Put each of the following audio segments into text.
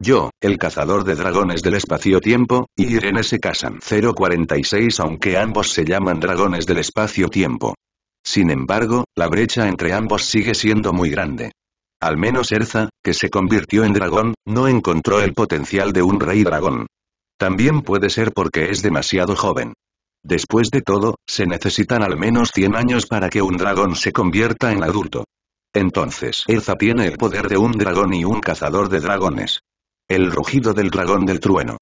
Yo, el cazador de dragones del espacio-tiempo, y Irene se casan. 046 Aunque ambos se llaman dragones del espacio-tiempo. Sin embargo, la brecha entre ambos sigue siendo muy grande. Al menos Erza, que se convirtió en dragón, no encontró el potencial de un rey dragón. También puede ser porque es demasiado joven. Después de todo, se necesitan al menos 100 años para que un dragón se convierta en adulto. Entonces, Erza tiene el poder de un dragón y un cazador de dragones. El rugido del dragón del trueno.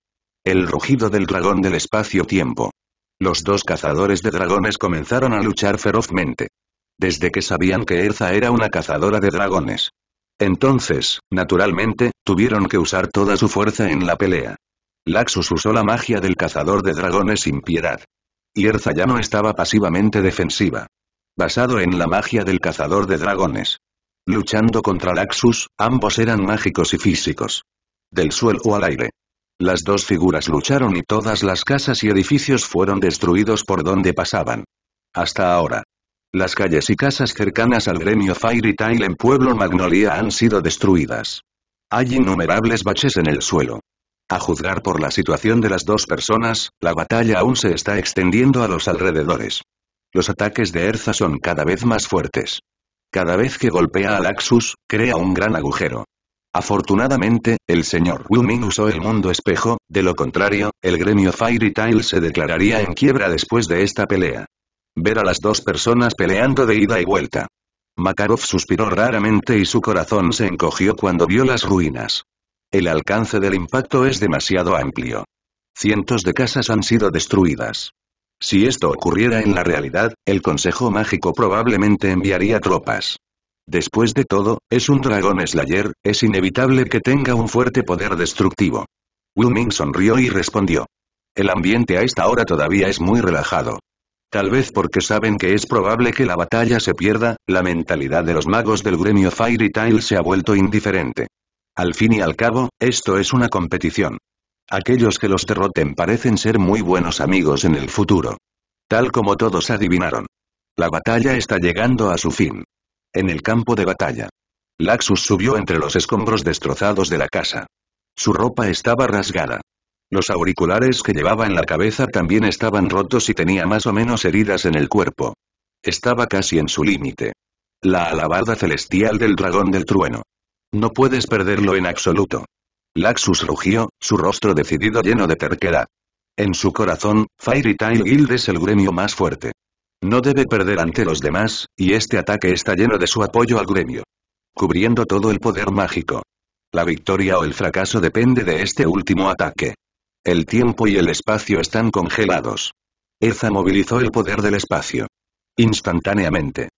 El rugido del dragón del espacio-tiempo. Los dos cazadores de dragones comenzaron a luchar ferozmente. Desde que sabían que Erza era una cazadora de dragones. Entonces, naturalmente, tuvieron que usar toda su fuerza en la pelea. Laxus usó la magia del cazador de dragones sin piedad. Y Erza ya no estaba pasivamente defensiva. Basado en la magia del cazador de dragones. Luchando contra Laxus, ambos eran mágicos y físicos del suelo al aire. Las dos figuras lucharon y todas las casas y edificios fueron destruidos por donde pasaban. Hasta ahora. Las calles y casas cercanas al gremio Fairy tile en Pueblo Magnolia han sido destruidas. Hay innumerables baches en el suelo. A juzgar por la situación de las dos personas, la batalla aún se está extendiendo a los alrededores. Los ataques de Erza son cada vez más fuertes. Cada vez que golpea a Laxus, crea un gran agujero. Afortunadamente, el señor Wilming usó el mundo espejo, de lo contrario, el gremio Fairy Tail se declararía en quiebra después de esta pelea. Ver a las dos personas peleando de ida y vuelta. Makarov suspiró raramente y su corazón se encogió cuando vio las ruinas. El alcance del impacto es demasiado amplio. Cientos de casas han sido destruidas. Si esto ocurriera en la realidad, el Consejo Mágico probablemente enviaría tropas. Después de todo, es un dragón Slayer, es inevitable que tenga un fuerte poder destructivo. Wilming sonrió y respondió. El ambiente a esta hora todavía es muy relajado. Tal vez porque saben que es probable que la batalla se pierda, la mentalidad de los magos del gremio Fairy Tail se ha vuelto indiferente. Al fin y al cabo, esto es una competición. Aquellos que los derroten parecen ser muy buenos amigos en el futuro. Tal como todos adivinaron. La batalla está llegando a su fin en el campo de batalla. Laxus subió entre los escombros destrozados de la casa. Su ropa estaba rasgada. Los auriculares que llevaba en la cabeza también estaban rotos y tenía más o menos heridas en el cuerpo. Estaba casi en su límite. La alabarda celestial del dragón del trueno. No puedes perderlo en absoluto. Laxus rugió, su rostro decidido lleno de terquedad. En su corazón, Fairy Tail Guild es el gremio más fuerte. No debe perder ante los demás, y este ataque está lleno de su apoyo al gremio. Cubriendo todo el poder mágico. La victoria o el fracaso depende de este último ataque. El tiempo y el espacio están congelados. Eza movilizó el poder del espacio. Instantáneamente.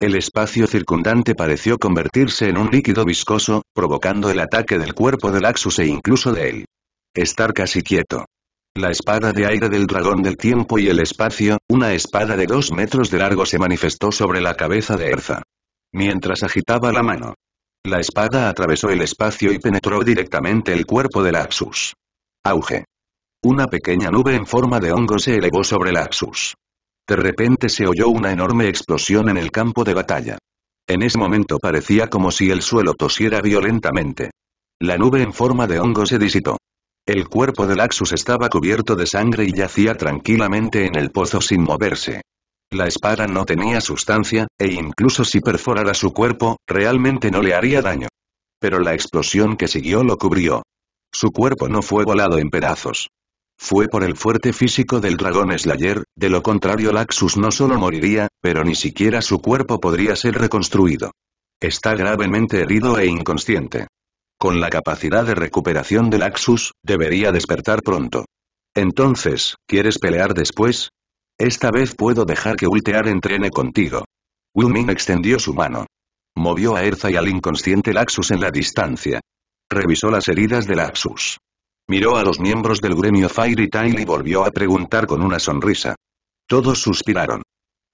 El espacio circundante pareció convertirse en un líquido viscoso, provocando el ataque del cuerpo de Laxus e incluso de él. Estar casi quieto la espada de aire del dragón del tiempo y el espacio, una espada de dos metros de largo se manifestó sobre la cabeza de Erza. Mientras agitaba la mano. La espada atravesó el espacio y penetró directamente el cuerpo de Laxus. Auge. Una pequeña nube en forma de hongo se elevó sobre Axus. De repente se oyó una enorme explosión en el campo de batalla. En ese momento parecía como si el suelo tosiera violentamente. La nube en forma de hongo se disipó. El cuerpo de Laxus estaba cubierto de sangre y yacía tranquilamente en el pozo sin moverse. La espada no tenía sustancia, e incluso si perforara su cuerpo, realmente no le haría daño. Pero la explosión que siguió lo cubrió. Su cuerpo no fue volado en pedazos. Fue por el fuerte físico del dragón Slayer, de lo contrario Laxus no solo moriría, pero ni siquiera su cuerpo podría ser reconstruido. Está gravemente herido e inconsciente con la capacidad de recuperación del Laxus, debería despertar pronto. Entonces, ¿quieres pelear después? Esta vez puedo dejar que Ultear entrene contigo. Min extendió su mano. Movió a Erza y al inconsciente Laxus en la distancia. Revisó las heridas de Laxus. Miró a los miembros del gremio Fairy Tail y volvió a preguntar con una sonrisa. Todos suspiraron.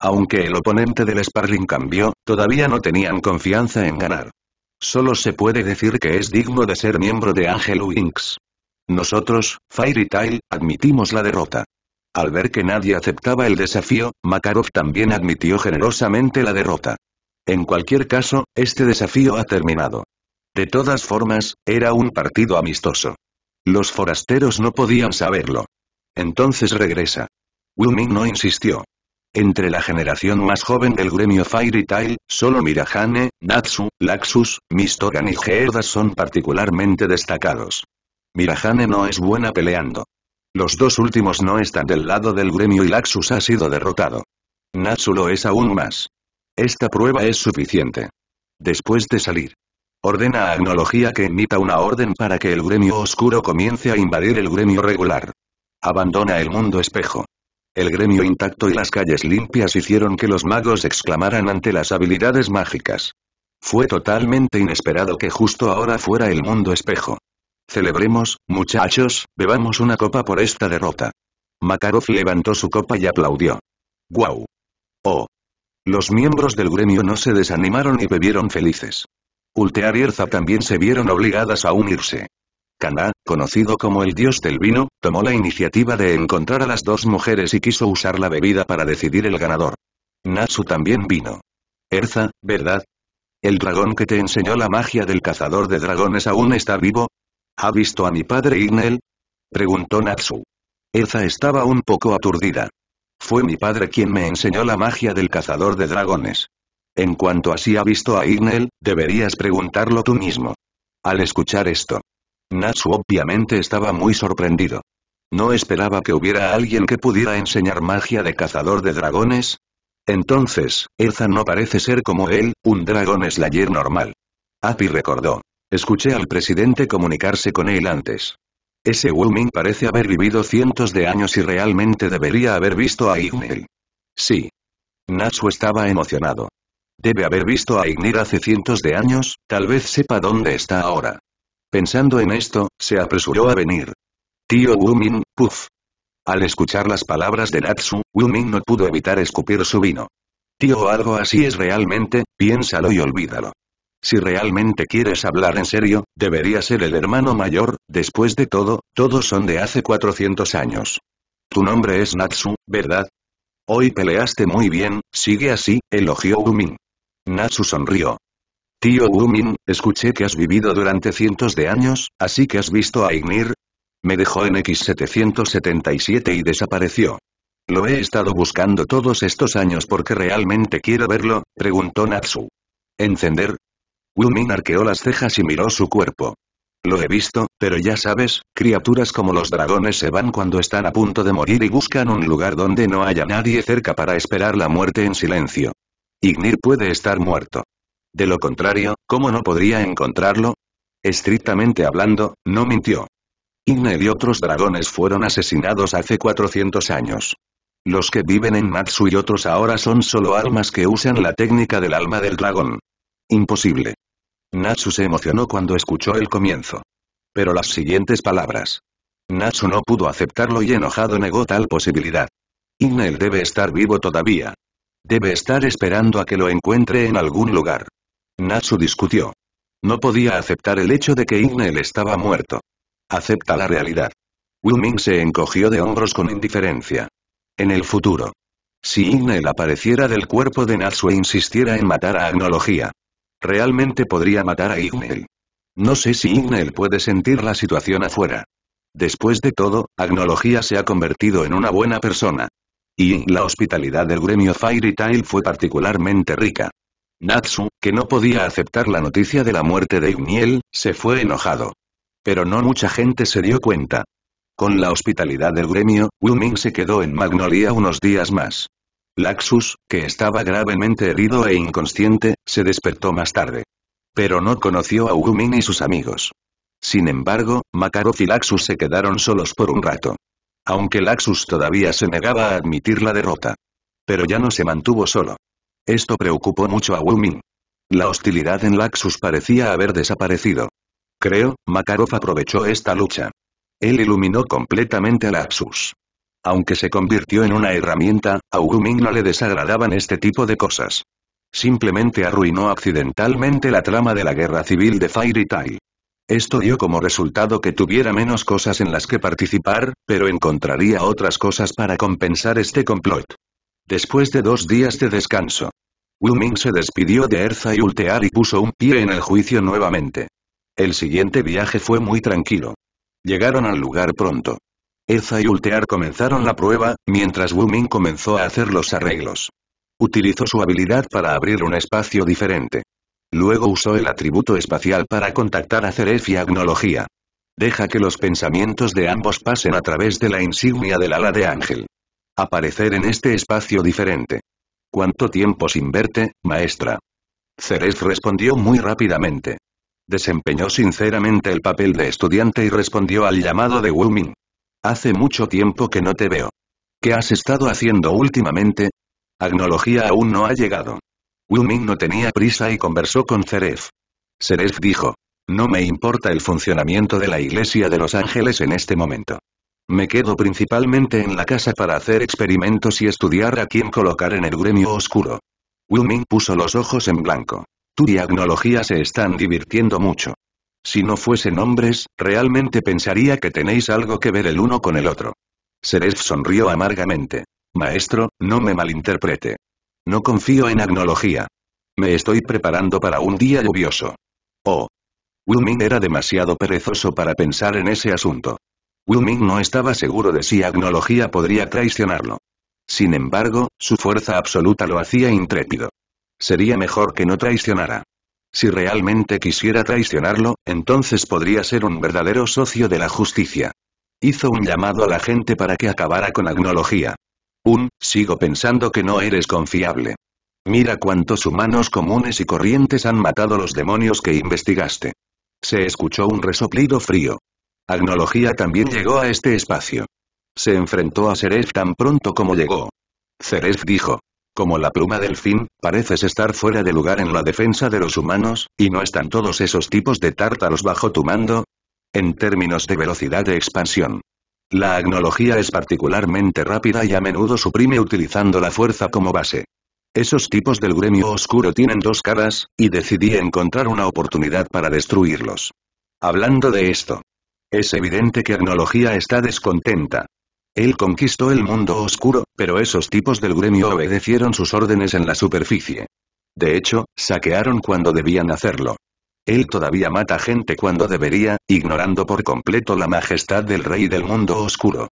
Aunque el oponente del Sparling cambió, todavía no tenían confianza en ganar. Solo se puede decir que es digno de ser miembro de Angel Wings. Nosotros, Fairy Tail, admitimos la derrota. Al ver que nadie aceptaba el desafío, Makarov también admitió generosamente la derrota. En cualquier caso, este desafío ha terminado. De todas formas, era un partido amistoso. Los forasteros no podían saberlo. Entonces regresa. Ming no insistió. Entre la generación más joven del gremio Fairy Tail, solo Mirahane, Natsu, Laxus, Mistogan y Geerdas son particularmente destacados. Mirahane no es buena peleando. Los dos últimos no están del lado del gremio y Laxus ha sido derrotado. Natsu lo es aún más. Esta prueba es suficiente. Después de salir, ordena a Agnología que emita una orden para que el gremio oscuro comience a invadir el gremio regular. Abandona el mundo espejo. El gremio intacto y las calles limpias hicieron que los magos exclamaran ante las habilidades mágicas. Fue totalmente inesperado que justo ahora fuera el mundo espejo. Celebremos, muchachos, bebamos una copa por esta derrota. Makarov levantó su copa y aplaudió. ¡Guau! ¡Oh! Los miembros del gremio no se desanimaron y bebieron felices. Ultear y Erza también se vieron obligadas a unirse. Cana, conocido como el dios del vino, tomó la iniciativa de encontrar a las dos mujeres y quiso usar la bebida para decidir el ganador. Natsu también vino. Erza, ¿verdad? ¿El dragón que te enseñó la magia del cazador de dragones aún está vivo? ¿Ha visto a mi padre Ignel? Preguntó Natsu. Erza estaba un poco aturdida. Fue mi padre quien me enseñó la magia del cazador de dragones. En cuanto así ha visto a Ignel, deberías preguntarlo tú mismo. Al escuchar esto, Natsu obviamente estaba muy sorprendido. No esperaba que hubiera alguien que pudiera enseñar magia de cazador de dragones. Entonces, Erza no parece ser como él, un dragón slayer normal. Api recordó. Escuché al presidente comunicarse con él antes. Ese Wuming parece haber vivido cientos de años y realmente debería haber visto a Ignir. Sí. Natsu estaba emocionado. Debe haber visto a Ignir hace cientos de años, tal vez sepa dónde está ahora. Pensando en esto, se apresuró a venir. Tío Wuming. Puf. Al escuchar las palabras de Natsu, Wuming no pudo evitar escupir su vino. Tío algo así es realmente, piénsalo y olvídalo. Si realmente quieres hablar en serio, debería ser el hermano mayor, después de todo, todos son de hace 400 años. Tu nombre es Natsu, ¿verdad? Hoy peleaste muy bien, sigue así, elogió Wuming. Natsu sonrió. Tío Wuming, escuché que has vivido durante cientos de años, así que has visto a Ignir, me dejó en X777 y desapareció. ¿Lo he estado buscando todos estos años porque realmente quiero verlo? preguntó Natsu. ¿Encender? Min arqueó las cejas y miró su cuerpo. Lo he visto, pero ya sabes, criaturas como los dragones se van cuando están a punto de morir y buscan un lugar donde no haya nadie cerca para esperar la muerte en silencio. Ignir puede estar muerto. De lo contrario, ¿cómo no podría encontrarlo? Estrictamente hablando, no mintió. Inel y otros dragones fueron asesinados hace 400 años. Los que viven en Natsu y otros ahora son solo almas que usan la técnica del alma del dragón. Imposible. Natsu se emocionó cuando escuchó el comienzo. Pero las siguientes palabras. Natsu no pudo aceptarlo y enojado negó tal posibilidad. Ignael debe estar vivo todavía. Debe estar esperando a que lo encuentre en algún lugar. Natsu discutió. No podía aceptar el hecho de que Inel estaba muerto. Acepta la realidad. Wu Ming se encogió de hombros con indiferencia. En el futuro. Si Ignel apareciera del cuerpo de Natsu e insistiera en matar a Agnología. Realmente podría matar a Ignel. No sé si Ignel puede sentir la situación afuera. Después de todo, Agnología se ha convertido en una buena persona. Y la hospitalidad del gremio Fairy Tail fue particularmente rica. Natsu, que no podía aceptar la noticia de la muerte de Igniel, se fue enojado. Pero no mucha gente se dio cuenta. Con la hospitalidad del gremio, Wu Ming se quedó en Magnolia unos días más. Laxus, que estaba gravemente herido e inconsciente, se despertó más tarde. Pero no conoció a Wu Ming y sus amigos. Sin embargo, Makarov y Laxus se quedaron solos por un rato. Aunque Laxus todavía se negaba a admitir la derrota. Pero ya no se mantuvo solo. Esto preocupó mucho a Wu Ming. La hostilidad en Laxus parecía haber desaparecido. Creo, Makarov aprovechó esta lucha. Él iluminó completamente a Lapsus. Aunque se convirtió en una herramienta, a Wu Ming no le desagradaban este tipo de cosas. Simplemente arruinó accidentalmente la trama de la guerra civil de Fairy Tail. Esto dio como resultado que tuviera menos cosas en las que participar, pero encontraría otras cosas para compensar este complot. Después de dos días de descanso, Wu Ming se despidió de Erza y Ultear y puso un pie en el juicio nuevamente. El siguiente viaje fue muy tranquilo. Llegaron al lugar pronto. Eza y Ultear comenzaron la prueba, mientras Wuming comenzó a hacer los arreglos. Utilizó su habilidad para abrir un espacio diferente. Luego usó el atributo espacial para contactar a Ceref y Agnología. Deja que los pensamientos de ambos pasen a través de la insignia del ala de Ángel. Aparecer en este espacio diferente. ¿Cuánto tiempo sin verte, maestra? Ceref respondió muy rápidamente. Desempeñó sinceramente el papel de estudiante y respondió al llamado de Wu Ming. Hace mucho tiempo que no te veo. ¿Qué has estado haciendo últimamente? Agnología aún no ha llegado. Wu Ming no tenía prisa y conversó con Ceref. Ceref dijo. No me importa el funcionamiento de la Iglesia de los Ángeles en este momento. Me quedo principalmente en la casa para hacer experimentos y estudiar a quién colocar en el gremio oscuro. Ming puso los ojos en blanco. Tú y Agnología se están divirtiendo mucho. Si no fuesen hombres, realmente pensaría que tenéis algo que ver el uno con el otro. Seref sonrió amargamente. Maestro, no me malinterprete. No confío en agnología. Me estoy preparando para un día lluvioso. Oh. Wilming era demasiado perezoso para pensar en ese asunto. Wilming no estaba seguro de si agnología podría traicionarlo. Sin embargo, su fuerza absoluta lo hacía intrépido sería mejor que no traicionara. Si realmente quisiera traicionarlo, entonces podría ser un verdadero socio de la justicia. Hizo un llamado a la gente para que acabara con agnología. Un, sigo pensando que no eres confiable. Mira cuántos humanos comunes y corrientes han matado los demonios que investigaste. Se escuchó un resoplido frío. Agnología también llegó a este espacio. Se enfrentó a Seref tan pronto como llegó. Seref dijo, como la pluma del fin, pareces estar fuera de lugar en la defensa de los humanos, y no están todos esos tipos de tártaros bajo tu mando. En términos de velocidad de expansión. La agnología es particularmente rápida y a menudo suprime utilizando la fuerza como base. Esos tipos del gremio oscuro tienen dos caras, y decidí encontrar una oportunidad para destruirlos. Hablando de esto, es evidente que Agnología está descontenta. Él conquistó el mundo oscuro, pero esos tipos del gremio obedecieron sus órdenes en la superficie. De hecho, saquearon cuando debían hacerlo. Él todavía mata gente cuando debería, ignorando por completo la majestad del rey del mundo oscuro.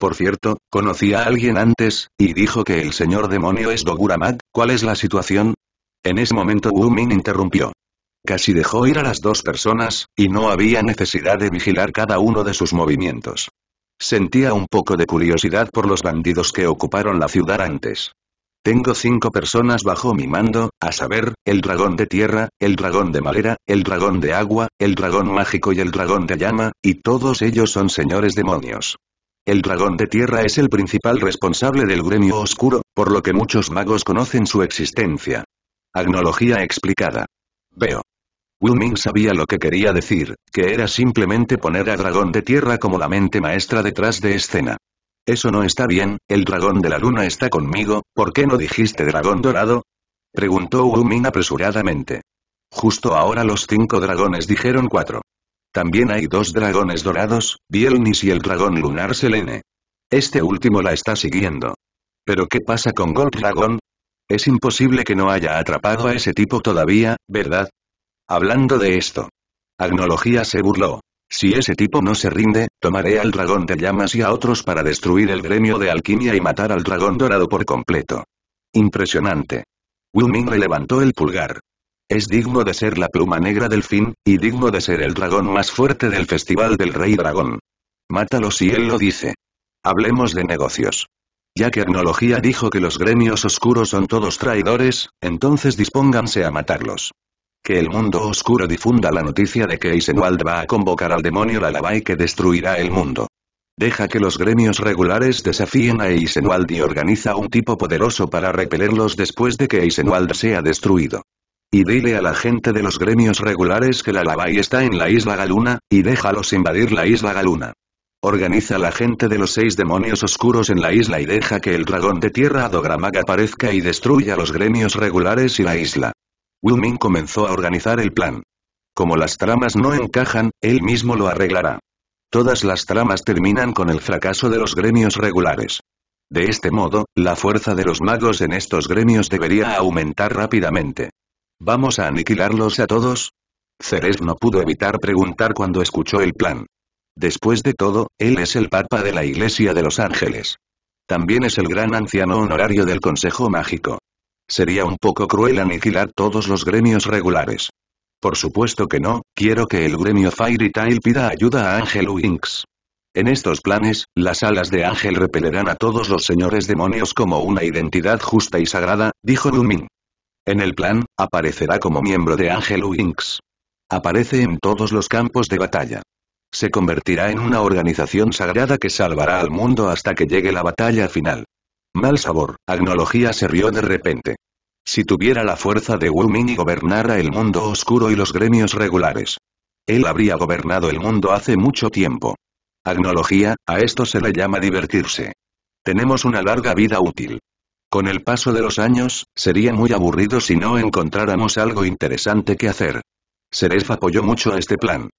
Por cierto, conocí a alguien antes, y dijo que el señor demonio es Doguramad, ¿cuál es la situación? En ese momento Wu Min interrumpió. Casi dejó ir a las dos personas, y no había necesidad de vigilar cada uno de sus movimientos. Sentía un poco de curiosidad por los bandidos que ocuparon la ciudad antes. Tengo cinco personas bajo mi mando, a saber, el dragón de tierra, el dragón de madera, el dragón de agua, el dragón mágico y el dragón de llama, y todos ellos son señores demonios. El dragón de tierra es el principal responsable del gremio oscuro, por lo que muchos magos conocen su existencia. Agnología explicada. Veo. Wu sabía lo que quería decir, que era simplemente poner a Dragón de Tierra como la mente maestra detrás de escena. Eso no está bien, el dragón de la luna está conmigo, ¿por qué no dijiste dragón dorado? Preguntó Wu apresuradamente. Justo ahora los cinco dragones dijeron cuatro. También hay dos dragones dorados, Bielnis y el dragón lunar Selene. Este último la está siguiendo. ¿Pero qué pasa con Gold Dragon? Es imposible que no haya atrapado a ese tipo todavía, ¿verdad? Hablando de esto. Agnología se burló. Si ese tipo no se rinde, tomaré al dragón de llamas y a otros para destruir el gremio de alquimia y matar al dragón dorado por completo. Impresionante. Wu Ming levantó el pulgar. Es digno de ser la pluma negra del fin, y digno de ser el dragón más fuerte del festival del rey dragón. Mátalo si él lo dice. Hablemos de negocios. Ya que Agnología dijo que los gremios oscuros son todos traidores, entonces dispónganse a matarlos. Que el mundo oscuro difunda la noticia de que Eisenwald va a convocar al demonio La que destruirá el mundo. Deja que los gremios regulares desafíen a Eisenwald y organiza un tipo poderoso para repelerlos después de que Eisenwald sea destruido. Y dile a la gente de los gremios regulares que la Lalabay está en la Isla Galuna, y déjalos invadir la Isla Galuna. Organiza la gente de los seis demonios oscuros en la isla y deja que el dragón de tierra Adogramag aparezca y destruya los gremios regulares y la isla. Wu comenzó a organizar el plan. Como las tramas no encajan, él mismo lo arreglará. Todas las tramas terminan con el fracaso de los gremios regulares. De este modo, la fuerza de los magos en estos gremios debería aumentar rápidamente. ¿Vamos a aniquilarlos a todos? Ceres no pudo evitar preguntar cuando escuchó el plan. Después de todo, él es el Papa de la Iglesia de los Ángeles. También es el gran anciano honorario del Consejo Mágico. Sería un poco cruel aniquilar todos los gremios regulares. Por supuesto que no, quiero que el gremio Fire Tail pida ayuda a Ángel Wings. En estos planes, las alas de Ángel repelerán a todos los señores demonios como una identidad justa y sagrada, dijo Lumin. En el plan, aparecerá como miembro de Ángel Wings. Aparece en todos los campos de batalla. Se convertirá en una organización sagrada que salvará al mundo hasta que llegue la batalla final. Mal sabor, Agnología se rió de repente. Si tuviera la fuerza de Wu Ming y gobernara el mundo oscuro y los gremios regulares. Él habría gobernado el mundo hace mucho tiempo. Agnología, a esto se le llama divertirse. Tenemos una larga vida útil. Con el paso de los años, sería muy aburrido si no encontráramos algo interesante que hacer. Seref apoyó mucho este plan.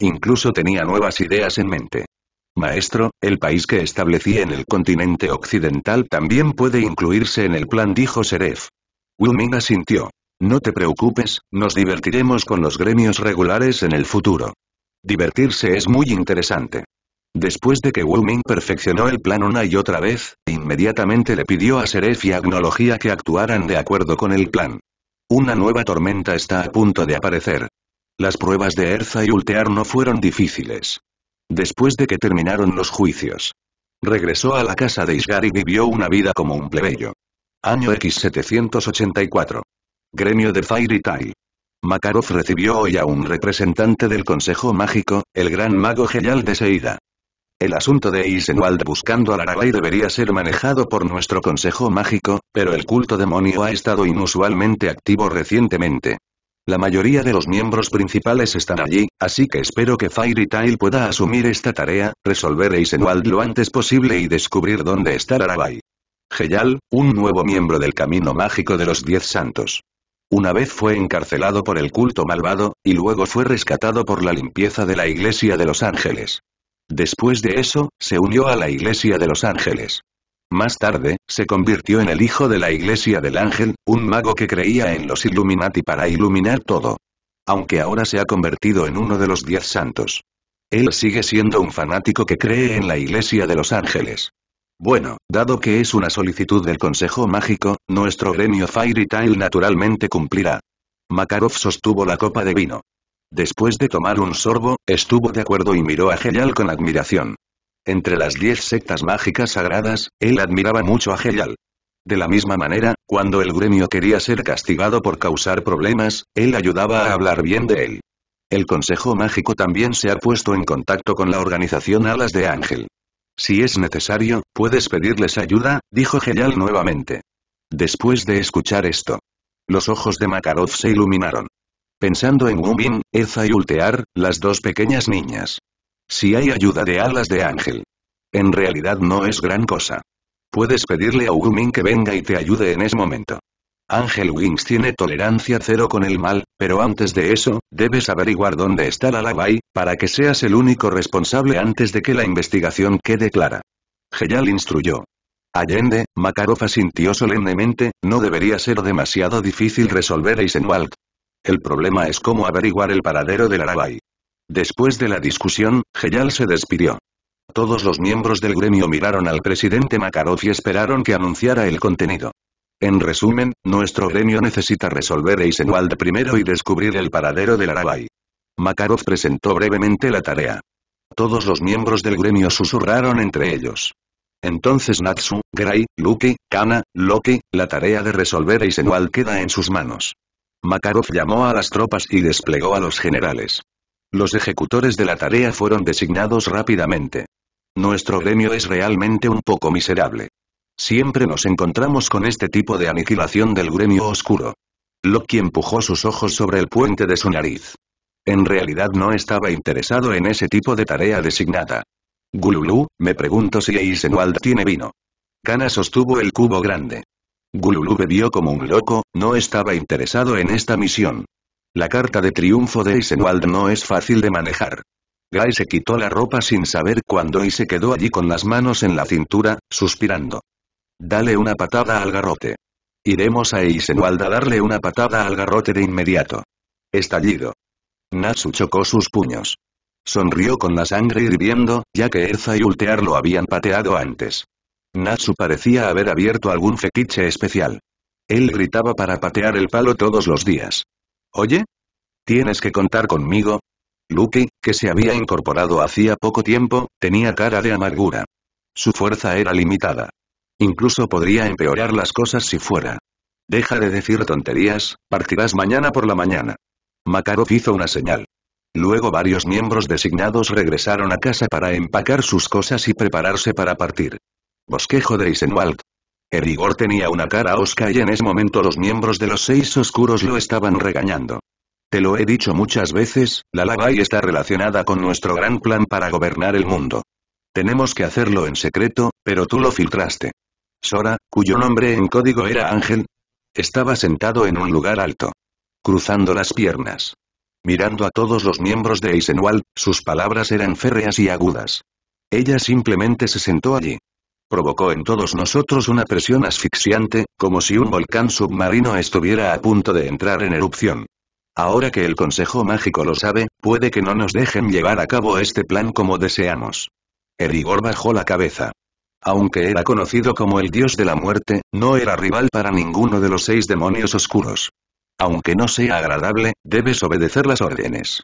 Incluso tenía nuevas ideas en mente. Maestro, el país que establecí en el continente occidental también puede incluirse en el plan dijo Seref. Ming asintió. No te preocupes, nos divertiremos con los gremios regulares en el futuro. Divertirse es muy interesante. Después de que Wu Ming perfeccionó el plan una y otra vez, inmediatamente le pidió a Seref y Agnología que actuaran de acuerdo con el plan. Una nueva tormenta está a punto de aparecer. Las pruebas de Erza y Ultear no fueron difíciles. Después de que terminaron los juicios. Regresó a la casa de Isgari y vivió una vida como un plebeyo. Año X784. Gremio de Fairy Tail. Makarov recibió hoy a un representante del Consejo Mágico, el gran mago Geyal de Seida. El asunto de Isenwald buscando a Laragai, debería ser manejado por nuestro Consejo Mágico, pero el culto demonio ha estado inusualmente activo recientemente. La mayoría de los miembros principales están allí, así que espero que Fairy Tail pueda asumir esta tarea, resolver Eisenwald lo antes posible y descubrir dónde está Arabai. Geyal, un nuevo miembro del Camino Mágico de los Diez Santos. Una vez fue encarcelado por el culto malvado, y luego fue rescatado por la limpieza de la Iglesia de los Ángeles. Después de eso, se unió a la Iglesia de los Ángeles. Más tarde, se convirtió en el hijo de la Iglesia del Ángel, un mago que creía en los Illuminati para iluminar todo. Aunque ahora se ha convertido en uno de los diez santos. Él sigue siendo un fanático que cree en la Iglesia de los Ángeles. Bueno, dado que es una solicitud del Consejo Mágico, nuestro gremio Fairy Tail naturalmente cumplirá. Makarov sostuvo la copa de vino. Después de tomar un sorbo, estuvo de acuerdo y miró a Geyal con admiración. Entre las diez sectas mágicas sagradas, él admiraba mucho a Geyal. De la misma manera, cuando el gremio quería ser castigado por causar problemas, él ayudaba a hablar bien de él. El Consejo Mágico también se ha puesto en contacto con la organización Alas de Ángel. Si es necesario, puedes pedirles ayuda, dijo Geyal nuevamente. Después de escuchar esto, los ojos de Makarov se iluminaron. Pensando en Wumin, Eza y Ultear, las dos pequeñas niñas. Si hay ayuda de alas de ángel. En realidad no es gran cosa. Puedes pedirle a Ugumin que venga y te ayude en ese momento. Ángel Wings tiene tolerancia cero con el mal, pero antes de eso, debes averiguar dónde está la alabay, para que seas el único responsable antes de que la investigación quede clara. Geyal instruyó. Allende, Makarov sintió solemnemente, no debería ser demasiado difícil resolver Eisenwald. El problema es cómo averiguar el paradero de la Después de la discusión, Geyal se despidió. Todos los miembros del gremio miraron al presidente Makarov y esperaron que anunciara el contenido. En resumen, nuestro gremio necesita resolver Eisenwald primero y descubrir el paradero del Arabay. Makarov presentó brevemente la tarea. Todos los miembros del gremio susurraron entre ellos. Entonces Natsu, Gray, Luke, Kana, Loki, la tarea de resolver Eisenwald queda en sus manos. Makarov llamó a las tropas y desplegó a los generales. Los ejecutores de la tarea fueron designados rápidamente. Nuestro gremio es realmente un poco miserable. Siempre nos encontramos con este tipo de aniquilación del gremio oscuro. Loki empujó sus ojos sobre el puente de su nariz. En realidad no estaba interesado en ese tipo de tarea designada. Gululú, me pregunto si Eisenwald tiene vino. Kana sostuvo el cubo grande. Gululú bebió como un loco, no estaba interesado en esta misión. La carta de triunfo de Eisenwald no es fácil de manejar. Guy se quitó la ropa sin saber cuándo y se quedó allí con las manos en la cintura, suspirando. Dale una patada al garrote. Iremos a Eisenwald a darle una patada al garrote de inmediato. Estallido. Natsu chocó sus puños. Sonrió con la sangre hirviendo, ya que Erza y Ultear lo habían pateado antes. Natsu parecía haber abierto algún fetiche especial. Él gritaba para patear el palo todos los días. Oye? Tienes que contar conmigo. Lucky, que se había incorporado hacía poco tiempo, tenía cara de amargura. Su fuerza era limitada. Incluso podría empeorar las cosas si fuera. Deja de decir tonterías, partirás mañana por la mañana. Makarov hizo una señal. Luego varios miembros designados regresaron a casa para empacar sus cosas y prepararse para partir. Bosquejo de Eisenwald, Erigor tenía una cara osca y en ese momento los miembros de los seis oscuros lo estaban regañando. Te lo he dicho muchas veces, la y está relacionada con nuestro gran plan para gobernar el mundo. Tenemos que hacerlo en secreto, pero tú lo filtraste. Sora, cuyo nombre en código era Ángel, estaba sentado en un lugar alto, cruzando las piernas. Mirando a todos los miembros de Eisenwald, sus palabras eran férreas y agudas. Ella simplemente se sentó allí provocó en todos nosotros una presión asfixiante, como si un volcán submarino estuviera a punto de entrar en erupción. Ahora que el Consejo Mágico lo sabe, puede que no nos dejen llevar a cabo este plan como deseamos. Erigor bajó la cabeza. Aunque era conocido como el dios de la muerte, no era rival para ninguno de los seis demonios oscuros. Aunque no sea agradable, debes obedecer las órdenes.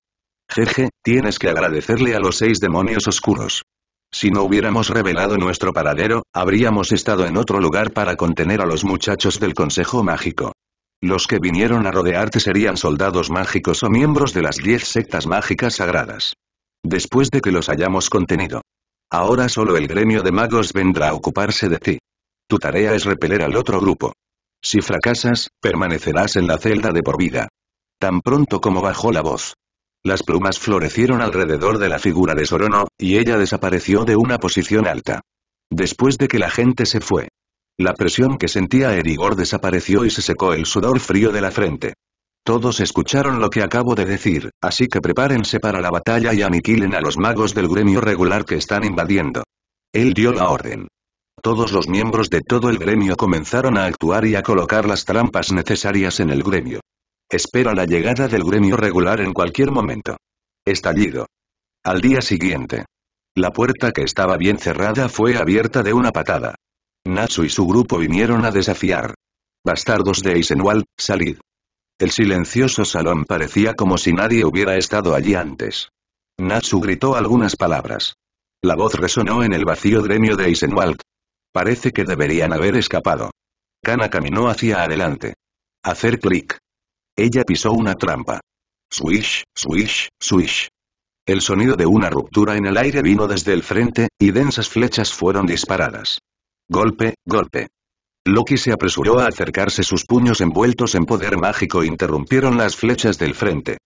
Jeje, tienes que agradecerle a los seis demonios oscuros. Si no hubiéramos revelado nuestro paradero, habríamos estado en otro lugar para contener a los muchachos del Consejo Mágico. Los que vinieron a rodearte serían soldados mágicos o miembros de las diez sectas mágicas sagradas. Después de que los hayamos contenido. Ahora solo el gremio de magos vendrá a ocuparse de ti. Tu tarea es repeler al otro grupo. Si fracasas, permanecerás en la celda de por vida. Tan pronto como bajó la voz, las plumas florecieron alrededor de la figura de Sorono, y ella desapareció de una posición alta. Después de que la gente se fue. La presión que sentía Erigor desapareció y se secó el sudor frío de la frente. Todos escucharon lo que acabo de decir, así que prepárense para la batalla y aniquilen a los magos del gremio regular que están invadiendo. Él dio la orden. Todos los miembros de todo el gremio comenzaron a actuar y a colocar las trampas necesarias en el gremio. Espera la llegada del gremio regular en cualquier momento. Estallido. Al día siguiente. La puerta que estaba bien cerrada fue abierta de una patada. Natsu y su grupo vinieron a desafiar. Bastardos de Eisenwald, salid. El silencioso salón parecía como si nadie hubiera estado allí antes. Natsu gritó algunas palabras. La voz resonó en el vacío gremio de Eisenwald. Parece que deberían haber escapado. Kana caminó hacia adelante. Hacer clic. Ella pisó una trampa. Swish, swish, swish. El sonido de una ruptura en el aire vino desde el frente, y densas flechas fueron disparadas. Golpe, golpe. Loki se apresuró a acercarse sus puños envueltos en poder mágico interrumpieron las flechas del frente.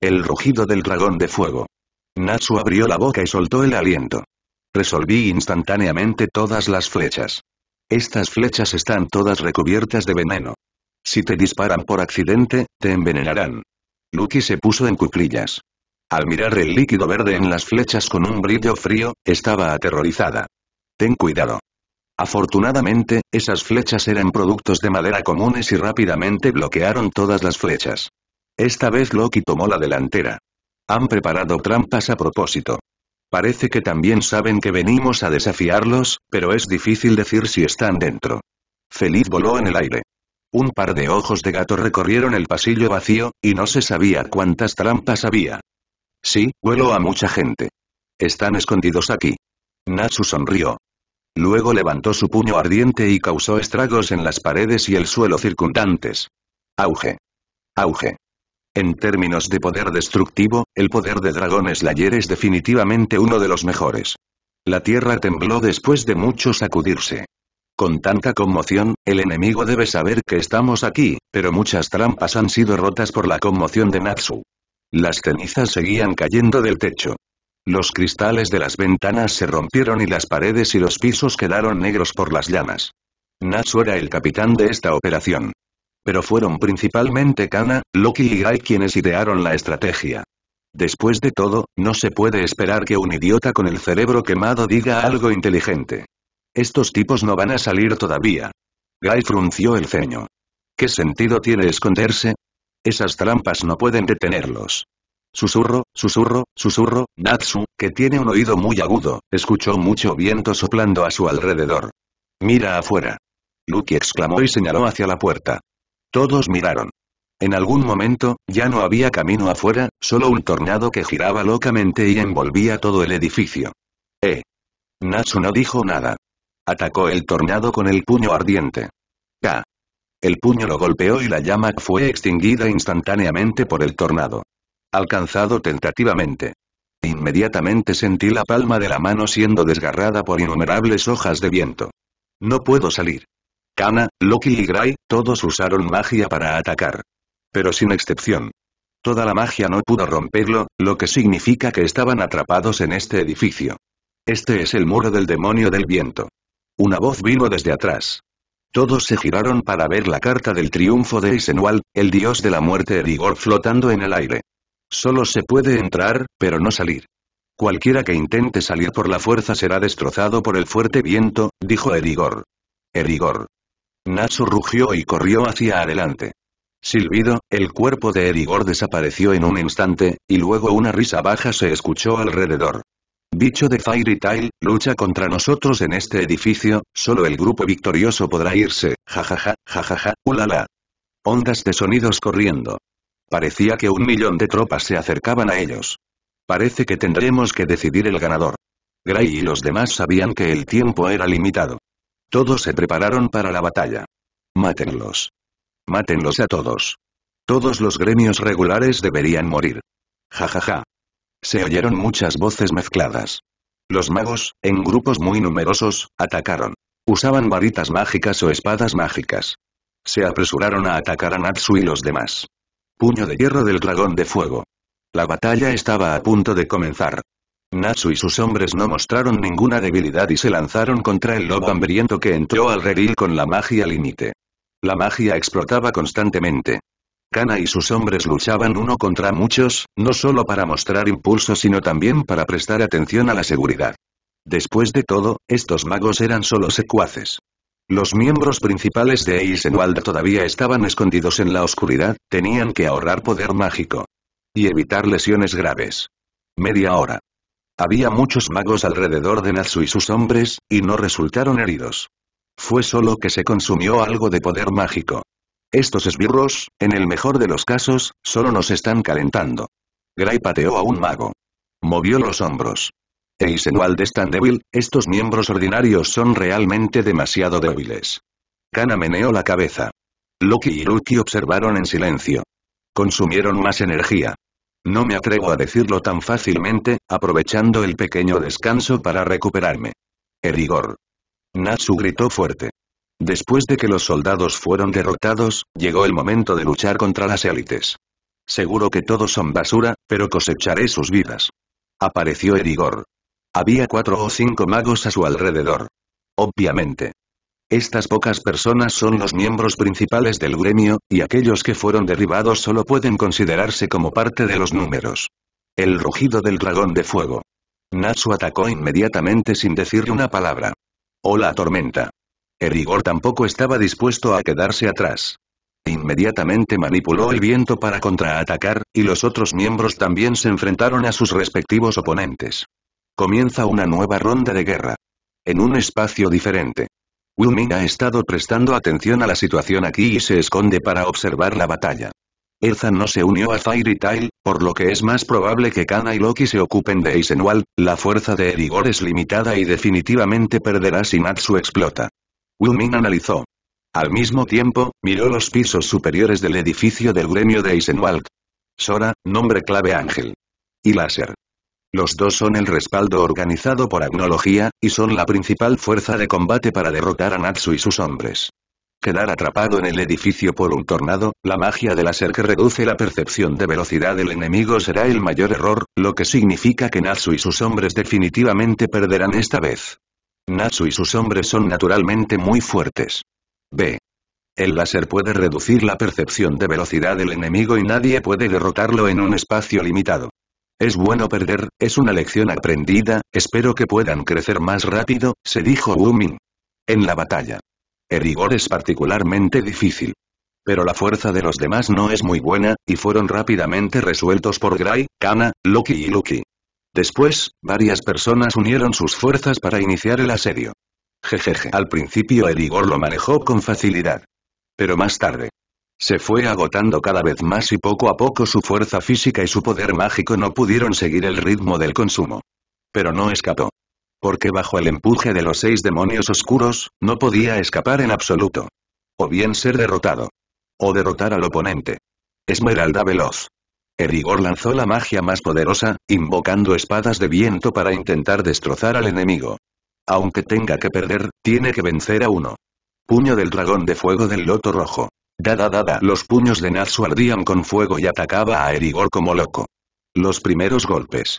El rugido del dragón de fuego. Natsu abrió la boca y soltó el aliento. Resolví instantáneamente todas las flechas. Estas flechas están todas recubiertas de veneno. Si te disparan por accidente, te envenenarán. Lucky se puso en cuclillas. Al mirar el líquido verde en las flechas con un brillo frío, estaba aterrorizada. Ten cuidado. Afortunadamente, esas flechas eran productos de madera comunes y rápidamente bloquearon todas las flechas. Esta vez Loki tomó la delantera. Han preparado trampas a propósito. Parece que también saben que venimos a desafiarlos, pero es difícil decir si están dentro. Feliz voló en el aire. Un par de ojos de gato recorrieron el pasillo vacío, y no se sabía cuántas trampas había. Sí, huelo a mucha gente. Están escondidos aquí. Natsu sonrió. Luego levantó su puño ardiente y causó estragos en las paredes y el suelo circundantes. Auge. Auge. En términos de poder destructivo, el poder de dragones Slayer es definitivamente uno de los mejores. La tierra tembló después de mucho sacudirse. Con tanta conmoción, el enemigo debe saber que estamos aquí, pero muchas trampas han sido rotas por la conmoción de Natsu. Las cenizas seguían cayendo del techo. Los cristales de las ventanas se rompieron y las paredes y los pisos quedaron negros por las llamas. Natsu era el capitán de esta operación. Pero fueron principalmente Kana, Loki y Gai quienes idearon la estrategia. Después de todo, no se puede esperar que un idiota con el cerebro quemado diga algo inteligente. Estos tipos no van a salir todavía. Guy frunció el ceño. ¿Qué sentido tiene esconderse? Esas trampas no pueden detenerlos. Susurro, susurro, susurro, Natsu, que tiene un oído muy agudo, escuchó mucho viento soplando a su alrededor. Mira afuera. Lucky exclamó y señaló hacia la puerta. Todos miraron. En algún momento, ya no había camino afuera, solo un tornado que giraba locamente y envolvía todo el edificio. Eh. Natsu no dijo nada. Atacó el tornado con el puño ardiente. K, El puño lo golpeó y la llama fue extinguida instantáneamente por el tornado. Alcanzado tentativamente. Inmediatamente sentí la palma de la mano siendo desgarrada por innumerables hojas de viento. No puedo salir. Kana, Loki y Gray, todos usaron magia para atacar. Pero sin excepción. Toda la magia no pudo romperlo, lo que significa que estaban atrapados en este edificio. Este es el muro del demonio del viento. Una voz vino desde atrás. Todos se giraron para ver la carta del triunfo de Eisenwald, el dios de la muerte Erigor flotando en el aire. Solo se puede entrar, pero no salir. Cualquiera que intente salir por la fuerza será destrozado por el fuerte viento, dijo Erigor. Erigor. Natsu rugió y corrió hacia adelante. Silbido, el cuerpo de Erigor desapareció en un instante, y luego una risa baja se escuchó alrededor. Bicho de Fairy Tail, lucha contra nosotros en este edificio, solo el grupo victorioso podrá irse, jajaja, jajaja, ulala. Ondas de sonidos corriendo. Parecía que un millón de tropas se acercaban a ellos. Parece que tendremos que decidir el ganador. Gray y los demás sabían que el tiempo era limitado. Todos se prepararon para la batalla. Mátenlos. Mátenlos a todos. Todos los gremios regulares deberían morir. Jajaja. Se oyeron muchas voces mezcladas. Los magos, en grupos muy numerosos, atacaron. Usaban varitas mágicas o espadas mágicas. Se apresuraron a atacar a Natsu y los demás. Puño de hierro del dragón de fuego. La batalla estaba a punto de comenzar. Natsu y sus hombres no mostraron ninguna debilidad y se lanzaron contra el lobo hambriento que entró al redil con la magia límite. La magia explotaba constantemente. Kana y sus hombres luchaban uno contra muchos, no solo para mostrar impulso sino también para prestar atención a la seguridad. Después de todo, estos magos eran solo secuaces. Los miembros principales de Eisenwald todavía estaban escondidos en la oscuridad, tenían que ahorrar poder mágico. Y evitar lesiones graves. Media hora. Había muchos magos alrededor de Natsu y sus hombres, y no resultaron heridos. Fue solo que se consumió algo de poder mágico. Estos esbirros, en el mejor de los casos, solo nos están calentando. Gray pateó a un mago. Movió los hombros. Eisenwald es tan débil, estos miembros ordinarios son realmente demasiado débiles. Kana meneó la cabeza. Loki y Ruki observaron en silencio. Consumieron más energía. No me atrevo a decirlo tan fácilmente, aprovechando el pequeño descanso para recuperarme. Erigor. Natsu gritó fuerte. Después de que los soldados fueron derrotados, llegó el momento de luchar contra las élites. Seguro que todos son basura, pero cosecharé sus vidas. Apareció Erigor. Había cuatro o cinco magos a su alrededor. Obviamente. Estas pocas personas son los miembros principales del gremio, y aquellos que fueron derribados solo pueden considerarse como parte de los números. El rugido del dragón de fuego. Natsu atacó inmediatamente sin decirle una palabra. Hola tormenta. Erigor tampoco estaba dispuesto a quedarse atrás. Inmediatamente manipuló el viento para contraatacar, y los otros miembros también se enfrentaron a sus respectivos oponentes. Comienza una nueva ronda de guerra. En un espacio diferente. Wu ha estado prestando atención a la situación aquí y se esconde para observar la batalla. Erzan no se unió a Fairy Tail, por lo que es más probable que Kana y Loki se ocupen de Eisenwald, la fuerza de Erigor es limitada y definitivamente perderá si Matsu explota. Wu analizó. Al mismo tiempo, miró los pisos superiores del edificio del gremio de Eisenwald. Sora, nombre clave Ángel. Y Láser. Los dos son el respaldo organizado por Agnología, y son la principal fuerza de combate para derrotar a Natsu y sus hombres. Quedar atrapado en el edificio por un tornado, la magia de láser que reduce la percepción de velocidad del enemigo será el mayor error, lo que significa que Natsu y sus hombres definitivamente perderán esta vez. Natsu y sus hombres son naturalmente muy fuertes. B. El láser puede reducir la percepción de velocidad del enemigo y nadie puede derrotarlo en un espacio limitado. Es bueno perder, es una lección aprendida, espero que puedan crecer más rápido, se dijo Wu Ming. En la batalla. El rigor es particularmente difícil. Pero la fuerza de los demás no es muy buena, y fueron rápidamente resueltos por Gray, Kana, Loki y Luki. Después, varias personas unieron sus fuerzas para iniciar el asedio. Jejeje. Al principio el lo manejó con facilidad. Pero más tarde. Se fue agotando cada vez más y poco a poco su fuerza física y su poder mágico no pudieron seguir el ritmo del consumo. Pero no escapó. Porque bajo el empuje de los seis demonios oscuros, no podía escapar en absoluto. O bien ser derrotado. O derrotar al oponente. Esmeralda Veloz. Erigor lanzó la magia más poderosa, invocando espadas de viento para intentar destrozar al enemigo. Aunque tenga que perder, tiene que vencer a uno. Puño del dragón de fuego del loto rojo. Dada, dada, Los puños de Natsu ardían con fuego y atacaba a Erigor como loco. Los primeros golpes.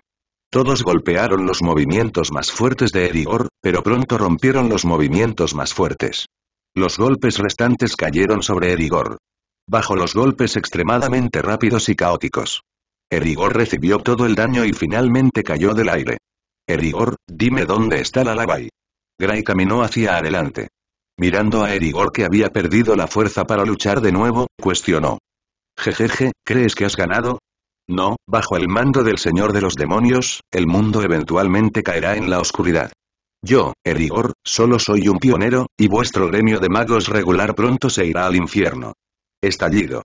Todos golpearon los movimientos más fuertes de Erigor, pero pronto rompieron los movimientos más fuertes. Los golpes restantes cayeron sobre Erigor bajo los golpes extremadamente rápidos y caóticos. Erigor recibió todo el daño y finalmente cayó del aire. Erigor, dime dónde está la Lavai. Gray caminó hacia adelante. Mirando a Erigor que había perdido la fuerza para luchar de nuevo, cuestionó. Jejeje, ¿crees que has ganado? No, bajo el mando del Señor de los Demonios, el mundo eventualmente caerá en la oscuridad. Yo, Erigor, solo soy un pionero, y vuestro gremio de magos regular pronto se irá al infierno. Estallido.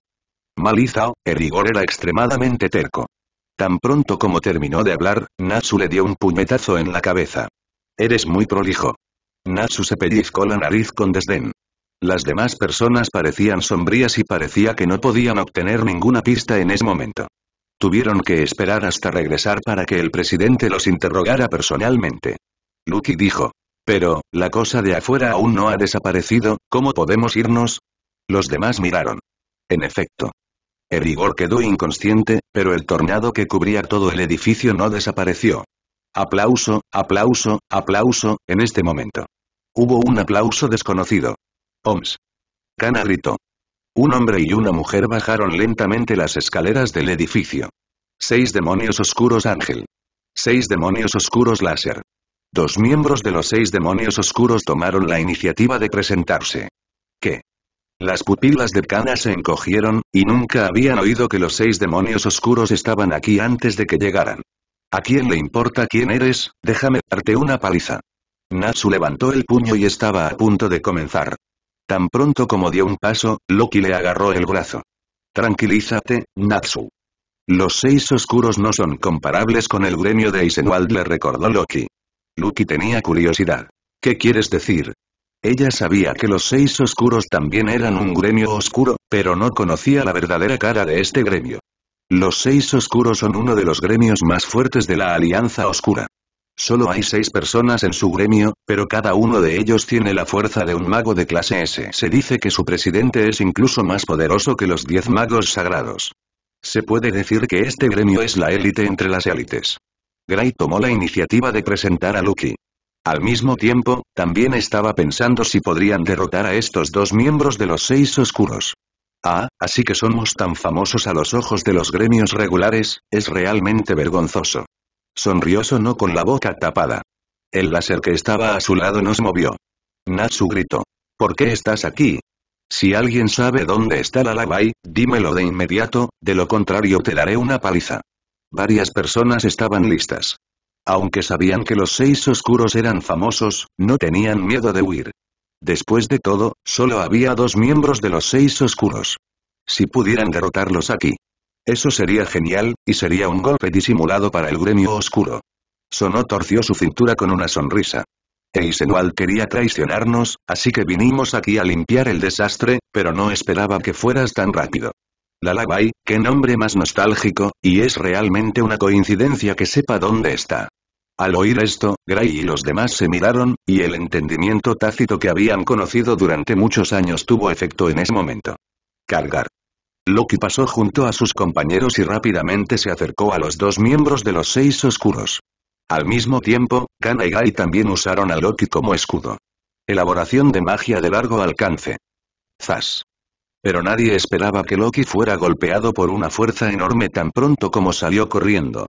Malizao, rigor era extremadamente terco. Tan pronto como terminó de hablar, Natsu le dio un puñetazo en la cabeza. Eres muy prolijo. Natsu se pellizcó la nariz con desdén. Las demás personas parecían sombrías y parecía que no podían obtener ninguna pista en ese momento. Tuvieron que esperar hasta regresar para que el presidente los interrogara personalmente. Lucky dijo. Pero, la cosa de afuera aún no ha desaparecido, ¿cómo podemos irnos? Los demás miraron. En efecto. Erigor quedó inconsciente, pero el tornado que cubría todo el edificio no desapareció. Aplauso, aplauso, aplauso, en este momento. Hubo un aplauso desconocido. Oms. Kana gritó. Un hombre y una mujer bajaron lentamente las escaleras del edificio. Seis demonios oscuros ángel. Seis demonios oscuros láser. Dos miembros de los seis demonios oscuros tomaron la iniciativa de presentarse. ¿Qué? Las pupilas de Kana se encogieron, y nunca habían oído que los seis demonios oscuros estaban aquí antes de que llegaran. ¿A quién le importa quién eres? Déjame darte una paliza. Natsu levantó el puño y estaba a punto de comenzar. Tan pronto como dio un paso, Loki le agarró el brazo. Tranquilízate, Natsu. Los seis oscuros no son comparables con el gremio de Eisenwald le recordó Loki. Loki tenía curiosidad. ¿Qué quieres decir? Ella sabía que los seis oscuros también eran un gremio oscuro, pero no conocía la verdadera cara de este gremio. Los seis oscuros son uno de los gremios más fuertes de la Alianza Oscura. Solo hay seis personas en su gremio, pero cada uno de ellos tiene la fuerza de un mago de clase S. Se dice que su presidente es incluso más poderoso que los diez magos sagrados. Se puede decir que este gremio es la élite entre las élites. Gray tomó la iniciativa de presentar a Lucky. Al mismo tiempo, también estaba pensando si podrían derrotar a estos dos miembros de los seis oscuros. Ah, así que somos tan famosos a los ojos de los gremios regulares, es realmente vergonzoso. Sonrió sonó con la boca tapada. El láser que estaba a su lado nos movió. Natsu gritó. ¿Por qué estás aquí? Si alguien sabe dónde está la Labai, dímelo de inmediato, de lo contrario te daré una paliza. Varias personas estaban listas. Aunque sabían que los seis oscuros eran famosos, no tenían miedo de huir. Después de todo, solo había dos miembros de los seis oscuros. Si pudieran derrotarlos aquí. Eso sería genial, y sería un golpe disimulado para el gremio oscuro. Sonó torció su cintura con una sonrisa. Eisenwald quería traicionarnos, así que vinimos aquí a limpiar el desastre, pero no esperaba que fueras tan rápido. Lalabai, qué nombre más nostálgico, y es realmente una coincidencia que sepa dónde está. Al oír esto, Gray y los demás se miraron, y el entendimiento tácito que habían conocido durante muchos años tuvo efecto en ese momento. Cargar. Loki pasó junto a sus compañeros y rápidamente se acercó a los dos miembros de los seis oscuros. Al mismo tiempo, Kana y Gai también usaron a Loki como escudo. Elaboración de magia de largo alcance. Zas. Pero nadie esperaba que Loki fuera golpeado por una fuerza enorme tan pronto como salió corriendo.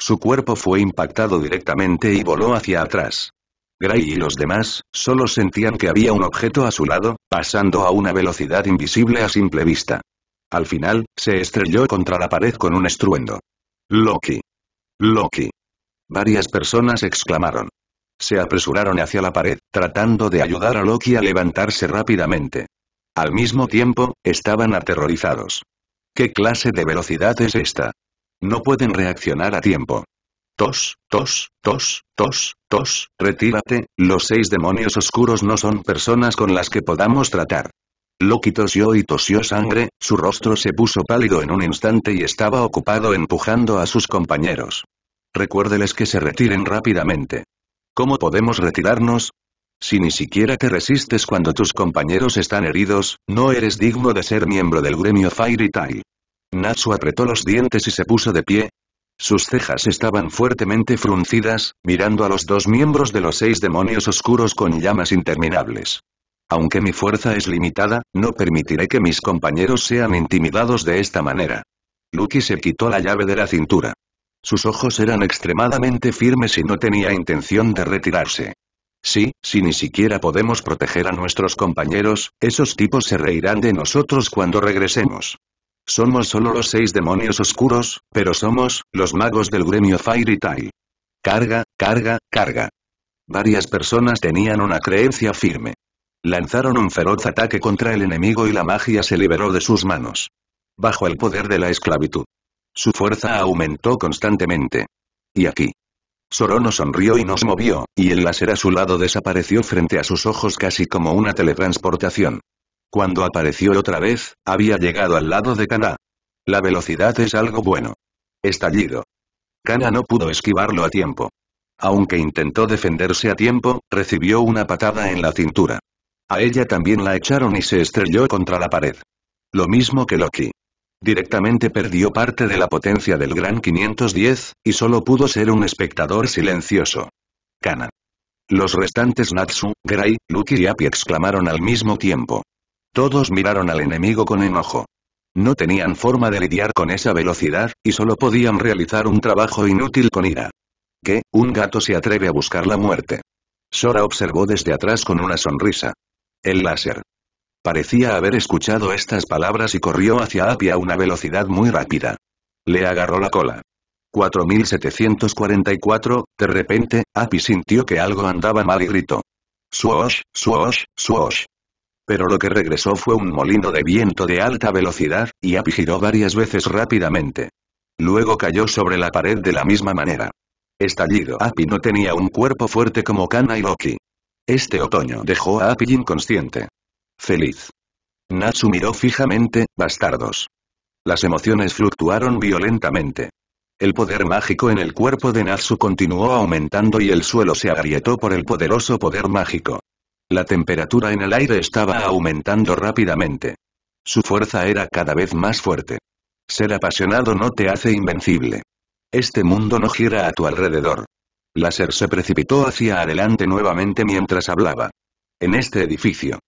Su cuerpo fue impactado directamente y voló hacia atrás. Gray y los demás, solo sentían que había un objeto a su lado, pasando a una velocidad invisible a simple vista. Al final, se estrelló contra la pared con un estruendo. Loki. Loki. Varias personas exclamaron. Se apresuraron hacia la pared, tratando de ayudar a Loki a levantarse rápidamente. Al mismo tiempo, estaban aterrorizados. ¿Qué clase de velocidad es esta? No pueden reaccionar a tiempo. Tos, tos, tos, tos, tos, retírate, los seis demonios oscuros no son personas con las que podamos tratar. Loki tosió y tosió sangre, su rostro se puso pálido en un instante y estaba ocupado empujando a sus compañeros. Recuérdeles que se retiren rápidamente. ¿Cómo podemos retirarnos? Si ni siquiera te resistes cuando tus compañeros están heridos, no eres digno de ser miembro del gremio Fairy Tail. Natsu apretó los dientes y se puso de pie. Sus cejas estaban fuertemente fruncidas, mirando a los dos miembros de los seis demonios oscuros con llamas interminables. Aunque mi fuerza es limitada, no permitiré que mis compañeros sean intimidados de esta manera. Luki se quitó la llave de la cintura. Sus ojos eran extremadamente firmes y no tenía intención de retirarse. Sí, si ni siquiera podemos proteger a nuestros compañeros, esos tipos se reirán de nosotros cuando regresemos. Somos solo los seis demonios oscuros, pero somos, los magos del gremio Fairy Tail. Carga, carga, carga. Varias personas tenían una creencia firme. Lanzaron un feroz ataque contra el enemigo y la magia se liberó de sus manos. Bajo el poder de la esclavitud. Su fuerza aumentó constantemente. Y aquí, Sorono sonrió y nos movió, y el láser a su lado desapareció frente a sus ojos casi como una teletransportación. Cuando apareció otra vez, había llegado al lado de Kana. La velocidad es algo bueno. Estallido. Kana no pudo esquivarlo a tiempo. Aunque intentó defenderse a tiempo, recibió una patada en la cintura. A ella también la echaron y se estrelló contra la pared. Lo mismo que Loki directamente perdió parte de la potencia del Gran 510, y solo pudo ser un espectador silencioso. Kana. Los restantes Natsu, Gray, Lucky y Api exclamaron al mismo tiempo. Todos miraron al enemigo con enojo. No tenían forma de lidiar con esa velocidad, y solo podían realizar un trabajo inútil con ira. ¿Qué? Un gato se atreve a buscar la muerte. Sora observó desde atrás con una sonrisa. El láser. Parecía haber escuchado estas palabras y corrió hacia Api a una velocidad muy rápida. Le agarró la cola. 4744, de repente, Api sintió que algo andaba mal y gritó. Suosh, suosh, suosh. Pero lo que regresó fue un molino de viento de alta velocidad, y Api giró varias veces rápidamente. Luego cayó sobre la pared de la misma manera. Estallido Api no tenía un cuerpo fuerte como Kana y Loki. Este otoño dejó a Api inconsciente. Feliz. Natsu miró fijamente, bastardos. Las emociones fluctuaron violentamente. El poder mágico en el cuerpo de Natsu continuó aumentando y el suelo se agrietó por el poderoso poder mágico. La temperatura en el aire estaba aumentando rápidamente. Su fuerza era cada vez más fuerte. Ser apasionado no te hace invencible. Este mundo no gira a tu alrededor. Láser se precipitó hacia adelante nuevamente mientras hablaba. En este edificio,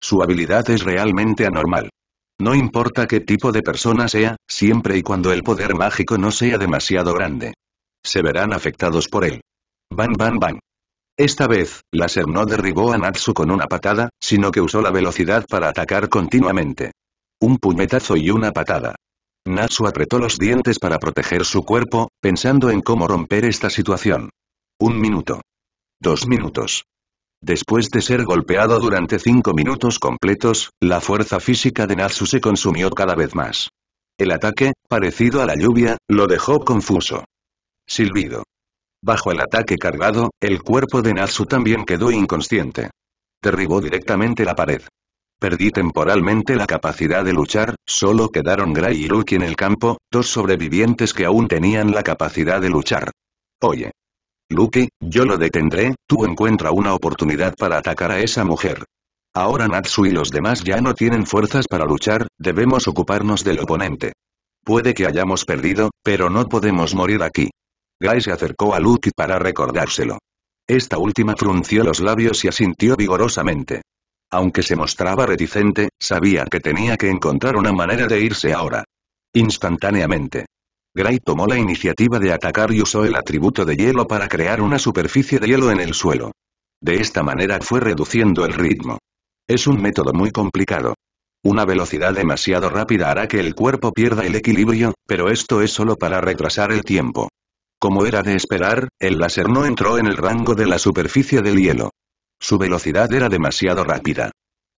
su habilidad es realmente anormal. No importa qué tipo de persona sea, siempre y cuando el poder mágico no sea demasiado grande. Se verán afectados por él. Van bam van. Esta vez, Láser no derribó a Natsu con una patada, sino que usó la velocidad para atacar continuamente. Un puñetazo y una patada. Natsu apretó los dientes para proteger su cuerpo, pensando en cómo romper esta situación. Un minuto. Dos minutos. Después de ser golpeado durante cinco minutos completos, la fuerza física de Natsu se consumió cada vez más. El ataque, parecido a la lluvia, lo dejó confuso. Silbido. Bajo el ataque cargado, el cuerpo de Natsu también quedó inconsciente. Derribó directamente la pared. Perdí temporalmente la capacidad de luchar, solo quedaron Gray y Ruki en el campo, dos sobrevivientes que aún tenían la capacidad de luchar. Oye. Luke, yo lo detendré, tú encuentra una oportunidad para atacar a esa mujer. Ahora Natsu y los demás ya no tienen fuerzas para luchar, debemos ocuparnos del oponente. Puede que hayamos perdido, pero no podemos morir aquí. Gai se acercó a Luke para recordárselo. Esta última frunció los labios y asintió vigorosamente. Aunque se mostraba reticente, sabía que tenía que encontrar una manera de irse ahora. Instantáneamente. Gray tomó la iniciativa de atacar y usó el atributo de hielo para crear una superficie de hielo en el suelo. De esta manera fue reduciendo el ritmo. Es un método muy complicado. Una velocidad demasiado rápida hará que el cuerpo pierda el equilibrio, pero esto es solo para retrasar el tiempo. Como era de esperar, el láser no entró en el rango de la superficie del hielo. Su velocidad era demasiado rápida.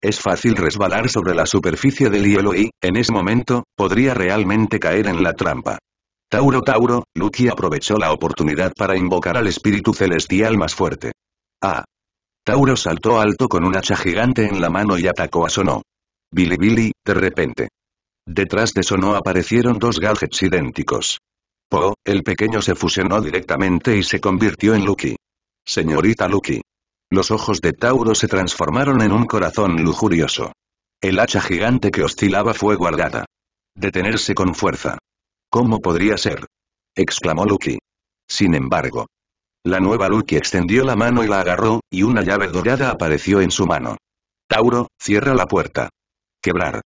Es fácil resbalar sobre la superficie del hielo y, en ese momento, podría realmente caer en la trampa. Tauro Tauro, Lucky aprovechó la oportunidad para invocar al espíritu celestial más fuerte. ¡Ah! Tauro saltó alto con un hacha gigante en la mano y atacó a Sono. Billy Billy, de repente. Detrás de Sono aparecieron dos gadgets idénticos. Po, el pequeño se fusionó directamente y se convirtió en Lucky. Señorita Lucky. Los ojos de Tauro se transformaron en un corazón lujurioso. El hacha gigante que oscilaba fue guardada. Detenerse con fuerza. ¿Cómo podría ser? exclamó Lucky. Sin embargo. La nueva Lucky extendió la mano y la agarró, y una llave dorada apareció en su mano. Tauro, cierra la puerta. Quebrar.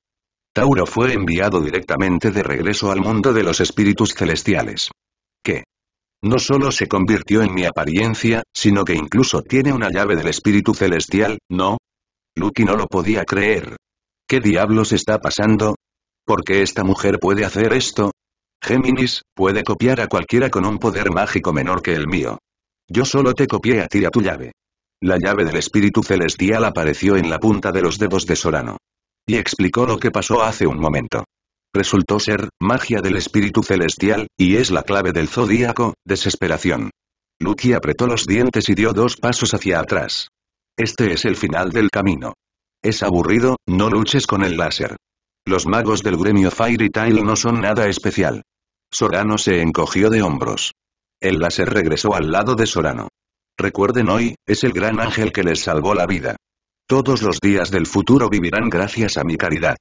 Tauro fue enviado directamente de regreso al mundo de los espíritus celestiales. ¿Qué? No solo se convirtió en mi apariencia, sino que incluso tiene una llave del espíritu celestial, ¿no? Lucky no lo podía creer. ¿Qué diablos está pasando? ¿Por qué esta mujer puede hacer esto? Géminis, puede copiar a cualquiera con un poder mágico menor que el mío. Yo solo te copié a ti a tu llave. La llave del espíritu celestial apareció en la punta de los dedos de Sorano. Y explicó lo que pasó hace un momento. Resultó ser, magia del espíritu celestial, y es la clave del zodíaco, desesperación. Lucky apretó los dientes y dio dos pasos hacia atrás. Este es el final del camino. Es aburrido, no luches con el láser. Los magos del gremio Fairy Tile no son nada especial. Sorano se encogió de hombros. El láser regresó al lado de Sorano. Recuerden hoy, es el gran ángel que les salvó la vida. Todos los días del futuro vivirán gracias a mi caridad.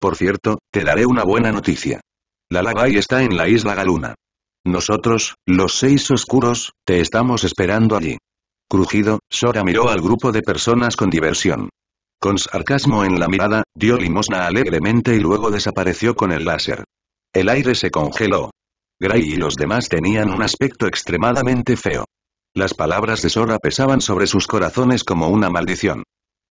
Por cierto, te daré una buena noticia. La Lagai está en la isla Galuna. Nosotros, los seis oscuros, te estamos esperando allí. Crujido, Sora miró al grupo de personas con diversión. Con sarcasmo en la mirada, dio limosna alegremente y luego desapareció con el láser. El aire se congeló. Gray y los demás tenían un aspecto extremadamente feo. Las palabras de Sora pesaban sobre sus corazones como una maldición.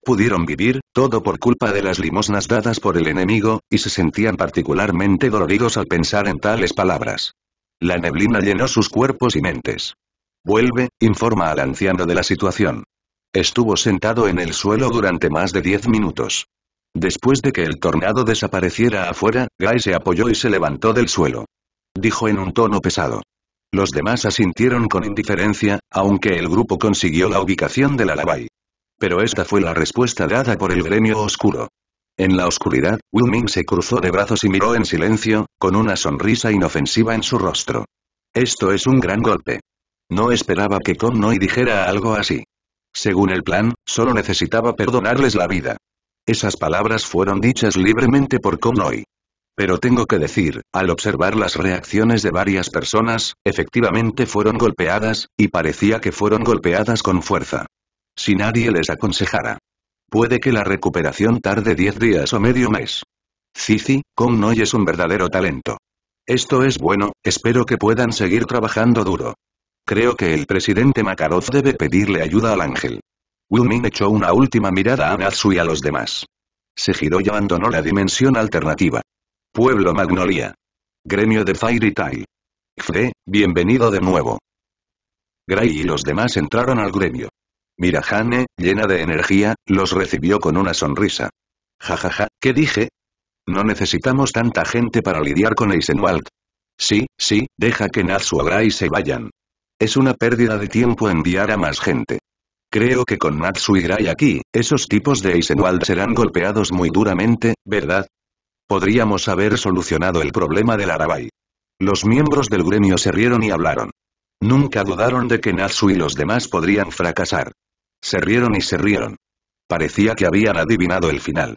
Pudieron vivir, todo por culpa de las limosnas dadas por el enemigo, y se sentían particularmente doloridos al pensar en tales palabras. La neblina llenó sus cuerpos y mentes. Vuelve, informa al anciano de la situación. Estuvo sentado en el suelo durante más de diez minutos. Después de que el tornado desapareciera afuera, Gai se apoyó y se levantó del suelo. Dijo en un tono pesado. Los demás asintieron con indiferencia, aunque el grupo consiguió la ubicación del Alabay. Pero esta fue la respuesta dada por el gremio oscuro. En la oscuridad, Wu Ming se cruzó de brazos y miró en silencio, con una sonrisa inofensiva en su rostro. Esto es un gran golpe. No esperaba que Kong Noi dijera algo así. Según el plan, solo necesitaba perdonarles la vida. Esas palabras fueron dichas libremente por Conroy. Pero tengo que decir, al observar las reacciones de varias personas, efectivamente fueron golpeadas, y parecía que fueron golpeadas con fuerza. Si nadie les aconsejara. Puede que la recuperación tarde 10 días o medio mes. Cici, Connoy es un verdadero talento. Esto es bueno, espero que puedan seguir trabajando duro. Creo que el presidente Makarov debe pedirle ayuda al ángel. Min echó una última mirada a Natsu y a los demás. Se giró y abandonó la dimensión alternativa. Pueblo Magnolia. Gremio de Fairy Tail. Fre, bienvenido de nuevo. Gray y los demás entraron al gremio. Mirahane, llena de energía, los recibió con una sonrisa. Jajaja, ja, ja, ¿qué dije? No necesitamos tanta gente para lidiar con Eisenwald. Sí, sí, deja que Natsu y Gray se vayan. Es una pérdida de tiempo enviar a más gente. Creo que con y Gray aquí, esos tipos de Eisenwald serán golpeados muy duramente, ¿verdad? Podríamos haber solucionado el problema del Arabay. Los miembros del gremio se rieron y hablaron. Nunca dudaron de que Natsu y los demás podrían fracasar. Se rieron y se rieron. Parecía que habían adivinado el final.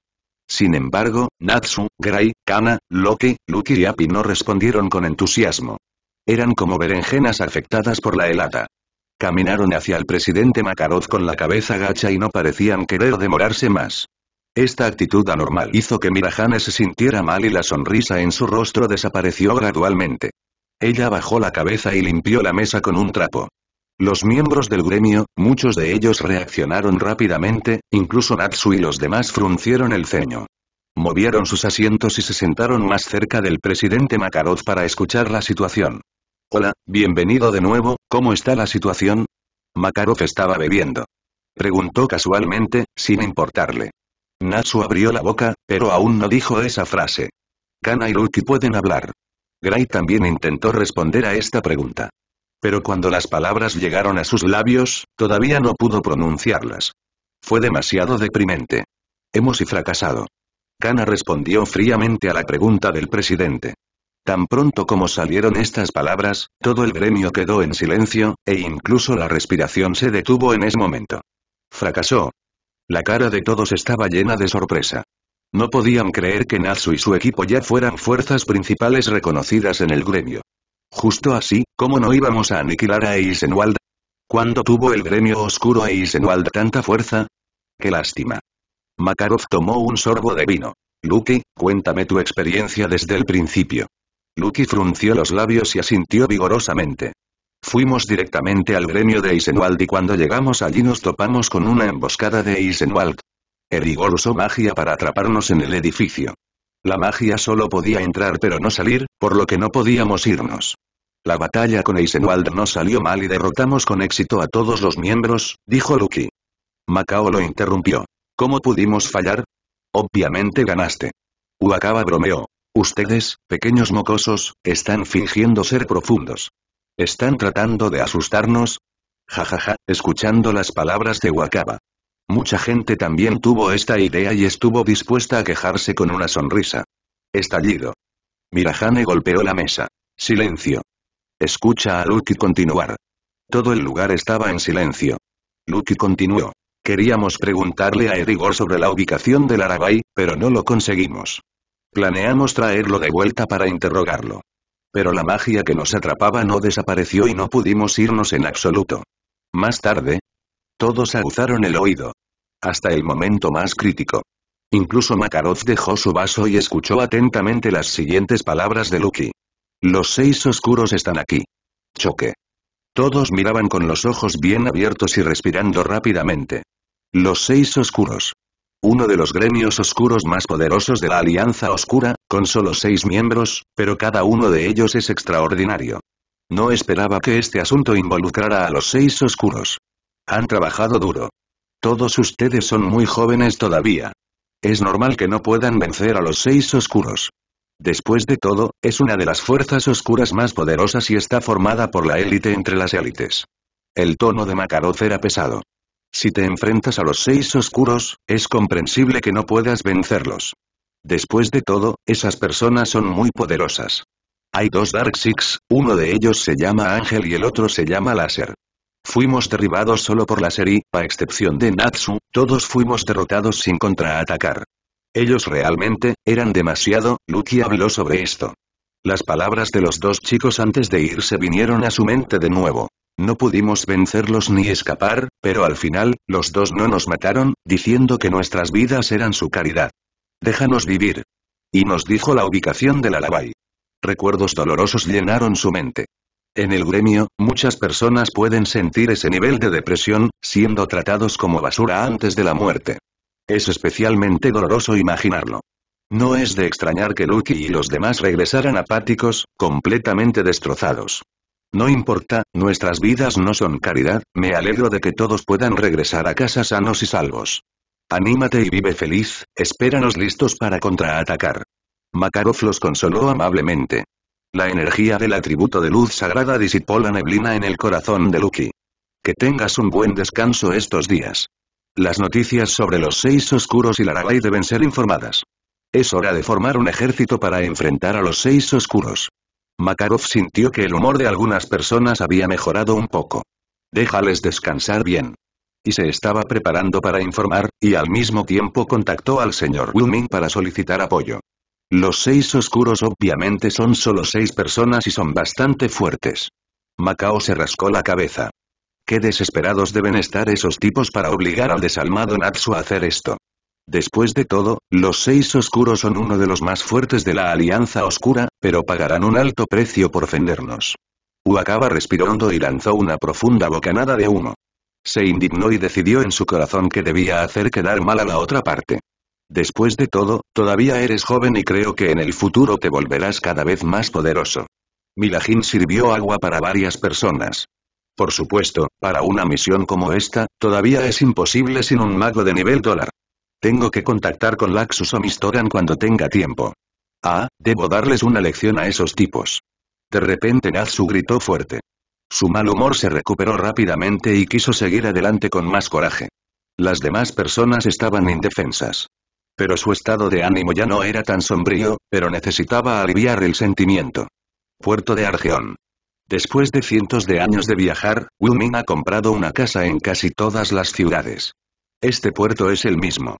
Sin embargo, Natsu, Gray, Kana, Loki, Luki y Api no respondieron con entusiasmo. Eran como berenjenas afectadas por la helada. Caminaron hacia el presidente Makarov con la cabeza gacha y no parecían querer demorarse más. Esta actitud anormal hizo que Mirajane se sintiera mal y la sonrisa en su rostro desapareció gradualmente. Ella bajó la cabeza y limpió la mesa con un trapo. Los miembros del gremio, muchos de ellos reaccionaron rápidamente, incluso Natsu y los demás fruncieron el ceño. Movieron sus asientos y se sentaron más cerca del presidente Makarov para escuchar la situación. Hola, bienvenido de nuevo, ¿cómo está la situación? Makarov estaba bebiendo. Preguntó casualmente, sin importarle. Natsu abrió la boca, pero aún no dijo esa frase. Kana y Ruki pueden hablar. Gray también intentó responder a esta pregunta. Pero cuando las palabras llegaron a sus labios, todavía no pudo pronunciarlas. Fue demasiado deprimente. Hemos fracasado. Kana respondió fríamente a la pregunta del presidente. Tan pronto como salieron estas palabras, todo el gremio quedó en silencio, e incluso la respiración se detuvo en ese momento. Fracasó. La cara de todos estaba llena de sorpresa. No podían creer que Natsu y su equipo ya fueran fuerzas principales reconocidas en el gremio. Justo así, ¿cómo no íbamos a aniquilar a Eisenwald? ¿Cuándo tuvo el gremio oscuro a Eisenwald tanta fuerza? ¡Qué lástima! Makarov tomó un sorbo de vino. Lucky, cuéntame tu experiencia desde el principio. Lucky frunció los labios y asintió vigorosamente. Fuimos directamente al gremio de Eisenwald y cuando llegamos allí nos topamos con una emboscada de Eisenwald. Erigor usó magia para atraparnos en el edificio. La magia solo podía entrar pero no salir, por lo que no podíamos irnos. La batalla con Eisenwald no salió mal y derrotamos con éxito a todos los miembros, dijo Lucky. Macao lo interrumpió. ¿Cómo pudimos fallar? Obviamente ganaste. Wakaba bromeó. Ustedes, pequeños mocosos, están fingiendo ser profundos. ¿Están tratando de asustarnos? Jajaja, escuchando las palabras de Wakaba. Mucha gente también tuvo esta idea y estuvo dispuesta a quejarse con una sonrisa. Estallido. Mirajane golpeó la mesa. Silencio. Escucha a Lucky continuar. Todo el lugar estaba en silencio. Lucky continuó. Queríamos preguntarle a Erigor sobre la ubicación del Arabay, pero no lo conseguimos. Planeamos traerlo de vuelta para interrogarlo. Pero la magia que nos atrapaba no desapareció y no pudimos irnos en absoluto. Más tarde, todos aguzaron el oído. Hasta el momento más crítico. Incluso Makarov dejó su vaso y escuchó atentamente las siguientes palabras de Lucky. Los seis oscuros están aquí. Choque. Todos miraban con los ojos bien abiertos y respirando rápidamente. Los seis oscuros. Uno de los gremios oscuros más poderosos de la Alianza Oscura, con solo seis miembros, pero cada uno de ellos es extraordinario. No esperaba que este asunto involucrara a los seis oscuros. Han trabajado duro. Todos ustedes son muy jóvenes todavía. Es normal que no puedan vencer a los seis oscuros. Después de todo, es una de las fuerzas oscuras más poderosas y está formada por la élite entre las élites. El tono de Makarov era pesado. Si te enfrentas a los seis oscuros, es comprensible que no puedas vencerlos. Después de todo, esas personas son muy poderosas. Hay dos Dark Six, uno de ellos se llama Ángel y el otro se llama Láser. Fuimos derribados solo por Láser y, a excepción de Natsu, todos fuimos derrotados sin contraatacar. Ellos realmente, eran demasiado, Lucky habló sobre esto. Las palabras de los dos chicos antes de irse vinieron a su mente de nuevo. No pudimos vencerlos ni escapar, pero al final, los dos no nos mataron, diciendo que nuestras vidas eran su caridad. Déjanos vivir. Y nos dijo la ubicación del Alabay. Recuerdos dolorosos llenaron su mente. En el gremio, muchas personas pueden sentir ese nivel de depresión, siendo tratados como basura antes de la muerte. Es especialmente doloroso imaginarlo. No es de extrañar que Lucky y los demás regresaran apáticos, completamente destrozados. No importa, nuestras vidas no son caridad, me alegro de que todos puedan regresar a casa sanos y salvos. Anímate y vive feliz, espéranos listos para contraatacar. Makarov los consoló amablemente. La energía del atributo de luz sagrada disipó la neblina en el corazón de Lucky. Que tengas un buen descanso estos días. Las noticias sobre los seis oscuros y rabia deben ser informadas. Es hora de formar un ejército para enfrentar a los seis oscuros. Makarov sintió que el humor de algunas personas había mejorado un poco. Déjales descansar bien. Y se estaba preparando para informar, y al mismo tiempo contactó al señor Wilming para solicitar apoyo. Los seis oscuros obviamente son solo seis personas y son bastante fuertes. Macao se rascó la cabeza. Qué desesperados deben estar esos tipos para obligar al desalmado Natsu a hacer esto. Después de todo, los seis oscuros son uno de los más fuertes de la Alianza Oscura, pero pagarán un alto precio por ofendernos. Uakaba respiró hondo y lanzó una profunda bocanada de humo. Se indignó y decidió en su corazón que debía hacer quedar mal a la otra parte. Después de todo, todavía eres joven y creo que en el futuro te volverás cada vez más poderoso. Milagin sirvió agua para varias personas. Por supuesto, para una misión como esta, todavía es imposible sin un mago de nivel dólar. Tengo que contactar con Laxus o Mistogan cuando tenga tiempo. Ah, debo darles una lección a esos tipos. De repente Natsu gritó fuerte. Su mal humor se recuperó rápidamente y quiso seguir adelante con más coraje. Las demás personas estaban indefensas. Pero su estado de ánimo ya no era tan sombrío, pero necesitaba aliviar el sentimiento. Puerto de Argeón. Después de cientos de años de viajar, Wilming ha comprado una casa en casi todas las ciudades. Este puerto es el mismo.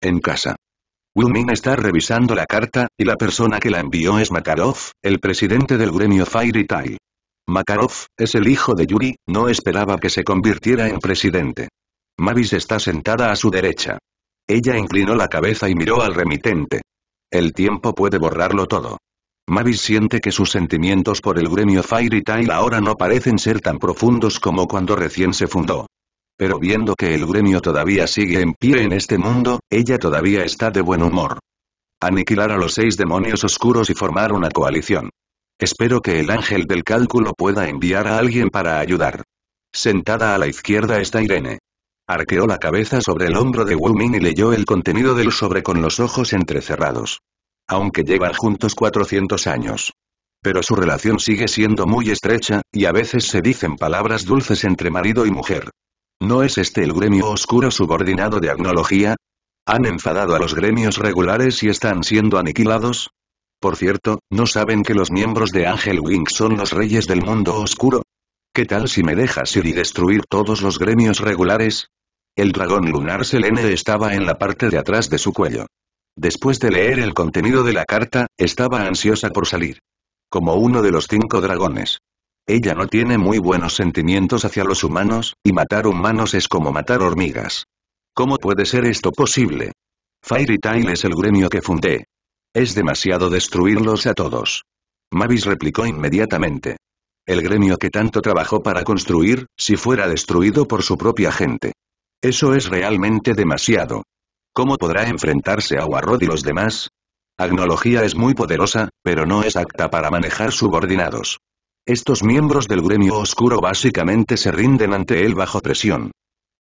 En casa. Wilming está revisando la carta, y la persona que la envió es Makarov, el presidente del gremio Fairy Tail. Makarov, es el hijo de Yuri, no esperaba que se convirtiera en presidente. Mavis está sentada a su derecha. Ella inclinó la cabeza y miró al remitente. El tiempo puede borrarlo todo. Mavis siente que sus sentimientos por el gremio Fairy Tail ahora no parecen ser tan profundos como cuando recién se fundó. Pero viendo que el gremio todavía sigue en pie en este mundo, ella todavía está de buen humor. Aniquilar a los seis demonios oscuros y formar una coalición. Espero que el ángel del cálculo pueda enviar a alguien para ayudar. Sentada a la izquierda está Irene. Arqueó la cabeza sobre el hombro de Wu y leyó el contenido del sobre con los ojos entrecerrados aunque llevan juntos 400 años. Pero su relación sigue siendo muy estrecha, y a veces se dicen palabras dulces entre marido y mujer. ¿No es este el gremio oscuro subordinado de agnología? ¿Han enfadado a los gremios regulares y están siendo aniquilados? Por cierto, ¿no saben que los miembros de Angel Wing son los reyes del mundo oscuro? ¿Qué tal si me dejas ir y destruir todos los gremios regulares? El dragón lunar Selene estaba en la parte de atrás de su cuello. Después de leer el contenido de la carta, estaba ansiosa por salir. Como uno de los cinco dragones. Ella no tiene muy buenos sentimientos hacia los humanos, y matar humanos es como matar hormigas. ¿Cómo puede ser esto posible? Fairy Tail es el gremio que fundé. Es demasiado destruirlos a todos. Mavis replicó inmediatamente. El gremio que tanto trabajó para construir, si fuera destruido por su propia gente. Eso es realmente demasiado. ¿Cómo podrá enfrentarse a Warrod y los demás? Agnología es muy poderosa, pero no es apta para manejar subordinados. Estos miembros del gremio oscuro básicamente se rinden ante él bajo presión.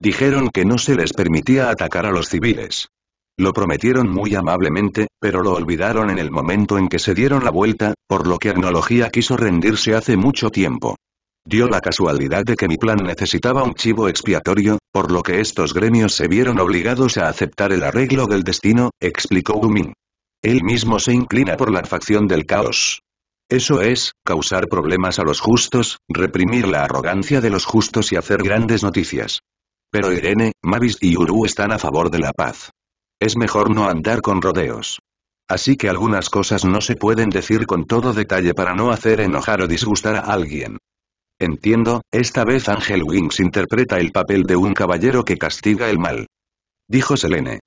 Dijeron que no se les permitía atacar a los civiles. Lo prometieron muy amablemente, pero lo olvidaron en el momento en que se dieron la vuelta, por lo que Agnología quiso rendirse hace mucho tiempo. Dio la casualidad de que mi plan necesitaba un chivo expiatorio, por lo que estos gremios se vieron obligados a aceptar el arreglo del destino, explicó Gumin. Él mismo se inclina por la facción del caos. Eso es, causar problemas a los justos, reprimir la arrogancia de los justos y hacer grandes noticias. Pero Irene, Mavis y Uru están a favor de la paz. Es mejor no andar con rodeos. Así que algunas cosas no se pueden decir con todo detalle para no hacer enojar o disgustar a alguien. Entiendo, esta vez Ángel Wings interpreta el papel de un caballero que castiga el mal. Dijo Selene.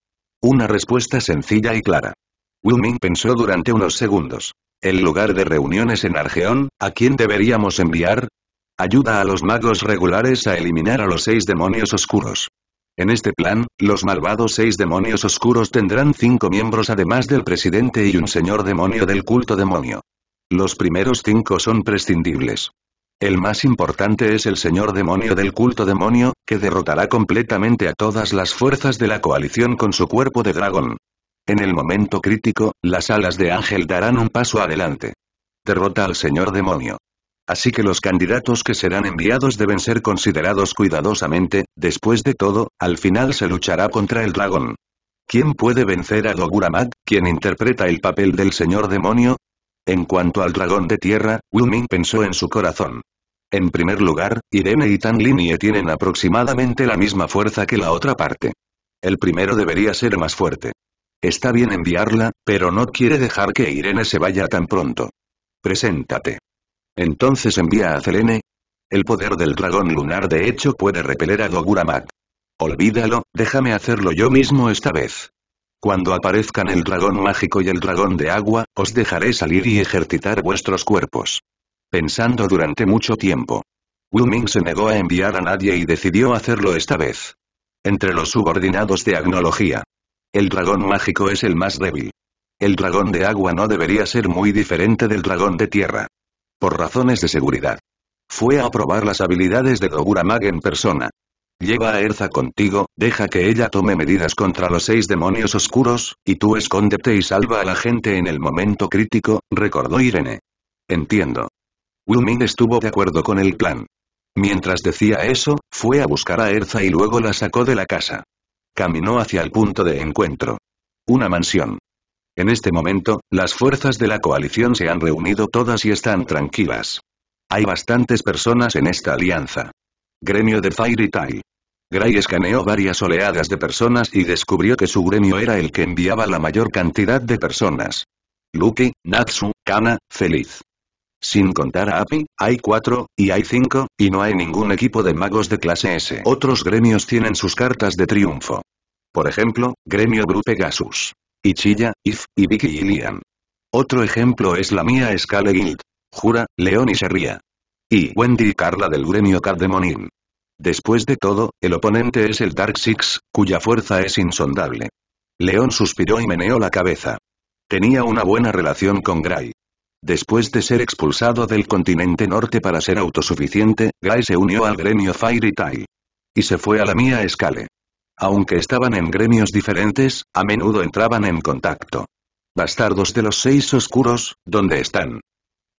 Una respuesta sencilla y clara. Wu pensó durante unos segundos. El lugar de reuniones en Argeón, ¿a quién deberíamos enviar? Ayuda a los magos regulares a eliminar a los seis demonios oscuros. En este plan, los malvados seis demonios oscuros tendrán cinco miembros además del presidente y un señor demonio del culto demonio. Los primeros cinco son prescindibles. El más importante es el señor demonio del culto demonio, que derrotará completamente a todas las fuerzas de la coalición con su cuerpo de dragón. En el momento crítico, las alas de Ángel darán un paso adelante. Derrota al señor demonio. Así que los candidatos que serán enviados deben ser considerados cuidadosamente, después de todo, al final se luchará contra el dragón. ¿Quién puede vencer a Doguramad, quien interpreta el papel del señor demonio? En cuanto al dragón de tierra, Wu Ming pensó en su corazón. En primer lugar, Irene y Tan Linie tienen aproximadamente la misma fuerza que la otra parte. El primero debería ser más fuerte. Está bien enviarla, pero no quiere dejar que Irene se vaya tan pronto. Preséntate. Entonces envía a Selene. El poder del dragón lunar de hecho puede repeler a Goguramak. Olvídalo, déjame hacerlo yo mismo esta vez. Cuando aparezcan el dragón mágico y el dragón de agua, os dejaré salir y ejercitar vuestros cuerpos. Pensando durante mucho tiempo. Wu Ming se negó a enviar a nadie y decidió hacerlo esta vez. Entre los subordinados de agnología. El dragón mágico es el más débil. El dragón de agua no debería ser muy diferente del dragón de tierra. Por razones de seguridad. Fue a probar las habilidades de Dogura Mag en persona. Lleva a Erza contigo, deja que ella tome medidas contra los seis demonios oscuros, y tú escóndete y salva a la gente en el momento crítico, recordó Irene. Entiendo. Wu estuvo de acuerdo con el plan. Mientras decía eso, fue a buscar a Erza y luego la sacó de la casa. Caminó hacia el punto de encuentro. Una mansión. En este momento, las fuerzas de la coalición se han reunido todas y están tranquilas. Hay bastantes personas en esta alianza. Gremio de Fairy Tail. Gray escaneó varias oleadas de personas y descubrió que su gremio era el que enviaba la mayor cantidad de personas. Lucky, Natsu, Kana, Feliz. Sin contar a API, hay cuatro y hay cinco y no hay ningún equipo de magos de clase S. Otros gremios tienen sus cartas de triunfo. Por ejemplo, Gremio Blue Gasus. Ichiya, If, y Vicky y Liam. Otro ejemplo es la mía Scale Guild. Jura, León y Serría. Y Wendy y Carla del gremio Cardemonin. Después de todo, el oponente es el Dark Six, cuya fuerza es insondable. León suspiró y meneó la cabeza. Tenía una buena relación con Gray. Después de ser expulsado del continente norte para ser autosuficiente, Gray se unió al gremio Fairy Tail. Y se fue a la mía Escale. Aunque estaban en gremios diferentes, a menudo entraban en contacto. Bastardos de los seis oscuros, ¿dónde están?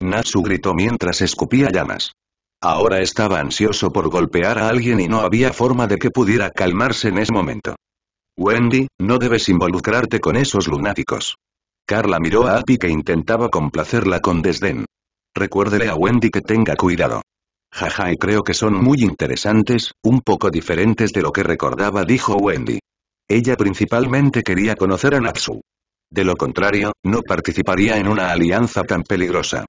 Natsu gritó mientras escupía llamas. Ahora estaba ansioso por golpear a alguien y no había forma de que pudiera calmarse en ese momento. Wendy, no debes involucrarte con esos lunáticos. Carla miró a Api que intentaba complacerla con desdén. Recuérdele a Wendy que tenga cuidado. Jaja y creo que son muy interesantes, un poco diferentes de lo que recordaba dijo Wendy. Ella principalmente quería conocer a Natsu. De lo contrario, no participaría en una alianza tan peligrosa.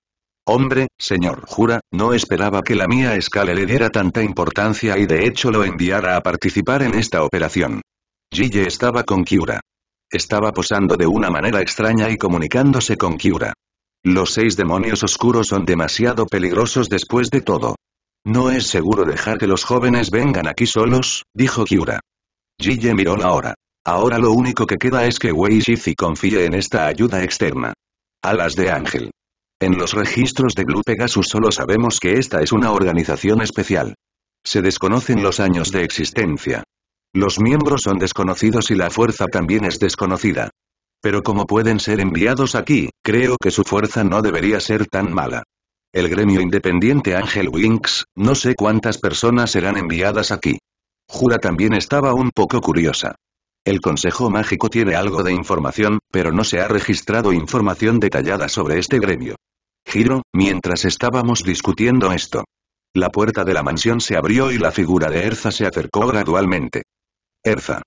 Hombre, señor Jura, no esperaba que la mía escala le diera tanta importancia y de hecho lo enviara a participar en esta operación. Gille estaba con Kiura. Estaba posando de una manera extraña y comunicándose con Kiura. Los seis demonios oscuros son demasiado peligrosos después de todo. No es seguro dejar que los jóvenes vengan aquí solos, dijo Kiura. Gille miró la hora. Ahora lo único que queda es que Wei Shifi confíe en esta ayuda externa. Alas de ángel. En los registros de Blue Pegasus solo sabemos que esta es una organización especial. Se desconocen los años de existencia. Los miembros son desconocidos y la fuerza también es desconocida. Pero como pueden ser enviados aquí, creo que su fuerza no debería ser tan mala. El gremio independiente Ángel Winks, no sé cuántas personas serán enviadas aquí. Jura también estaba un poco curiosa. El Consejo Mágico tiene algo de información, pero no se ha registrado información detallada sobre este gremio. Giro, mientras estábamos discutiendo esto. La puerta de la mansión se abrió y la figura de Erza se acercó gradualmente. Erza.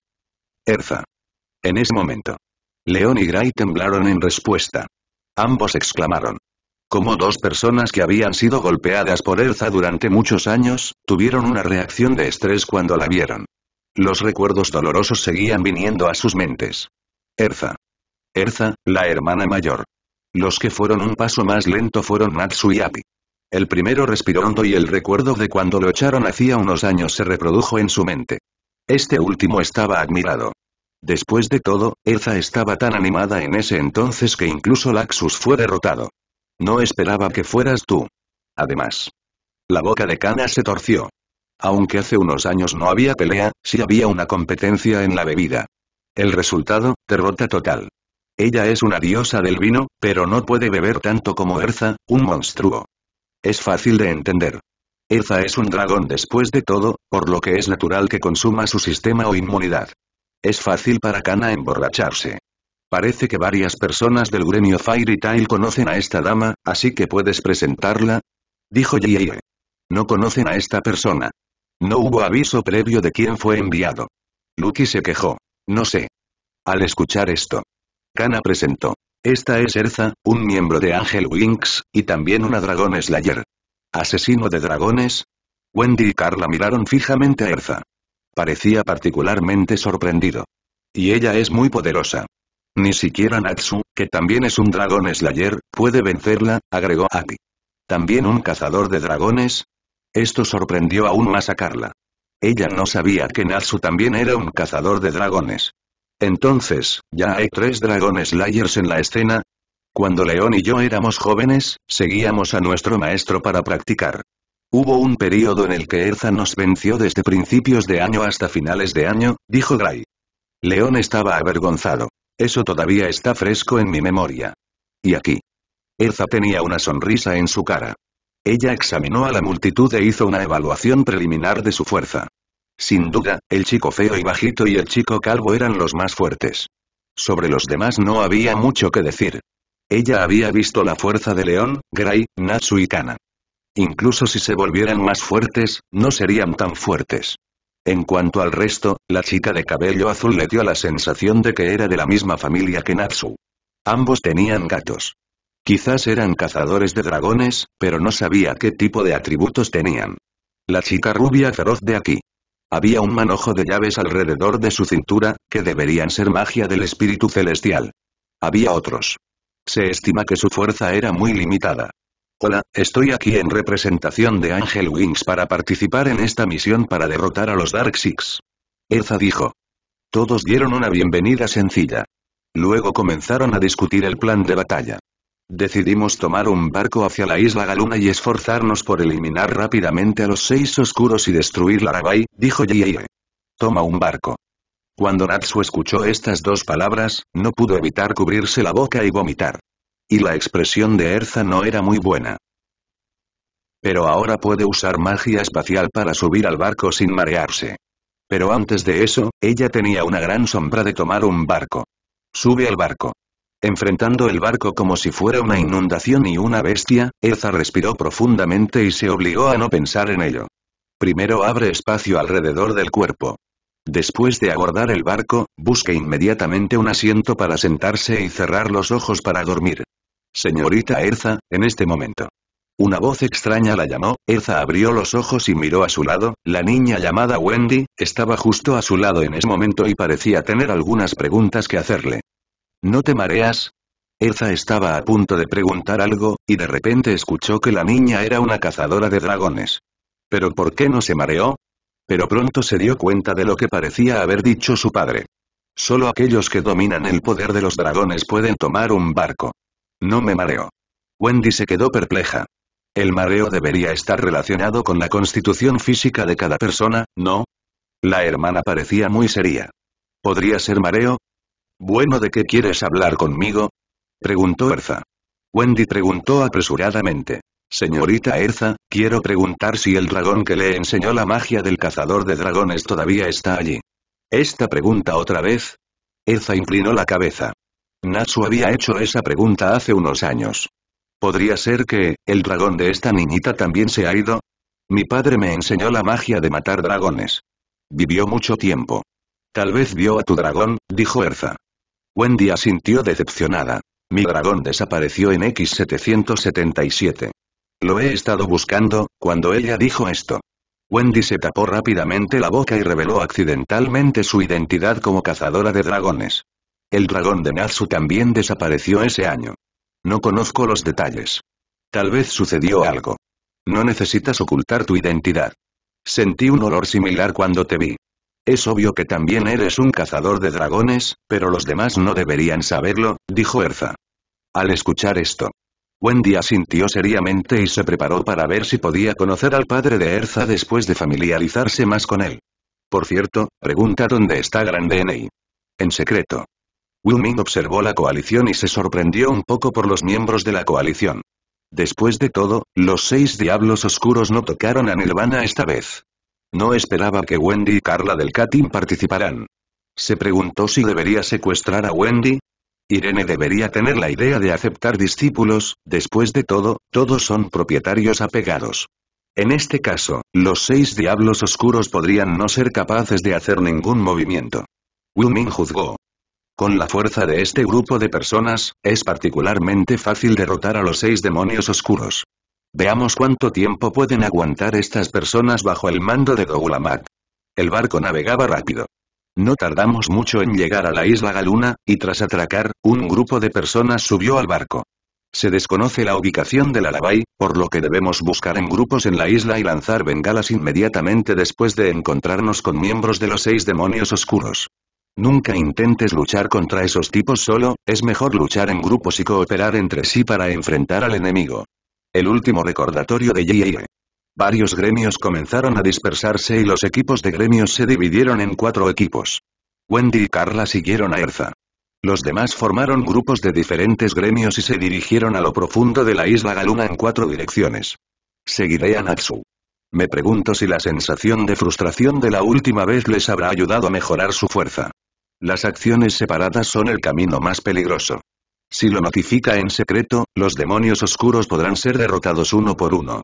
Erza. En ese momento. León y Gray temblaron en respuesta. Ambos exclamaron. Como dos personas que habían sido golpeadas por Erza durante muchos años, tuvieron una reacción de estrés cuando la vieron. Los recuerdos dolorosos seguían viniendo a sus mentes. Erza. Erza, la hermana mayor. Los que fueron un paso más lento fueron Natsu y Api. El primero respiró hondo y el recuerdo de cuando lo echaron hacía unos años se reprodujo en su mente. Este último estaba admirado. Después de todo, Erza estaba tan animada en ese entonces que incluso Laxus fue derrotado. No esperaba que fueras tú. Además. La boca de Kana se torció. Aunque hace unos años no había pelea, sí había una competencia en la bebida. El resultado, derrota total. Ella es una diosa del vino, pero no puede beber tanto como Erza, un monstruo. Es fácil de entender. Erza es un dragón después de todo, por lo que es natural que consuma su sistema o inmunidad. Es fácil para Kana emborracharse. Parece que varias personas del gremio Fire Tail conocen a esta dama, así que puedes presentarla. Dijo Yeye. No conocen a esta persona. No hubo aviso previo de quién fue enviado. Lucky se quejó. No sé. Al escuchar esto, Kana presentó. Esta es Erza, un miembro de Angel Wings, y también una Dragon Slayer. ¿Asesino de dragones? Wendy y Carla miraron fijamente a Erza. Parecía particularmente sorprendido. Y ella es muy poderosa. Ni siquiera Natsu, que también es un dragón slayer, puede vencerla, agregó Aki. También un cazador de dragones, esto sorprendió aún más a Carla. Ella no sabía que Natsu también era un cazador de dragones. Entonces, ¿ya hay tres dragones layers en la escena? Cuando León y yo éramos jóvenes, seguíamos a nuestro maestro para practicar. Hubo un periodo en el que Erza nos venció desde principios de año hasta finales de año, dijo Gray. León estaba avergonzado. Eso todavía está fresco en mi memoria. Y aquí. Erza tenía una sonrisa en su cara. Ella examinó a la multitud e hizo una evaluación preliminar de su fuerza. Sin duda, el chico feo y bajito y el chico calvo eran los más fuertes. Sobre los demás no había mucho que decir. Ella había visto la fuerza de León, Gray, Natsu y Kana. Incluso si se volvieran más fuertes, no serían tan fuertes. En cuanto al resto, la chica de cabello azul le dio la sensación de que era de la misma familia que Natsu. Ambos tenían gatos. Quizás eran cazadores de dragones, pero no sabía qué tipo de atributos tenían. La chica rubia feroz de aquí. Había un manojo de llaves alrededor de su cintura, que deberían ser magia del espíritu celestial. Había otros. Se estima que su fuerza era muy limitada. Hola, estoy aquí en representación de Angel Wings para participar en esta misión para derrotar a los Dark Six. Elza dijo. Todos dieron una bienvenida sencilla. Luego comenzaron a discutir el plan de batalla. Decidimos tomar un barco hacia la isla Galuna y esforzarnos por eliminar rápidamente a los seis oscuros y destruir la rabai. dijo Yeye. Toma un barco. Cuando Natsu escuchó estas dos palabras, no pudo evitar cubrirse la boca y vomitar. Y la expresión de Erza no era muy buena. Pero ahora puede usar magia espacial para subir al barco sin marearse. Pero antes de eso, ella tenía una gran sombra de tomar un barco. Sube al barco. Enfrentando el barco como si fuera una inundación y una bestia, Elza respiró profundamente y se obligó a no pensar en ello. Primero abre espacio alrededor del cuerpo. Después de abordar el barco, busque inmediatamente un asiento para sentarse y cerrar los ojos para dormir. Señorita erza en este momento. Una voz extraña la llamó, erza abrió los ojos y miró a su lado, la niña llamada Wendy, estaba justo a su lado en ese momento y parecía tener algunas preguntas que hacerle. ¿No te mareas? Elza estaba a punto de preguntar algo, y de repente escuchó que la niña era una cazadora de dragones. ¿Pero por qué no se mareó? Pero pronto se dio cuenta de lo que parecía haber dicho su padre. Solo aquellos que dominan el poder de los dragones pueden tomar un barco. No me mareo. Wendy se quedó perpleja. El mareo debería estar relacionado con la constitución física de cada persona, ¿no? La hermana parecía muy seria. ¿Podría ser mareo? Bueno, ¿de qué quieres hablar conmigo? preguntó Erza. Wendy preguntó apresuradamente. Señorita Erza, quiero preguntar si el dragón que le enseñó la magia del cazador de dragones todavía está allí. ¿Esta pregunta otra vez? Erza inclinó la cabeza. Natsu había hecho esa pregunta hace unos años. ¿Podría ser que, el dragón de esta niñita también se ha ido? Mi padre me enseñó la magia de matar dragones. Vivió mucho tiempo. Tal vez vio a tu dragón, dijo Erza. Wendy asintió decepcionada. Mi dragón desapareció en X777. Lo he estado buscando, cuando ella dijo esto. Wendy se tapó rápidamente la boca y reveló accidentalmente su identidad como cazadora de dragones. El dragón de Natsu también desapareció ese año. No conozco los detalles. Tal vez sucedió algo. No necesitas ocultar tu identidad. Sentí un olor similar cuando te vi. Es obvio que también eres un cazador de dragones, pero los demás no deberían saberlo, dijo Erza. Al escuchar esto, Wendy asintió seriamente y se preparó para ver si podía conocer al padre de Erza después de familiarizarse más con él. Por cierto, pregunta dónde está gran NI. En secreto. Wu observó la coalición y se sorprendió un poco por los miembros de la coalición. Después de todo, los seis diablos oscuros no tocaron a Nirvana esta vez. No esperaba que Wendy y Carla del Catin participaran. Se preguntó si debería secuestrar a Wendy. Irene debería tener la idea de aceptar discípulos, después de todo, todos son propietarios apegados. En este caso, los seis diablos oscuros podrían no ser capaces de hacer ningún movimiento. Wu juzgó. Con la fuerza de este grupo de personas, es particularmente fácil derrotar a los seis demonios oscuros. Veamos cuánto tiempo pueden aguantar estas personas bajo el mando de Dogulamak. El barco navegaba rápido. No tardamos mucho en llegar a la isla Galuna, y tras atracar, un grupo de personas subió al barco. Se desconoce la ubicación del Alabay, por lo que debemos buscar en grupos en la isla y lanzar bengalas inmediatamente después de encontrarnos con miembros de los seis demonios oscuros. Nunca intentes luchar contra esos tipos solo, es mejor luchar en grupos y cooperar entre sí para enfrentar al enemigo el último recordatorio de Yeye. Varios gremios comenzaron a dispersarse y los equipos de gremios se dividieron en cuatro equipos. Wendy y Carla siguieron a Erza. Los demás formaron grupos de diferentes gremios y se dirigieron a lo profundo de la isla Galuna en cuatro direcciones. Seguiré a Natsu. Me pregunto si la sensación de frustración de la última vez les habrá ayudado a mejorar su fuerza. Las acciones separadas son el camino más peligroso. Si lo notifica en secreto, los demonios oscuros podrán ser derrotados uno por uno.